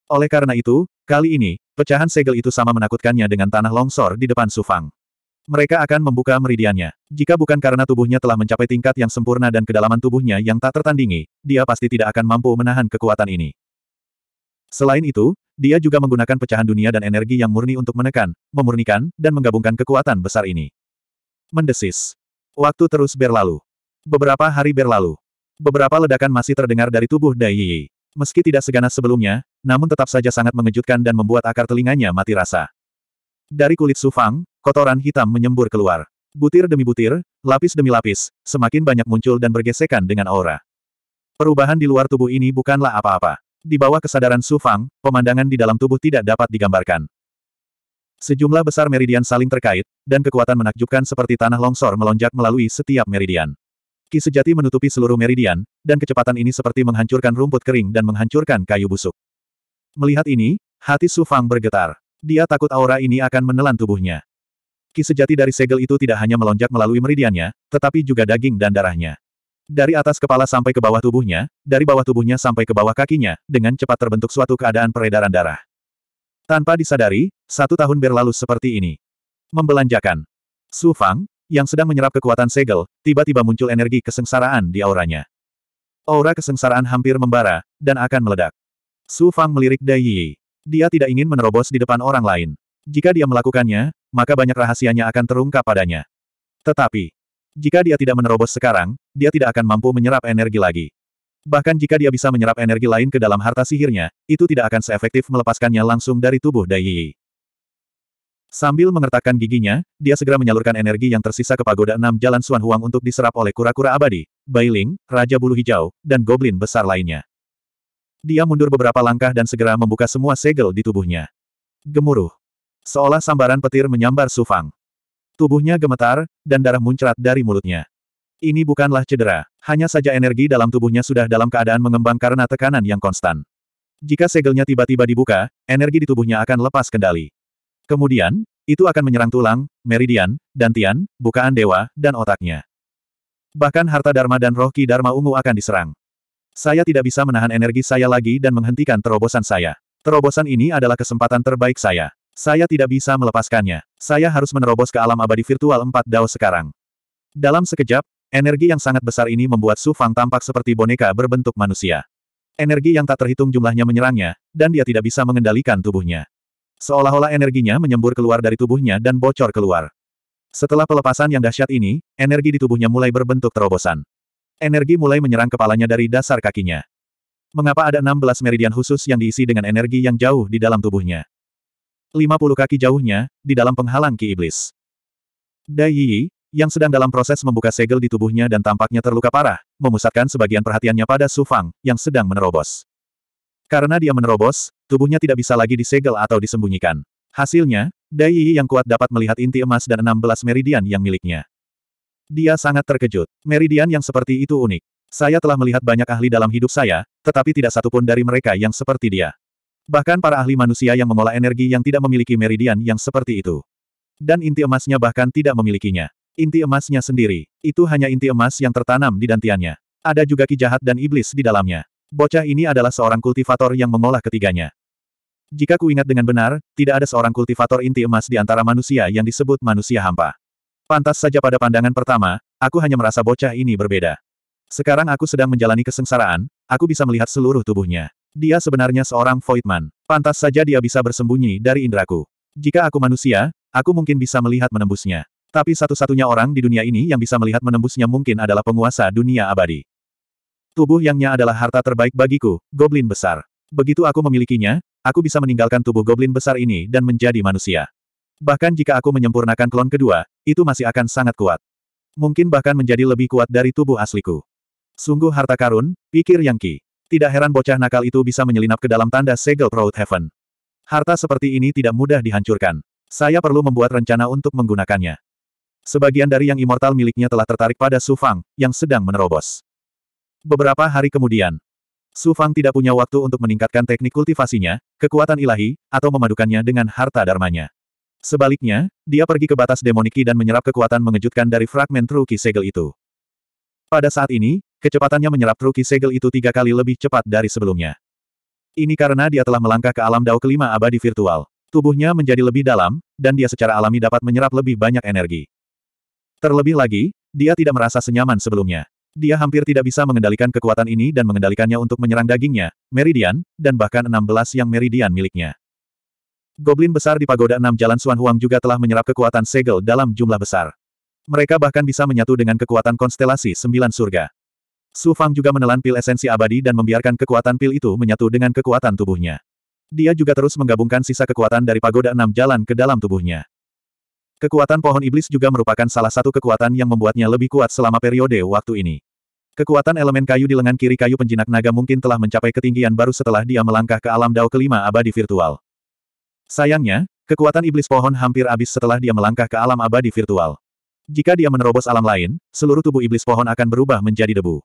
Oleh karena itu, kali ini, pecahan segel itu sama menakutkannya dengan tanah longsor di depan Sufang. Mereka akan membuka meridiannya. Jika bukan karena tubuhnya telah mencapai tingkat yang sempurna dan kedalaman tubuhnya yang tak tertandingi, dia pasti tidak akan mampu menahan kekuatan ini. Selain itu, dia juga menggunakan pecahan dunia dan energi yang murni untuk menekan, memurnikan, dan menggabungkan kekuatan besar ini. Mendesis. Waktu terus berlalu. Beberapa hari berlalu. Beberapa ledakan masih terdengar dari tubuh Dai Yi. Meski tidak seganas sebelumnya, namun tetap saja sangat mengejutkan dan membuat akar telinganya mati rasa. Dari kulit Sufang, kotoran hitam menyembur keluar. Butir demi butir, lapis demi lapis, semakin banyak muncul dan bergesekan dengan aura. Perubahan di luar tubuh ini bukanlah apa-apa. Di bawah kesadaran Su Fang, pemandangan di dalam tubuh tidak dapat digambarkan. Sejumlah besar meridian saling terkait, dan kekuatan menakjubkan seperti tanah longsor melonjak melalui setiap meridian. Ki sejati menutupi seluruh meridian, dan kecepatan ini seperti menghancurkan rumput kering dan menghancurkan kayu busuk. Melihat ini, hati Su Fang bergetar. Dia takut aura ini akan menelan tubuhnya. Ki sejati dari segel itu tidak hanya melonjak melalui meridiannya, tetapi juga daging dan darahnya. Dari atas kepala sampai ke bawah tubuhnya, dari bawah tubuhnya sampai ke bawah kakinya, dengan cepat terbentuk suatu keadaan peredaran darah. Tanpa disadari, satu tahun berlalu seperti ini. Membelanjakan. Su Fang, yang sedang menyerap kekuatan segel, tiba-tiba muncul energi kesengsaraan di auranya. Aura kesengsaraan hampir membara, dan akan meledak. Su Fang melirik Dai Yi. Dia tidak ingin menerobos di depan orang lain. Jika dia melakukannya, maka banyak rahasianya akan terungkap padanya. Tetapi, jika dia tidak menerobos sekarang, dia tidak akan mampu menyerap energi lagi. Bahkan jika dia bisa menyerap energi lain ke dalam harta sihirnya, itu tidak akan seefektif melepaskannya langsung dari tubuh Dai Yi. Sambil mengertakkan giginya, dia segera menyalurkan energi yang tersisa ke pagoda enam jalan Suan Huang untuk diserap oleh kura-kura abadi, Bailing, Raja Bulu Hijau, dan Goblin besar lainnya. Dia mundur beberapa langkah dan segera membuka semua segel di tubuhnya. Gemuruh. Seolah sambaran petir menyambar Sufang. Tubuhnya gemetar, dan darah muncrat dari mulutnya. Ini bukanlah cedera, hanya saja energi dalam tubuhnya sudah dalam keadaan mengembang karena tekanan yang konstan. Jika segelnya tiba-tiba dibuka, energi di tubuhnya akan lepas kendali. Kemudian, itu akan menyerang tulang, meridian, dan tian, bukaan dewa, dan otaknya. Bahkan harta dharma dan roh ki dharma ungu akan diserang. Saya tidak bisa menahan energi saya lagi dan menghentikan terobosan saya. Terobosan ini adalah kesempatan terbaik saya. Saya tidak bisa melepaskannya. Saya harus menerobos ke alam abadi virtual empat dao sekarang. Dalam sekejap, energi yang sangat besar ini membuat Su Fang tampak seperti boneka berbentuk manusia. Energi yang tak terhitung jumlahnya menyerangnya, dan dia tidak bisa mengendalikan tubuhnya. Seolah-olah energinya menyembur keluar dari tubuhnya dan bocor keluar. Setelah pelepasan yang dahsyat ini, energi di tubuhnya mulai berbentuk terobosan. Energi mulai menyerang kepalanya dari dasar kakinya. Mengapa ada 16 meridian khusus yang diisi dengan energi yang jauh di dalam tubuhnya? 50 kaki jauhnya, di dalam penghalang ki iblis. Dai Yi, yang sedang dalam proses membuka segel di tubuhnya dan tampaknya terluka parah, memusatkan sebagian perhatiannya pada Su Fang, yang sedang menerobos. Karena dia menerobos, tubuhnya tidak bisa lagi disegel atau disembunyikan. Hasilnya, Dai Yi yang kuat dapat melihat inti emas dan 16 meridian yang miliknya. Dia sangat terkejut. Meridian yang seperti itu unik. Saya telah melihat banyak ahli dalam hidup saya, tetapi tidak satupun dari mereka yang seperti dia. Bahkan para ahli manusia yang mengolah energi yang tidak memiliki meridian yang seperti itu. Dan inti emasnya bahkan tidak memilikinya. Inti emasnya sendiri, itu hanya inti emas yang tertanam di dantiannya. Ada juga ki jahat dan iblis di dalamnya. Bocah ini adalah seorang kultivator yang mengolah ketiganya. Jika kuingat dengan benar, tidak ada seorang kultivator inti emas di antara manusia yang disebut manusia hampa. Pantas saja pada pandangan pertama, aku hanya merasa bocah ini berbeda. Sekarang aku sedang menjalani kesengsaraan, aku bisa melihat seluruh tubuhnya. Dia sebenarnya seorang Voidman. Pantas saja dia bisa bersembunyi dari indraku. Jika aku manusia, aku mungkin bisa melihat menembusnya. Tapi satu-satunya orang di dunia ini yang bisa melihat menembusnya mungkin adalah penguasa dunia abadi. Tubuh yangnya adalah harta terbaik bagiku, goblin besar. Begitu aku memilikinya, aku bisa meninggalkan tubuh goblin besar ini dan menjadi manusia. Bahkan jika aku menyempurnakan klon kedua, itu masih akan sangat kuat. Mungkin bahkan menjadi lebih kuat dari tubuh asliku. Sungguh harta karun, pikir Yang Qi. Tidak heran bocah nakal itu bisa menyelinap ke dalam tanda segel Proud Heaven. Harta seperti ini tidak mudah dihancurkan. Saya perlu membuat rencana untuk menggunakannya. Sebagian dari yang immortal miliknya telah tertarik pada Su Fang, yang sedang menerobos. Beberapa hari kemudian, Su Fang tidak punya waktu untuk meningkatkan teknik kultivasinya, kekuatan ilahi, atau memadukannya dengan harta darmanya. Sebaliknya, dia pergi ke batas demoniki dan menyerap kekuatan mengejutkan dari fragmen truki Segel itu. Pada saat ini, Kecepatannya menyerap truki segel itu tiga kali lebih cepat dari sebelumnya. Ini karena dia telah melangkah ke alam dao kelima abadi virtual. Tubuhnya menjadi lebih dalam, dan dia secara alami dapat menyerap lebih banyak energi. Terlebih lagi, dia tidak merasa senyaman sebelumnya. Dia hampir tidak bisa mengendalikan kekuatan ini dan mengendalikannya untuk menyerang dagingnya, meridian, dan bahkan 16 yang meridian miliknya. Goblin besar di pagoda enam Jalan Suan Huang juga telah menyerap kekuatan segel dalam jumlah besar. Mereka bahkan bisa menyatu dengan kekuatan konstelasi sembilan surga. Su Fang juga menelan pil esensi abadi dan membiarkan kekuatan pil itu menyatu dengan kekuatan tubuhnya. Dia juga terus menggabungkan sisa kekuatan dari pagoda enam jalan ke dalam tubuhnya. Kekuatan pohon iblis juga merupakan salah satu kekuatan yang membuatnya lebih kuat selama periode waktu ini. Kekuatan elemen kayu di lengan kiri kayu penjinak naga mungkin telah mencapai ketinggian baru setelah dia melangkah ke alam dao kelima abadi virtual. Sayangnya, kekuatan iblis pohon hampir habis setelah dia melangkah ke alam abadi virtual. Jika dia menerobos alam lain, seluruh tubuh iblis pohon akan berubah menjadi debu.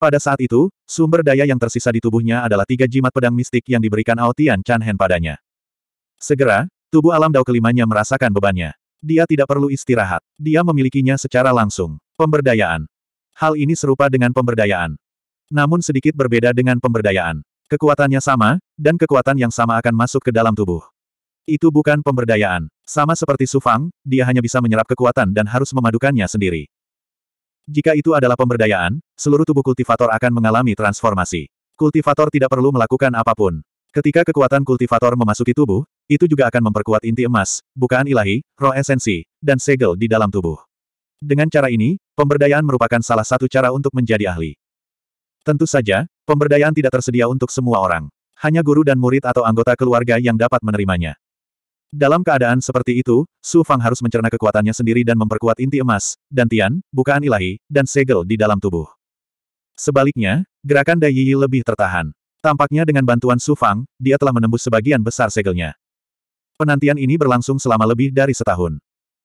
Pada saat itu, sumber daya yang tersisa di tubuhnya adalah tiga jimat pedang mistik yang diberikan Aotian Chanhen padanya. Segera, tubuh alam dao kelimanya merasakan bebannya. Dia tidak perlu istirahat. Dia memilikinya secara langsung. Pemberdayaan. Hal ini serupa dengan pemberdayaan. Namun sedikit berbeda dengan pemberdayaan. Kekuatannya sama, dan kekuatan yang sama akan masuk ke dalam tubuh. Itu bukan pemberdayaan. Sama seperti Sufang, dia hanya bisa menyerap kekuatan dan harus memadukannya sendiri. Jika itu adalah pemberdayaan, seluruh tubuh kultivator akan mengalami transformasi. Kultivator tidak perlu melakukan apapun. Ketika kekuatan kultivator memasuki tubuh, itu juga akan memperkuat inti emas, bukaan ilahi, roh esensi, dan segel di dalam tubuh. Dengan cara ini, pemberdayaan merupakan salah satu cara untuk menjadi ahli. Tentu saja, pemberdayaan tidak tersedia untuk semua orang. Hanya guru dan murid atau anggota keluarga yang dapat menerimanya. Dalam keadaan seperti itu, Su Fang harus mencerna kekuatannya sendiri dan memperkuat inti emas, dan tian, bukaan ilahi, dan segel di dalam tubuh. Sebaliknya, gerakan Dai Yi lebih tertahan. Tampaknya dengan bantuan Su Fang, dia telah menembus sebagian besar segelnya. Penantian ini berlangsung selama lebih dari setahun.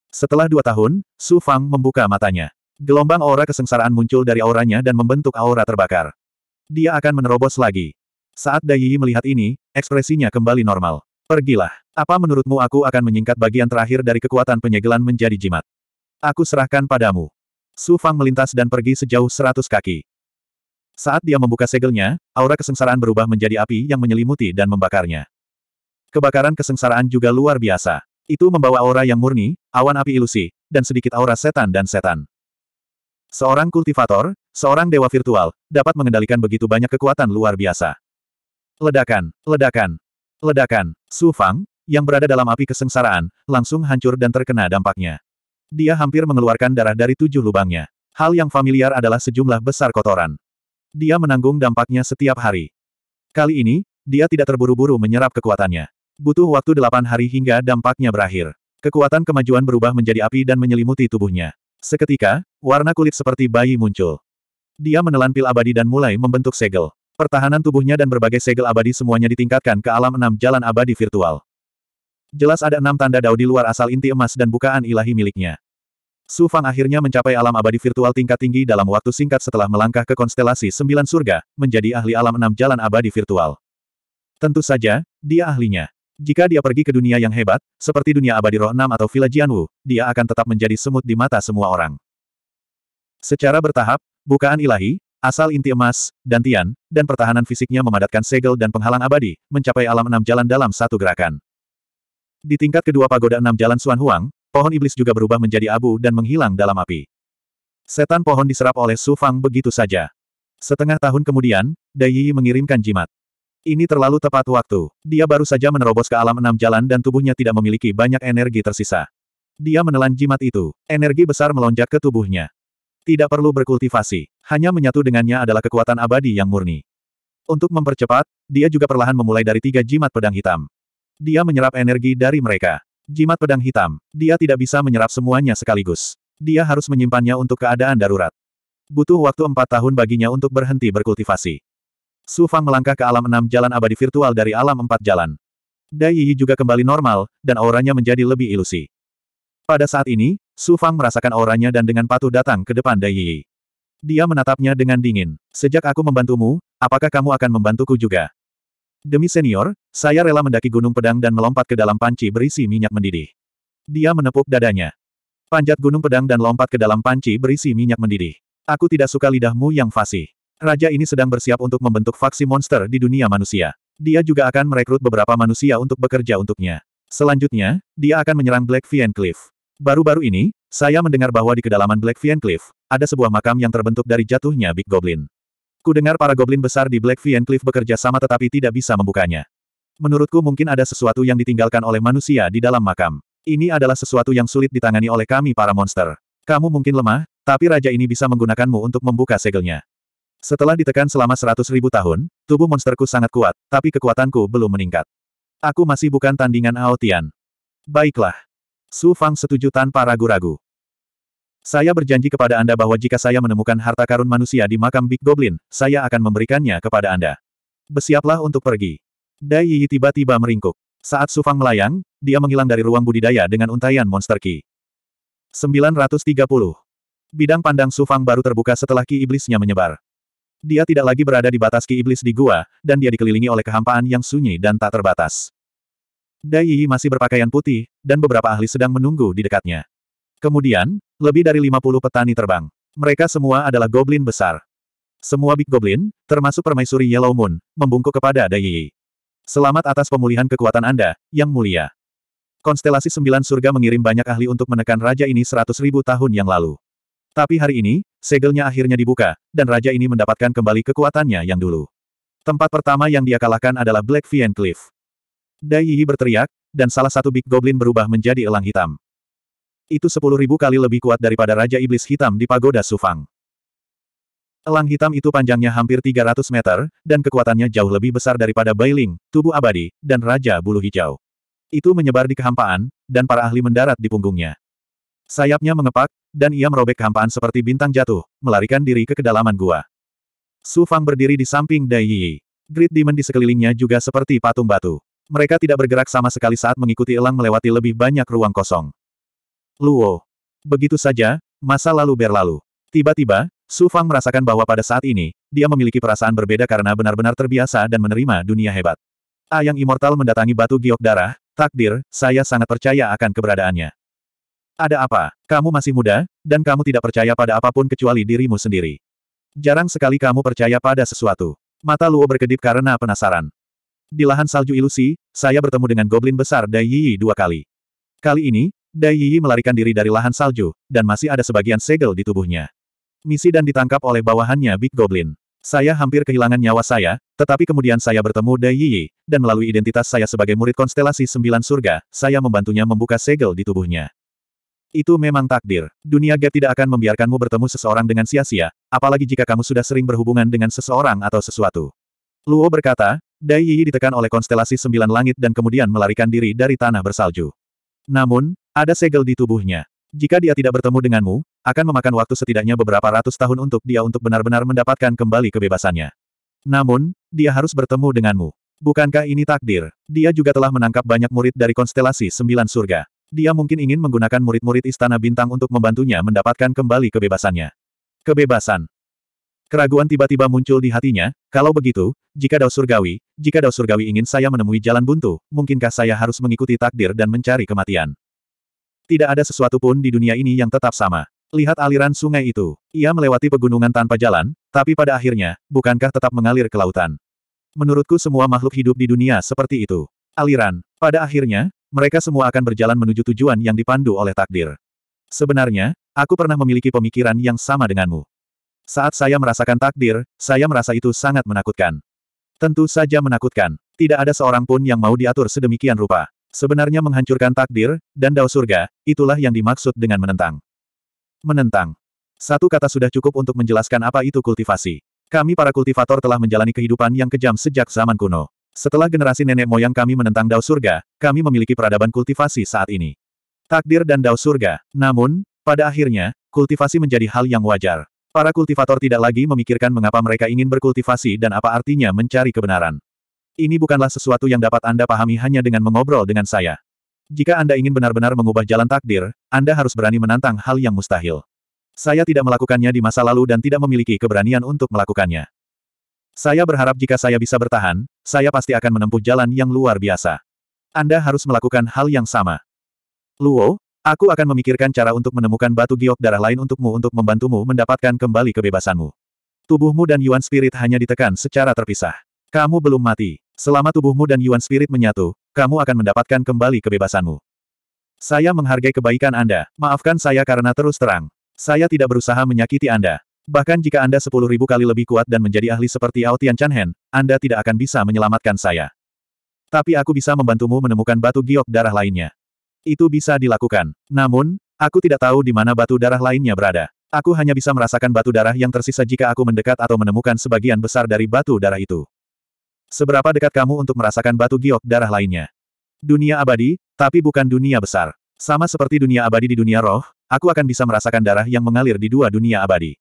Setelah dua tahun, Su Fang membuka matanya. Gelombang aura kesengsaraan muncul dari auranya dan membentuk aura terbakar. Dia akan menerobos lagi. Saat Dai Yi melihat ini, ekspresinya kembali normal. Pergilah. Apa menurutmu aku akan menyingkat bagian terakhir dari kekuatan penyegelan menjadi jimat? Aku serahkan padamu. Su Fang melintas dan pergi sejauh seratus kaki. Saat dia membuka segelnya, aura kesengsaraan berubah menjadi api yang menyelimuti dan membakarnya. Kebakaran kesengsaraan juga luar biasa. Itu membawa aura yang murni, awan api ilusi, dan sedikit aura setan dan setan. Seorang kultivator, seorang dewa virtual, dapat mengendalikan begitu banyak kekuatan luar biasa. Ledakan, ledakan, Ledakan, Su Fang, yang berada dalam api kesengsaraan, langsung hancur dan terkena dampaknya. Dia hampir mengeluarkan darah dari tujuh lubangnya. Hal yang familiar adalah sejumlah besar kotoran. Dia menanggung dampaknya setiap hari. Kali ini, dia tidak terburu-buru menyerap kekuatannya. Butuh waktu delapan hari hingga dampaknya berakhir. Kekuatan kemajuan berubah menjadi api dan menyelimuti tubuhnya. Seketika, warna kulit seperti bayi muncul. Dia menelan pil abadi dan mulai membentuk segel. Pertahanan tubuhnya dan berbagai segel abadi semuanya ditingkatkan ke alam enam jalan abadi virtual. Jelas ada enam tanda dao di luar asal inti emas dan bukaan ilahi miliknya. Su Fang akhirnya mencapai alam abadi virtual tingkat tinggi dalam waktu singkat setelah melangkah ke konstelasi sembilan surga, menjadi ahli alam enam jalan abadi virtual. Tentu saja, dia ahlinya. Jika dia pergi ke dunia yang hebat, seperti dunia abadi roh enam atau Villa Jianwu, dia akan tetap menjadi semut di mata semua orang. Secara bertahap, bukaan ilahi, asal inti emas, dantian, dan pertahanan fisiknya memadatkan segel dan penghalang abadi, mencapai alam enam jalan dalam satu gerakan. Di tingkat kedua pagoda enam jalan Suan Huang, pohon iblis juga berubah menjadi abu dan menghilang dalam api. Setan pohon diserap oleh Su Fang begitu saja. Setengah tahun kemudian, Dai Yi mengirimkan jimat. Ini terlalu tepat waktu. Dia baru saja menerobos ke alam enam jalan dan tubuhnya tidak memiliki banyak energi tersisa. Dia menelan jimat itu. Energi besar melonjak ke tubuhnya. Tidak perlu berkultivasi, hanya menyatu dengannya adalah kekuatan abadi yang murni. Untuk mempercepat, dia juga perlahan memulai dari tiga jimat pedang hitam. Dia menyerap energi dari mereka. Jimat pedang hitam, dia tidak bisa menyerap semuanya sekaligus. Dia harus menyimpannya untuk keadaan darurat. Butuh waktu empat tahun baginya untuk berhenti berkultivasi. Su Fang melangkah ke alam enam jalan abadi virtual dari alam empat jalan. Dai Yi juga kembali normal, dan auranya menjadi lebih ilusi. Pada saat ini, Su Fang merasakan auranya dan dengan patuh datang ke depan Dai Yi. Dia menatapnya dengan dingin. Sejak aku membantumu, apakah kamu akan membantuku juga? Demi senior, saya rela mendaki gunung pedang dan melompat ke dalam panci berisi minyak mendidih. Dia menepuk dadanya. Panjat gunung pedang dan lompat ke dalam panci berisi minyak mendidih. Aku tidak suka lidahmu yang fasih. Raja ini sedang bersiap untuk membentuk faksi monster di dunia manusia. Dia juga akan merekrut beberapa manusia untuk bekerja untuknya. Selanjutnya, dia akan menyerang Black Vian Cliff. Baru-baru ini, saya mendengar bahwa di kedalaman Black Vian Cliff, ada sebuah makam yang terbentuk dari jatuhnya Big Goblin. Kudengar para goblin besar di Black Vian Cliff bekerja sama tetapi tidak bisa membukanya. Menurutku mungkin ada sesuatu yang ditinggalkan oleh manusia di dalam makam. Ini adalah sesuatu yang sulit ditangani oleh kami para monster. Kamu mungkin lemah, tapi raja ini bisa menggunakanmu untuk membuka segelnya. Setelah ditekan selama seratus ribu tahun, tubuh monsterku sangat kuat, tapi kekuatanku belum meningkat. Aku masih bukan tandingan Aotian. Baiklah. Su Fang setuju tanpa ragu-ragu. Saya berjanji kepada Anda bahwa jika saya menemukan harta karun manusia di makam Big Goblin, saya akan memberikannya kepada Anda. Bersiaplah untuk pergi. Dai Yi tiba-tiba meringkuk. Saat Su Fang melayang, dia menghilang dari ruang budidaya dengan untaian monster Ki. 930. Bidang pandang Su Fang baru terbuka setelah Ki Iblisnya menyebar. Dia tidak lagi berada di batas Ki Iblis di gua, dan dia dikelilingi oleh kehampaan yang sunyi dan tak terbatas. Dai Yi masih berpakaian putih, dan beberapa ahli sedang menunggu di dekatnya. Kemudian, lebih dari 50 petani terbang. Mereka semua adalah goblin besar. Semua Big Goblin, termasuk permaisuri Yellow Moon, membungkuk kepada Dai Yi. Selamat atas pemulihan kekuatan Anda, Yang Mulia. Konstelasi Sembilan Surga mengirim banyak ahli untuk menekan raja ini seratus ribu tahun yang lalu. Tapi hari ini, segelnya akhirnya dibuka, dan raja ini mendapatkan kembali kekuatannya yang dulu. Tempat pertama yang dia kalahkan adalah Black Vien Cliff. Dai Yi berteriak, dan salah satu Big Goblin berubah menjadi elang hitam. Itu sepuluh ribu kali lebih kuat daripada Raja Iblis Hitam di Pagoda Sufang. Elang hitam itu panjangnya hampir 300 meter, dan kekuatannya jauh lebih besar daripada Bailing, Tubuh Abadi, dan Raja Bulu Hijau. Itu menyebar di kehampaan, dan para ahli mendarat di punggungnya. Sayapnya mengepak, dan ia merobek kehampaan seperti bintang jatuh, melarikan diri ke kedalaman gua. Su Fang berdiri di samping Dai Yi. Grid Demon di sekelilingnya juga seperti patung batu. Mereka tidak bergerak sama sekali saat mengikuti elang melewati lebih banyak ruang kosong. Luo. Begitu saja, masa lalu berlalu. Tiba-tiba, Su Fang merasakan bahwa pada saat ini, dia memiliki perasaan berbeda karena benar-benar terbiasa dan menerima dunia hebat. Ayang ah, Immortal mendatangi batu giok darah, takdir, saya sangat percaya akan keberadaannya. Ada apa? Kamu masih muda, dan kamu tidak percaya pada apapun kecuali dirimu sendiri. Jarang sekali kamu percaya pada sesuatu. Mata Luo berkedip karena penasaran. Di lahan salju ilusi, saya bertemu dengan goblin besar Dai Yiyi dua kali. Kali ini, Dai Yiyi melarikan diri dari lahan salju, dan masih ada sebagian segel di tubuhnya. Misi dan ditangkap oleh bawahannya Big Goblin. Saya hampir kehilangan nyawa saya, tetapi kemudian saya bertemu Dai Yiyi, dan melalui identitas saya sebagai murid konstelasi Sembilan Surga, saya membantunya membuka segel di tubuhnya. Itu memang takdir. Dunia gap tidak akan membiarkanmu bertemu seseorang dengan sia-sia, apalagi jika kamu sudah sering berhubungan dengan seseorang atau sesuatu. Luo berkata, Dai Yi ditekan oleh konstelasi sembilan langit dan kemudian melarikan diri dari tanah bersalju. Namun, ada segel di tubuhnya. Jika dia tidak bertemu denganmu, akan memakan waktu setidaknya beberapa ratus tahun untuk dia untuk benar-benar mendapatkan kembali kebebasannya. Namun, dia harus bertemu denganmu. Bukankah ini takdir? Dia juga telah menangkap banyak murid dari konstelasi Sembilan Surga. Dia mungkin ingin menggunakan murid-murid Istana Bintang untuk membantunya mendapatkan kembali kebebasannya. Kebebasan. Keraguan tiba-tiba muncul di hatinya, kalau begitu, jika Dao Surgawi, jika Dao Surgawi ingin saya menemui jalan buntu, mungkinkah saya harus mengikuti takdir dan mencari kematian? Tidak ada sesuatu pun di dunia ini yang tetap sama. Lihat aliran sungai itu. Ia melewati pegunungan tanpa jalan, tapi pada akhirnya, bukankah tetap mengalir ke lautan? Menurutku semua makhluk hidup di dunia seperti itu. Aliran. Pada akhirnya, mereka semua akan berjalan menuju tujuan yang dipandu oleh takdir. Sebenarnya, aku pernah memiliki pemikiran yang sama denganmu. Saat saya merasakan takdir, saya merasa itu sangat menakutkan. Tentu saja menakutkan. Tidak ada seorang pun yang mau diatur sedemikian rupa. Sebenarnya menghancurkan takdir, dan dao surga, itulah yang dimaksud dengan menentang. Menentang. Satu kata sudah cukup untuk menjelaskan apa itu kultivasi. Kami para kultivator telah menjalani kehidupan yang kejam sejak zaman kuno. Setelah generasi nenek moyang kami menentang dao surga, kami memiliki peradaban kultivasi saat ini. Takdir dan dao surga. Namun, pada akhirnya, kultivasi menjadi hal yang wajar. Para kultivator tidak lagi memikirkan mengapa mereka ingin berkultivasi dan apa artinya mencari kebenaran. Ini bukanlah sesuatu yang dapat Anda pahami hanya dengan mengobrol dengan saya. Jika Anda ingin benar-benar mengubah jalan takdir, Anda harus berani menantang hal yang mustahil. Saya tidak melakukannya di masa lalu dan tidak memiliki keberanian untuk melakukannya. Saya berharap jika saya bisa bertahan, saya pasti akan menempuh jalan yang luar biasa. Anda harus melakukan hal yang sama. Luo, Aku akan memikirkan cara untuk menemukan batu giok darah lain untukmu untuk membantumu mendapatkan kembali kebebasanmu. Tubuhmu dan Yuan Spirit hanya ditekan secara terpisah. Kamu belum mati. Selama tubuhmu dan Yuan Spirit menyatu, kamu akan mendapatkan kembali kebebasanmu. Saya menghargai kebaikan Anda. Maafkan saya karena terus terang. Saya tidak berusaha menyakiti Anda. Bahkan jika Anda sepuluh ribu kali lebih kuat dan menjadi ahli seperti Ao Tian Chanhen, Anda tidak akan bisa menyelamatkan saya. Tapi aku bisa membantumu menemukan batu giok darah lainnya. Itu bisa dilakukan. Namun, aku tidak tahu di mana batu darah lainnya berada. Aku hanya bisa merasakan batu darah yang tersisa jika aku mendekat atau menemukan sebagian besar dari batu darah itu. Seberapa dekat kamu untuk merasakan batu giok darah lainnya? Dunia abadi, tapi bukan dunia besar. Sama seperti dunia abadi di dunia roh, aku akan bisa merasakan darah yang mengalir di dua dunia abadi.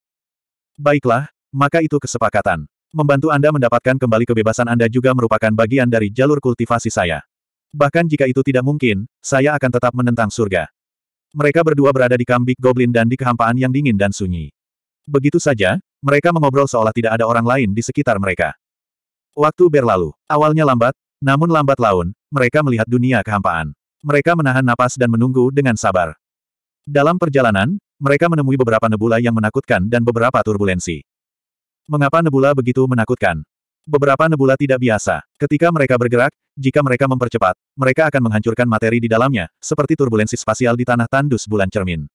Baiklah, maka itu kesepakatan. Membantu Anda mendapatkan kembali kebebasan Anda juga merupakan bagian dari jalur kultivasi saya. Bahkan jika itu tidak mungkin, saya akan tetap menentang surga. Mereka berdua berada di kambik goblin dan di kehampaan yang dingin dan sunyi. Begitu saja, mereka mengobrol seolah tidak ada orang lain di sekitar mereka. Waktu berlalu. Awalnya lambat, namun lambat laun, mereka melihat dunia kehampaan. Mereka menahan napas dan menunggu dengan sabar. Dalam perjalanan, mereka menemui beberapa nebula yang menakutkan dan beberapa turbulensi. Mengapa nebula begitu menakutkan? Beberapa nebula tidak biasa. Ketika mereka bergerak, jika mereka mempercepat, mereka akan menghancurkan materi di dalamnya, seperti turbulensi spasial di tanah tandus bulan cermin.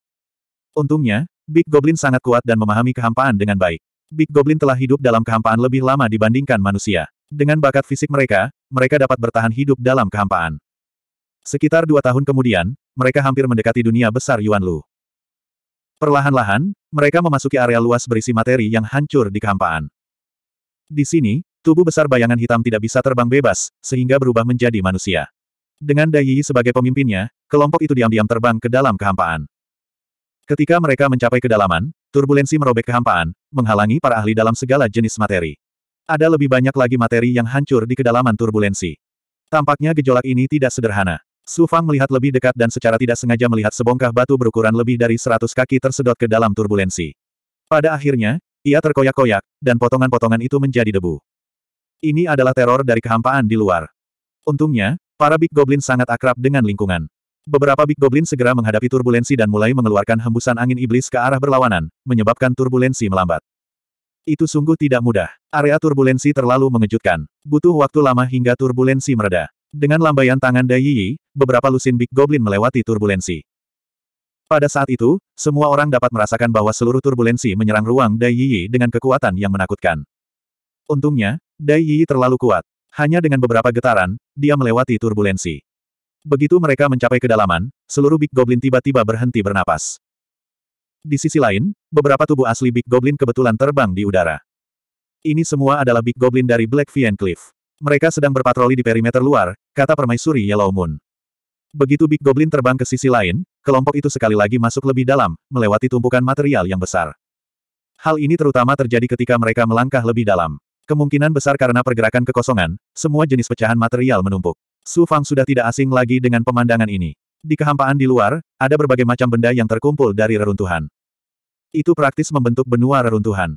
Untungnya, Big Goblin sangat kuat dan memahami kehampaan dengan baik. Big Goblin telah hidup dalam kehampaan lebih lama dibandingkan manusia. Dengan bakat fisik mereka, mereka dapat bertahan hidup dalam kehampaan. Sekitar dua tahun kemudian, mereka hampir mendekati dunia besar Yuan Lu. Perlahan-lahan, mereka memasuki area luas berisi materi yang hancur di kehampaan. Di sini, Tubuh besar bayangan hitam tidak bisa terbang bebas, sehingga berubah menjadi manusia. Dengan Dai sebagai pemimpinnya, kelompok itu diam-diam terbang ke dalam kehampaan. Ketika mereka mencapai kedalaman, turbulensi merobek kehampaan, menghalangi para ahli dalam segala jenis materi. Ada lebih banyak lagi materi yang hancur di kedalaman turbulensi. Tampaknya gejolak ini tidak sederhana. Su Fang melihat lebih dekat dan secara tidak sengaja melihat sebongkah batu berukuran lebih dari 100 kaki tersedot ke dalam turbulensi. Pada akhirnya, ia terkoyak-koyak, dan potongan-potongan itu menjadi debu. Ini adalah teror dari kehampaan di luar. Untungnya, para Big Goblin sangat akrab dengan lingkungan. Beberapa Big Goblin segera menghadapi turbulensi dan mulai mengeluarkan hembusan angin iblis ke arah berlawanan, menyebabkan turbulensi melambat. Itu sungguh tidak mudah. Area turbulensi terlalu mengejutkan. Butuh waktu lama hingga turbulensi mereda. Dengan lambaian tangan Dai Yi, beberapa lusin Big Goblin melewati turbulensi. Pada saat itu, semua orang dapat merasakan bahwa seluruh turbulensi menyerang ruang Dai Yi dengan kekuatan yang menakutkan. Untungnya, Dai Yi terlalu kuat. Hanya dengan beberapa getaran, dia melewati turbulensi. Begitu mereka mencapai kedalaman, seluruh Big Goblin tiba-tiba berhenti bernapas. Di sisi lain, beberapa tubuh asli Big Goblin kebetulan terbang di udara. Ini semua adalah Big Goblin dari Black Fiend Cliff. Mereka sedang berpatroli di perimeter luar, kata permaisuri Yellow Moon. Begitu Big Goblin terbang ke sisi lain, kelompok itu sekali lagi masuk lebih dalam, melewati tumpukan material yang besar. Hal ini terutama terjadi ketika mereka melangkah lebih dalam. Kemungkinan besar karena pergerakan kekosongan, semua jenis pecahan material menumpuk. Su Fang sudah tidak asing lagi dengan pemandangan ini. Di kehampaan di luar, ada berbagai macam benda yang terkumpul dari reruntuhan. Itu praktis membentuk benua reruntuhan.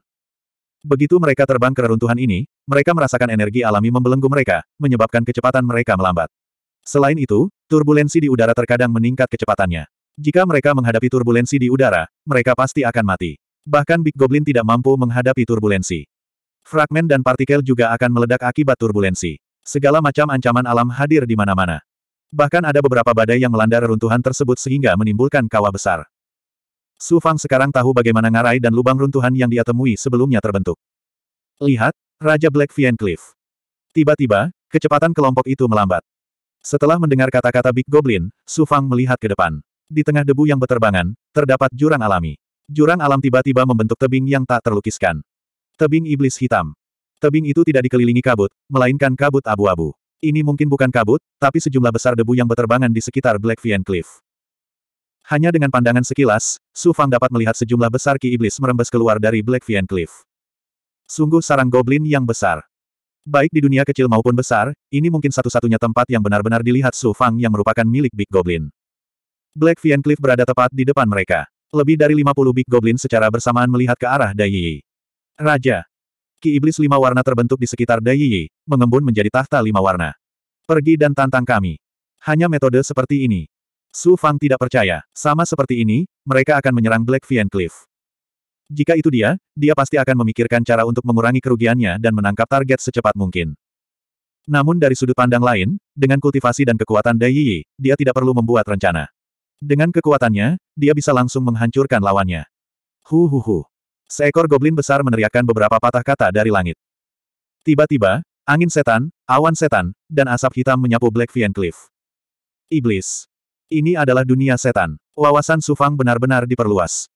Begitu mereka terbang ke reruntuhan ini, mereka merasakan energi alami membelenggu mereka, menyebabkan kecepatan mereka melambat. Selain itu, turbulensi di udara terkadang meningkat kecepatannya. Jika mereka menghadapi turbulensi di udara, mereka pasti akan mati. Bahkan Big Goblin tidak mampu menghadapi turbulensi. Fragmen dan partikel juga akan meledak akibat turbulensi. Segala macam ancaman alam hadir di mana-mana. Bahkan ada beberapa badai yang melanda reruntuhan tersebut sehingga menimbulkan kawah besar. Su Fang sekarang tahu bagaimana ngarai dan lubang runtuhan yang dia temui sebelumnya terbentuk. Lihat, Raja Black Cliff. Tiba-tiba, kecepatan kelompok itu melambat. Setelah mendengar kata-kata Big Goblin, Su Fang melihat ke depan. Di tengah debu yang beterbangan, terdapat jurang alami. Jurang alam tiba-tiba membentuk tebing yang tak terlukiskan. Tebing iblis hitam. Tebing itu tidak dikelilingi kabut, melainkan kabut abu-abu. Ini mungkin bukan kabut, tapi sejumlah besar debu yang berterbangan di sekitar Black Vian Cliff. Hanya dengan pandangan sekilas, Su Fang dapat melihat sejumlah besar ki iblis merembes keluar dari Black Vian Cliff. Sungguh sarang goblin yang besar. Baik di dunia kecil maupun besar, ini mungkin satu-satunya tempat yang benar-benar dilihat Su Fang yang merupakan milik Big Goblin. Black Vian Cliff berada tepat di depan mereka. Lebih dari 50 Big Goblin secara bersamaan melihat ke arah Dai Yi. Raja. Ki Iblis lima warna terbentuk di sekitar Dai Yi, mengembun menjadi tahta lima warna. Pergi dan tantang kami. Hanya metode seperti ini. Su Fang tidak percaya. Sama seperti ini, mereka akan menyerang Black Vian Cliff. Jika itu dia, dia pasti akan memikirkan cara untuk mengurangi kerugiannya dan menangkap target secepat mungkin. Namun dari sudut pandang lain, dengan kultivasi dan kekuatan Dai Yi, dia tidak perlu membuat rencana. Dengan kekuatannya, dia bisa langsung menghancurkan lawannya. Hu hu hu. Seekor goblin besar meneriakkan beberapa patah kata dari langit. Tiba-tiba, angin setan, awan setan, dan asap hitam menyapu Black Vian Cliff. Iblis. Ini adalah dunia setan. Wawasan Sufang benar-benar diperluas.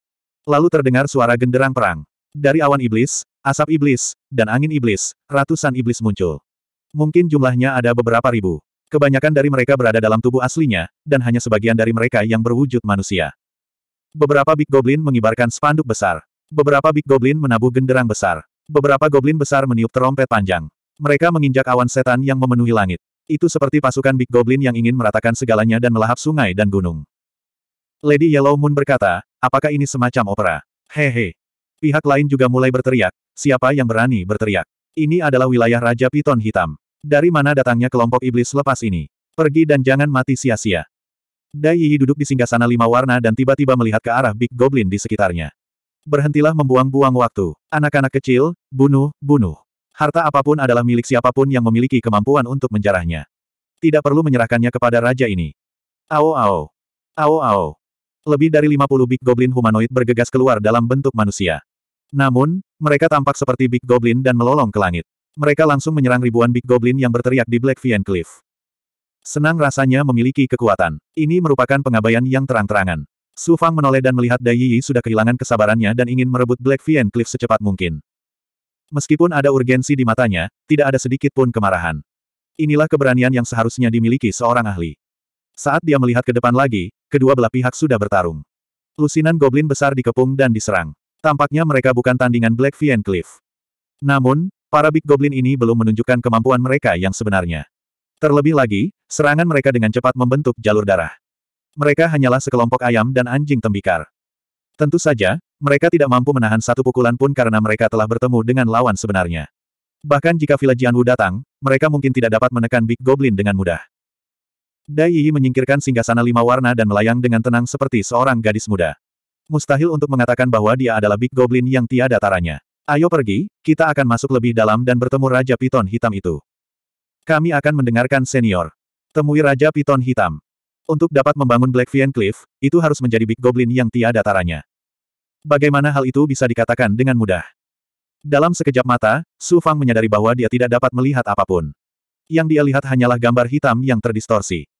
Lalu terdengar suara genderang perang. Dari awan iblis, asap iblis, dan angin iblis, ratusan iblis muncul. Mungkin jumlahnya ada beberapa ribu. Kebanyakan dari mereka berada dalam tubuh aslinya, dan hanya sebagian dari mereka yang berwujud manusia. Beberapa Big Goblin mengibarkan spanduk besar. Beberapa Big Goblin menabuh genderang besar. Beberapa Goblin besar meniup terompet panjang. Mereka menginjak awan setan yang memenuhi langit. Itu seperti pasukan Big Goblin yang ingin meratakan segalanya dan melahap sungai dan gunung. Lady Yellow Moon berkata, apakah ini semacam opera? Hehe. Pihak lain juga mulai berteriak, siapa yang berani berteriak? Ini adalah wilayah Raja Piton Hitam. Dari mana datangnya kelompok iblis lepas ini? Pergi dan jangan mati sia-sia. Dai Yi duduk di singgasana lima warna dan tiba-tiba melihat ke arah Big Goblin di sekitarnya berhentilah membuang-buang waktu. Anak-anak kecil, bunuh, bunuh. Harta apapun adalah milik siapapun yang memiliki kemampuan untuk menjarahnya. Tidak perlu menyerahkannya kepada raja ini. Ao ao. Ao ao. Lebih dari 50 Big Goblin humanoid bergegas keluar dalam bentuk manusia. Namun, mereka tampak seperti Big Goblin dan melolong ke langit. Mereka langsung menyerang ribuan Big Goblin yang berteriak di Black Vian Cliff. Senang rasanya memiliki kekuatan. Ini merupakan pengabaian yang terang-terangan. Su Fang menoleh dan melihat Dai Yi sudah kehilangan kesabarannya dan ingin merebut Black Vian Cliff secepat mungkin. Meskipun ada urgensi di matanya, tidak ada sedikit pun kemarahan. Inilah keberanian yang seharusnya dimiliki seorang ahli. Saat dia melihat ke depan lagi, kedua belah pihak sudah bertarung. Lusinan goblin besar dikepung dan diserang. Tampaknya mereka bukan tandingan Black Vian Cliff. Namun, para Big Goblin ini belum menunjukkan kemampuan mereka yang sebenarnya. Terlebih lagi, serangan mereka dengan cepat membentuk jalur darah mereka hanyalah sekelompok ayam dan anjing tembikar. Tentu saja, mereka tidak mampu menahan satu pukulan pun karena mereka telah bertemu dengan lawan sebenarnya. Bahkan jika Villa Jianwu datang, mereka mungkin tidak dapat menekan Big Goblin dengan mudah. Dai Yi menyingkirkan singgasana lima warna dan melayang dengan tenang seperti seorang gadis muda. Mustahil untuk mengatakan bahwa dia adalah Big Goblin yang tiada taranya. Ayo pergi, kita akan masuk lebih dalam dan bertemu Raja Piton Hitam itu. Kami akan mendengarkan senior. Temui Raja Piton Hitam. Untuk dapat membangun Blackfian Cliff, itu harus menjadi Big Goblin yang tiada taranya. Bagaimana hal itu bisa dikatakan dengan mudah? Dalam sekejap mata, Su Fang menyadari bahwa dia tidak dapat melihat apapun. Yang dia lihat hanyalah gambar hitam yang terdistorsi.